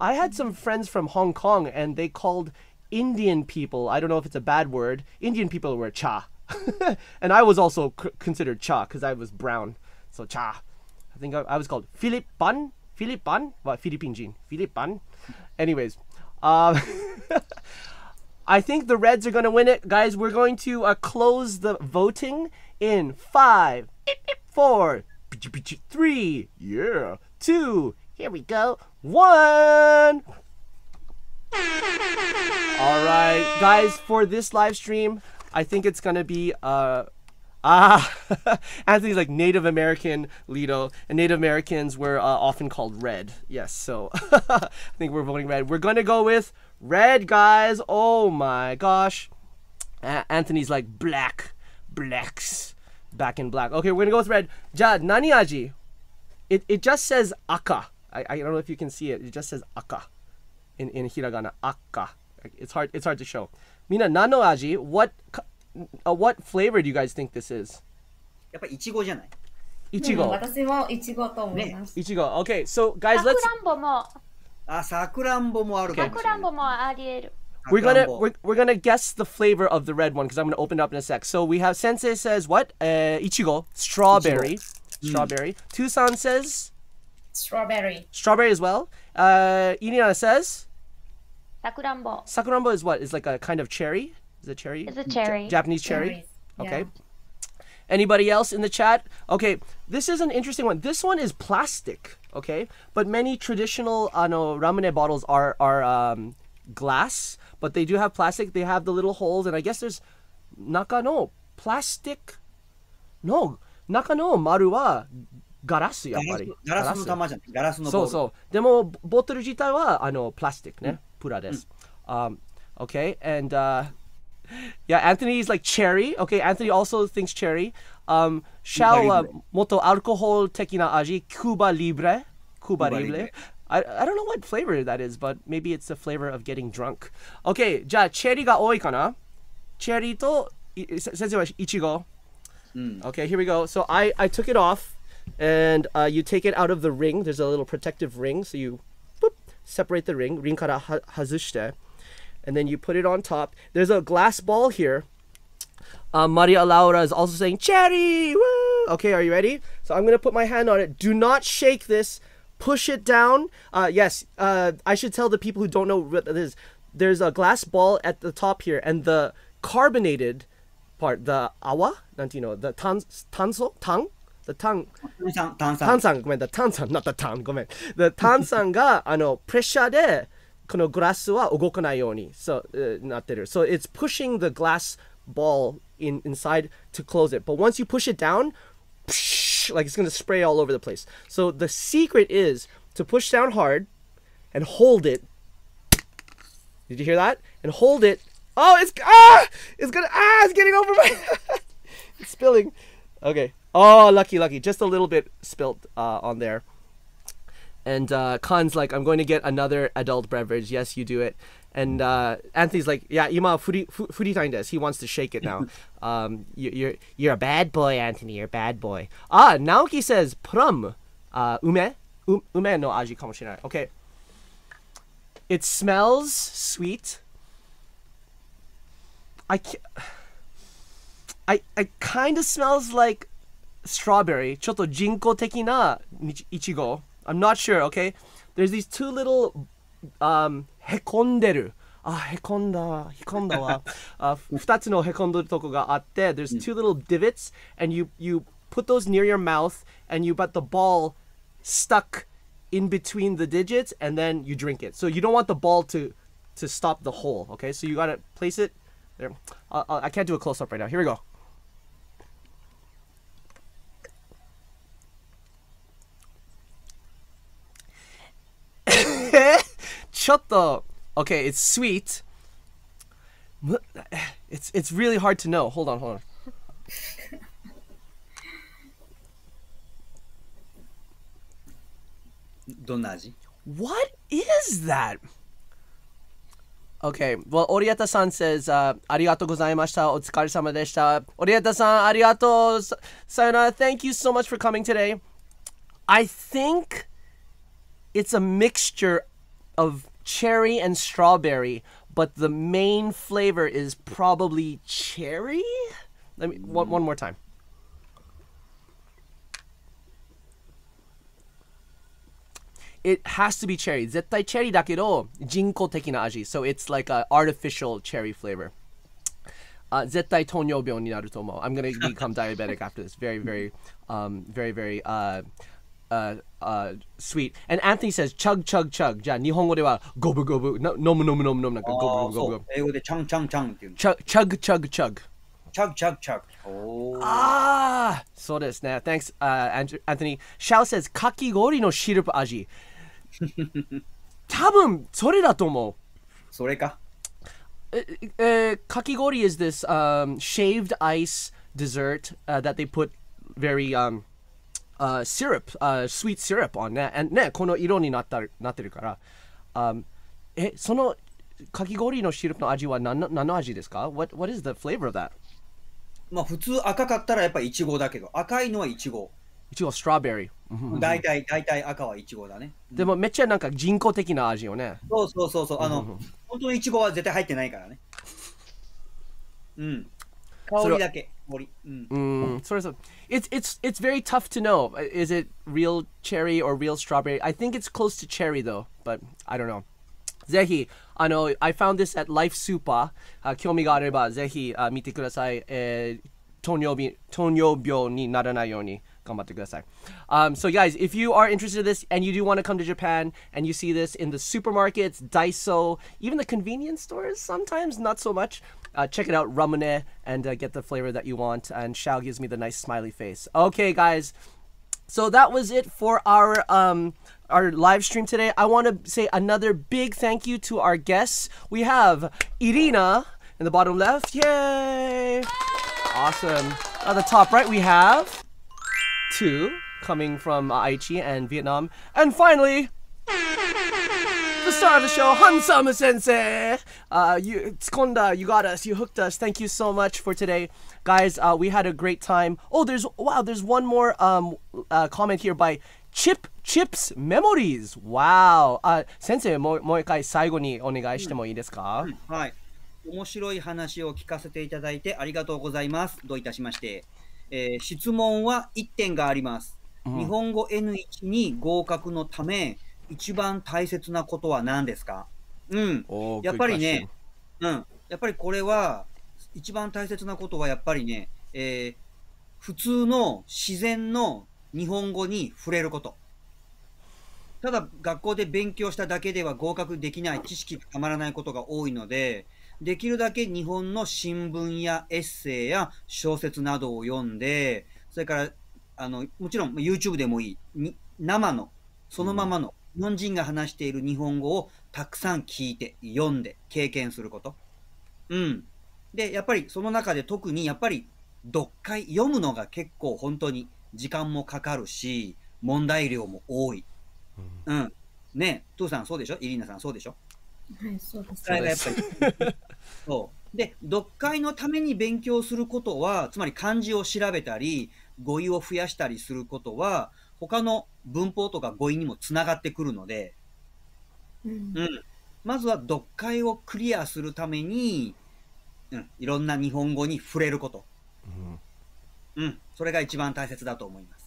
had some friends from Hong Kong and they called Indian people, I don't know if it's a bad word, Indian people were cha. and I was also considered cha because I was brown. So cha think I, was called Philip Pan. Philip Pan? Well, Philippine Jean. Philip Pan. Anyways, uh, I think the Reds are going to win it. Guys, we're going to uh, close the voting in five, four, three, yeah, two, here we go, one. All right, guys, for this live stream, I think it's going to be. Uh, Ah, Anthony's like Native American Lido, and Native Americans were uh, often called red. Yes, so I think we're voting red. We're gonna go with red, guys. Oh my gosh, A Anthony's like black, blacks, back in black. Okay, we're gonna go with red. Ja nani aji? It it just says aka. I, I don't know if you can see it. It just says aka, in in hiragana aka. It's hard it's hard to show. Mina nano aji? What uh, what flavor do you guys think this is? やっぱいちごじゃない。いちご。私もいちごと思います。いちご。Okay, mm, so guys, let's. さくらんぼも。あ、さくらんぼもあるかもしれない。さくらんぼもあり得る。We're ah, gonna we're, we're gonna guess the flavor of the red one because I'm gonna open it up in a sec. So we have Sensei says what? Uh, ichigo, strawberry, ichigo. Hmm. strawberry. Mm. Tucson says strawberry, strawberry as well. Uh, Inina says sakurambo. Sakurambo is what? Is like a kind of cherry. Is it cherry? It's a cherry. J Japanese cherry. Cherries. Okay. Yeah. Anybody else in the chat? Okay, this is an interesting one. This one is plastic, okay? But many traditional uh, no, ramen bottles are are um, glass, but they do have plastic. They have the little holes, and I guess there's nakano plastic. No, nakano maru wa okay, yeah, Anthony is like cherry. Okay, Anthony also thinks cherry. Um, shall uh, moto alcohol tequila aji Cuba libre, Cuba, libre. I, I don't know what flavor that is, but maybe it's the flavor of getting drunk. Okay, ichigo. Okay, here we go. So I I took it off, and uh, you take it out of the ring. There's a little protective ring, so you boop, separate the ring. Ring kara から外して。and then you put it on top. There's a glass ball here. Uh, Maria Laura is also saying cherry. Woo! Okay, are you ready? So I'm gonna put my hand on it. Do not shake this. Push it down. Uh, yes. Uh, I should tell the people who don't know what this. There's a glass ball at the top here, and the carbonated part, the awa, don't you know, the tan tanso tang, the tang. 炭酸、炭酸。炭酸、ごめん、炭酸、not the the ga, pressure de. このグラスは動かないように、so, uh, なってる。So it's pushing the glass ball in, inside to close it. But once you push it down, psh, like it's going to spray all over the place. So the secret is to push down hard and hold it. Did you hear that? And hold it. Oh, it's ah, it's gonna ah, it's getting over my. it's spilling. Okay. Oh, lucky, lucky. Just a little bit spilt uh, on there. And uh, Khan's like, I'm going to get another adult beverage. Yes, you do it. And uh, Anthony's like, yeah, ima furi furitain desu. He wants to shake it now. um, you, are you're, you're a bad boy, Anthony. You're a bad boy. Ah, Naoki says plum, uh, ume, um, ume no aji kamoshinai. Okay. It smells sweet. I, I, I kind of smells like strawberry. Choto jinko teki na ichigo. I'm not sure, okay? There's these two little um, hekonderu. あ、へこんだ、へこんだは、uh, ah, 2つのへこんでるとこがあって、there's mm. two little divots, and you, you put those near your mouth, and you put the ball stuck in between the digits, and then you drink it. So you don't want the ball to, to stop the hole, okay? So you gotta place it there. I can't do a close up right now. Here we go. Chotto, okay, it's sweet. It's it's really hard to know. Hold on, hold on. what is that? Okay, well, Oriata san says, uh, Arigato gozaimashita, deshita. san, arigato, sayonara, thank you so much for coming today. I think it's a mixture of cherry and strawberry, but the main flavor is probably cherry. Let me one, one more time. It has to be cherry. Zettai cherry dakedo jinko teki aji. So it's like an artificial cherry flavor. Uh, zettai zettai tonyobyo ni naru I'm gonna become diabetic after this. Very, very, um, very, very. Uh, uh, uh, sweet. And Anthony says chug chug chug. じゃあ日本語ではゴブゴブ、飲む飲む飲む飲むなんかゴブゴブゴブ。英語でチャンチャンチャンって言う。chug oh, eh, chug chug chug。chug chug chug. ああ、そうですね。Thanks, oh. ah, uh, Anthony. Shao says Kaki gori uh, uh, is this um, shaved ice dessert uh, that they put very um, uh, syrup, uh, sweet syrup on ね、and ね、この色になったなってるから、um, え、そのかき氷のシルプの味は何の何の味ですか what, ?What is the flavor of that? まあ普通赤かったらやっぱりイチゴだけど、赤いのはイチゴ。イチゴ、ストラベリー。大体、大体赤はイチゴだね。でもめっちゃなんか人工的な味よね。そうそうそうそう。あの、本当のイチゴは絶対入ってないからね。うん。香りだけ。mm. Mm, sort of. It's it's it's very tough to know. Is it real cherry or real strawberry? I think it's close to cherry though, but I don't know. I found this at Life Super、uh,。興味があれば、ぜひ、uh, 見てください。えー、糖尿病、糖尿病にならないように。頑張ってください。Um, so guys, if you are interested in this and you do want to come to Japan and you see this in the supermarkets, Daiso, even the convenience stores sometimes, not so much, uh, check it out, Ramune, and uh, get the flavor that you want. And Xiao gives me the nice smiley face. Okay, guys. So that was it for our um, our live stream today. I want to say another big thank you to our guests. We have Irina in the bottom left. Yay! Awesome. On the top right, we have two coming from Aichi and Vietnam. And finally, the star of the show, Hansama Sensei. Uh, you, Konda. you got us. You hooked us. Thank you so much for today, guys. Uh, we had a great time. Oh, there's wow. There's one more um uh, comment here by Chip Chips Memories. Wow. Uh, 先生、もうもう一回最後にお願いしてもいいですか、うん、はい。面白い話を聞かせていただいてありがとうございます。どういたしまして。えー、質問は1点があります。うん、日本語 N1 に合格のため、一番大切なことは何ですかうん。やっぱりね、うん。やっぱりこれは、一番大切なことはやっぱりね、えー、普通の自然の日本語に触れること。ただ、学校で勉強しただけでは合格できない知識がたまらないことが多いので、できるだけ日本の新聞やエッセイや小説などを読んで、それから、あの、もちろん YouTube でもいい、生の、そのままの、日本人が話している日本語をたくさん聞いて、読んで、経験すること。うん。で、やっぱりその中で特にやっぱり読解、読むのが結構本当に時間もかかるし、問題量も多い。うん。ねえ、父さんそうでしょイリーナさんそうでしょはい、そうです。やっぱり。そうで読解のために勉強することはつまり漢字を調べたり語彙を増やしたりすることは他の文法とか語彙にもつながってくるので、うん、うん、まずは読解をクリアするために、うん、いろんな日本語に触れること、うん、うん、それが一番大切だと思います。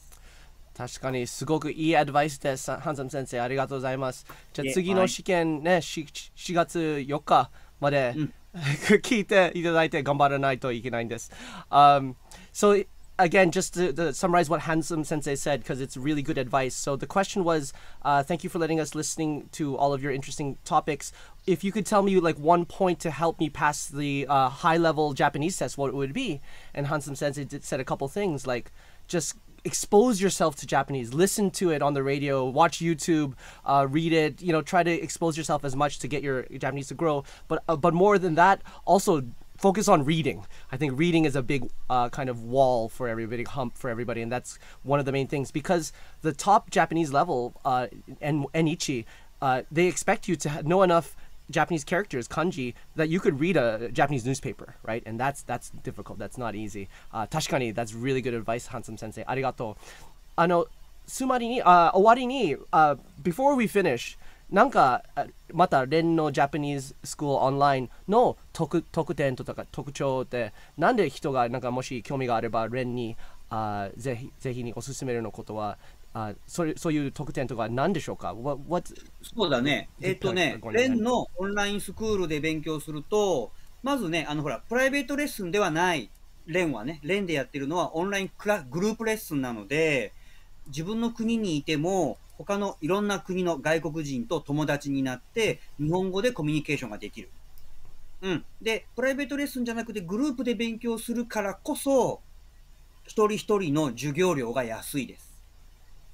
確かにすごくいいアドバイスです。ハンサム先生、ありがとうございます。じゃあ次の試験ね、4, 4月4日まで、うん、聞いていただいて頑張らないといけないんです。Um, so again, just to, to, summarize what Handsome Sensei said, because it's really good advice. So the question was, uh, thank you for letting us listening to all of your interesting topics. If you could tell me like one point to help me pass the uh, high level Japanese test, what it would be? And Handsome Sensei did, said a couple things like just expose yourself to Japanese. Listen to it on the radio, watch YouTube, uh, read it. You know, try to expose yourself as much to get your Japanese to grow. But uh, but more than that, also focus on reading. I think reading is a big uh, kind of wall for everybody, hump for everybody, and that's one of the main things because the top Japanese level uh, and uh, en- uh, they expect you to know enough Japanese characters, kanji, that you could read a Japanese newspaper, right? And that's that's difficult. That's not easy. Uh, tashikani, that's really good advice, Handsome Sensei. Arigato. ano sumari ni awari uh, あの、つまりに、あ終わりに、uh, before we finish, nanka uh, mata ren ren no Japanese school なんか、また、連のジャパニーズスクールオンラインの特特典とか特徴って、なんで人が、なんかもし興味があれば、連に、あぜひぜひにおすすめのことは、あそれそういう特典とか何でしょうか what, そうだね。えっとね、レンのオンラインスクールで勉強すると、まずね、あのほら、プライベートレッスンではない、レンはね、レンでやってるのはオンラインクラグループレッスンなので、自分の国にいても、他のいろんな国の外国人と友達になって、日本語でコミュニケーションができる。うん。で、プライベートレッスンじゃなくてグループで勉強するからこそ、一人一人の授業料が安いです。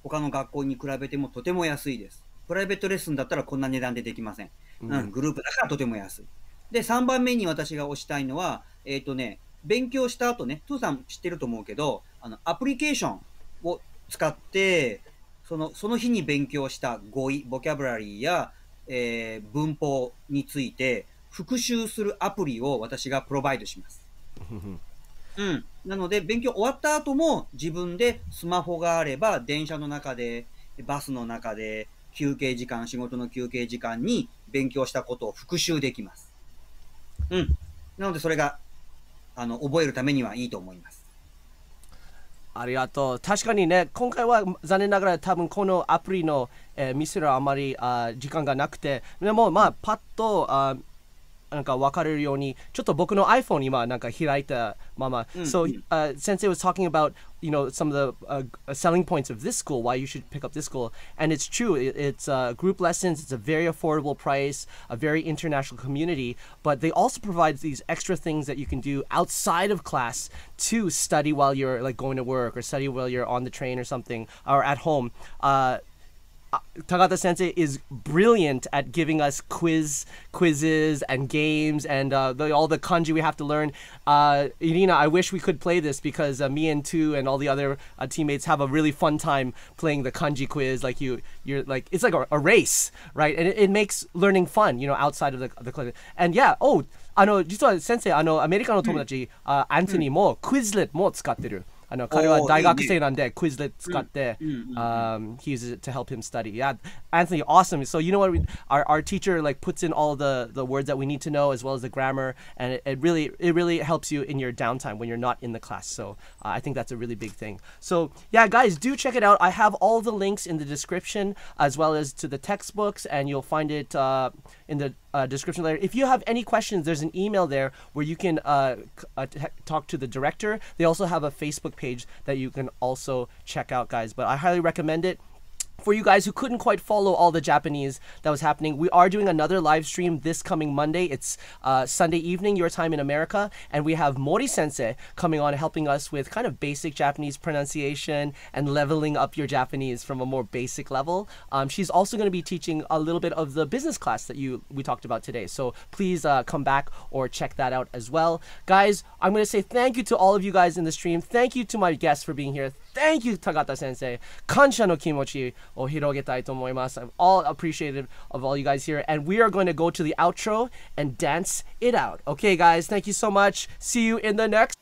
他の学校に比べてもとても安いです。プライベートレッスンだったらこんな値段でできません。うん、グループだからとても安い。で、3番目に私が推したいのは、えっ、ー、とね、勉強した後ね、トゥーさん知ってると思うけど、あの、アプリケーションを使って、その、その日に勉強した語彙、ボキャブラリーや、えー、文法について復習するアプリを私がプロバイドします。うん、なので、勉強終わった後も自分でスマホがあれば、電車の中で、バスの中で、休憩時間、仕事の休憩時間に勉強したことを復習できます。うん。なので、それが、あの、覚えるためにはいいと思います。ありがとう。確かにね、今回は残念ながら多分このアプリの、えー、見せるあまりあ時間がなくて、でもまあ、パッとあなんか分かれるようにちょっと僕の iPhone 今なんか開いたまま、うん、so、uh, sensei was talking about you know some of the uh, selling points of this school why you should pick up this school and it's true it, it's uh, group lessons it's a very affordable price a very international community but they also provide these extra things that you can do outside of class to study while you're like going to work or study while you're on the train or something or at home uh, uh, Tagata Sensei is brilliant at giving us quiz quizzes and games and uh, the, all the kanji we have to learn. Uh, Irina, I wish we could play this because uh, me and two and all the other uh, teammates have a really fun time playing the kanji quiz. Like you, you're like it's like a, a race, right? And it, it, makes learning fun, you know, outside of the the class. And yeah, oh, I I know know sensei, hmm. uh, Anthony Quizlet あの実は先生あのアメリカの友達、うん、アントニーもクイズレットも使ってる。うんあの彼は大学生なんで、クイズで使って、um, he uses it to help him study. Yeah, Anthony, awesome. So you know what? We, our, our teacher like puts in all the, the words that we need to know as well as the grammar, and it, it really it really helps you in your downtime when you're not in the class. So uh, I think that's a really big thing. So yeah, guys, do check it out. I have all the links in the description as well as to the textbooks, and you'll find it. Uh, in the uh, description later. If you have any questions, there's an email there where you can uh, uh talk to the director. They also have a Facebook page that you can also check out, guys. But I highly recommend it for you guys who couldn't quite follow all the Japanese that was happening, we are doing another live stream this coming Monday. It's uh, Sunday evening, your time in America, and we have Mori Sensei coming on helping us with kind of basic Japanese pronunciation and leveling up your Japanese from a more basic level. Um, she's also going to be teaching a little bit of the business class that you we talked about today. So please uh, come back or check that out as well, guys. I'm going to say thank you to all of you guys in the stream. Thank you to my guests for being here. Thank you, Tagata Sensei. Kansha no kimochi. を広げたいと思います。I'm all appreciative of all you guys here. And we are going to go to the outro and dance it out. Okay, guys, thank you so much. See you in the next.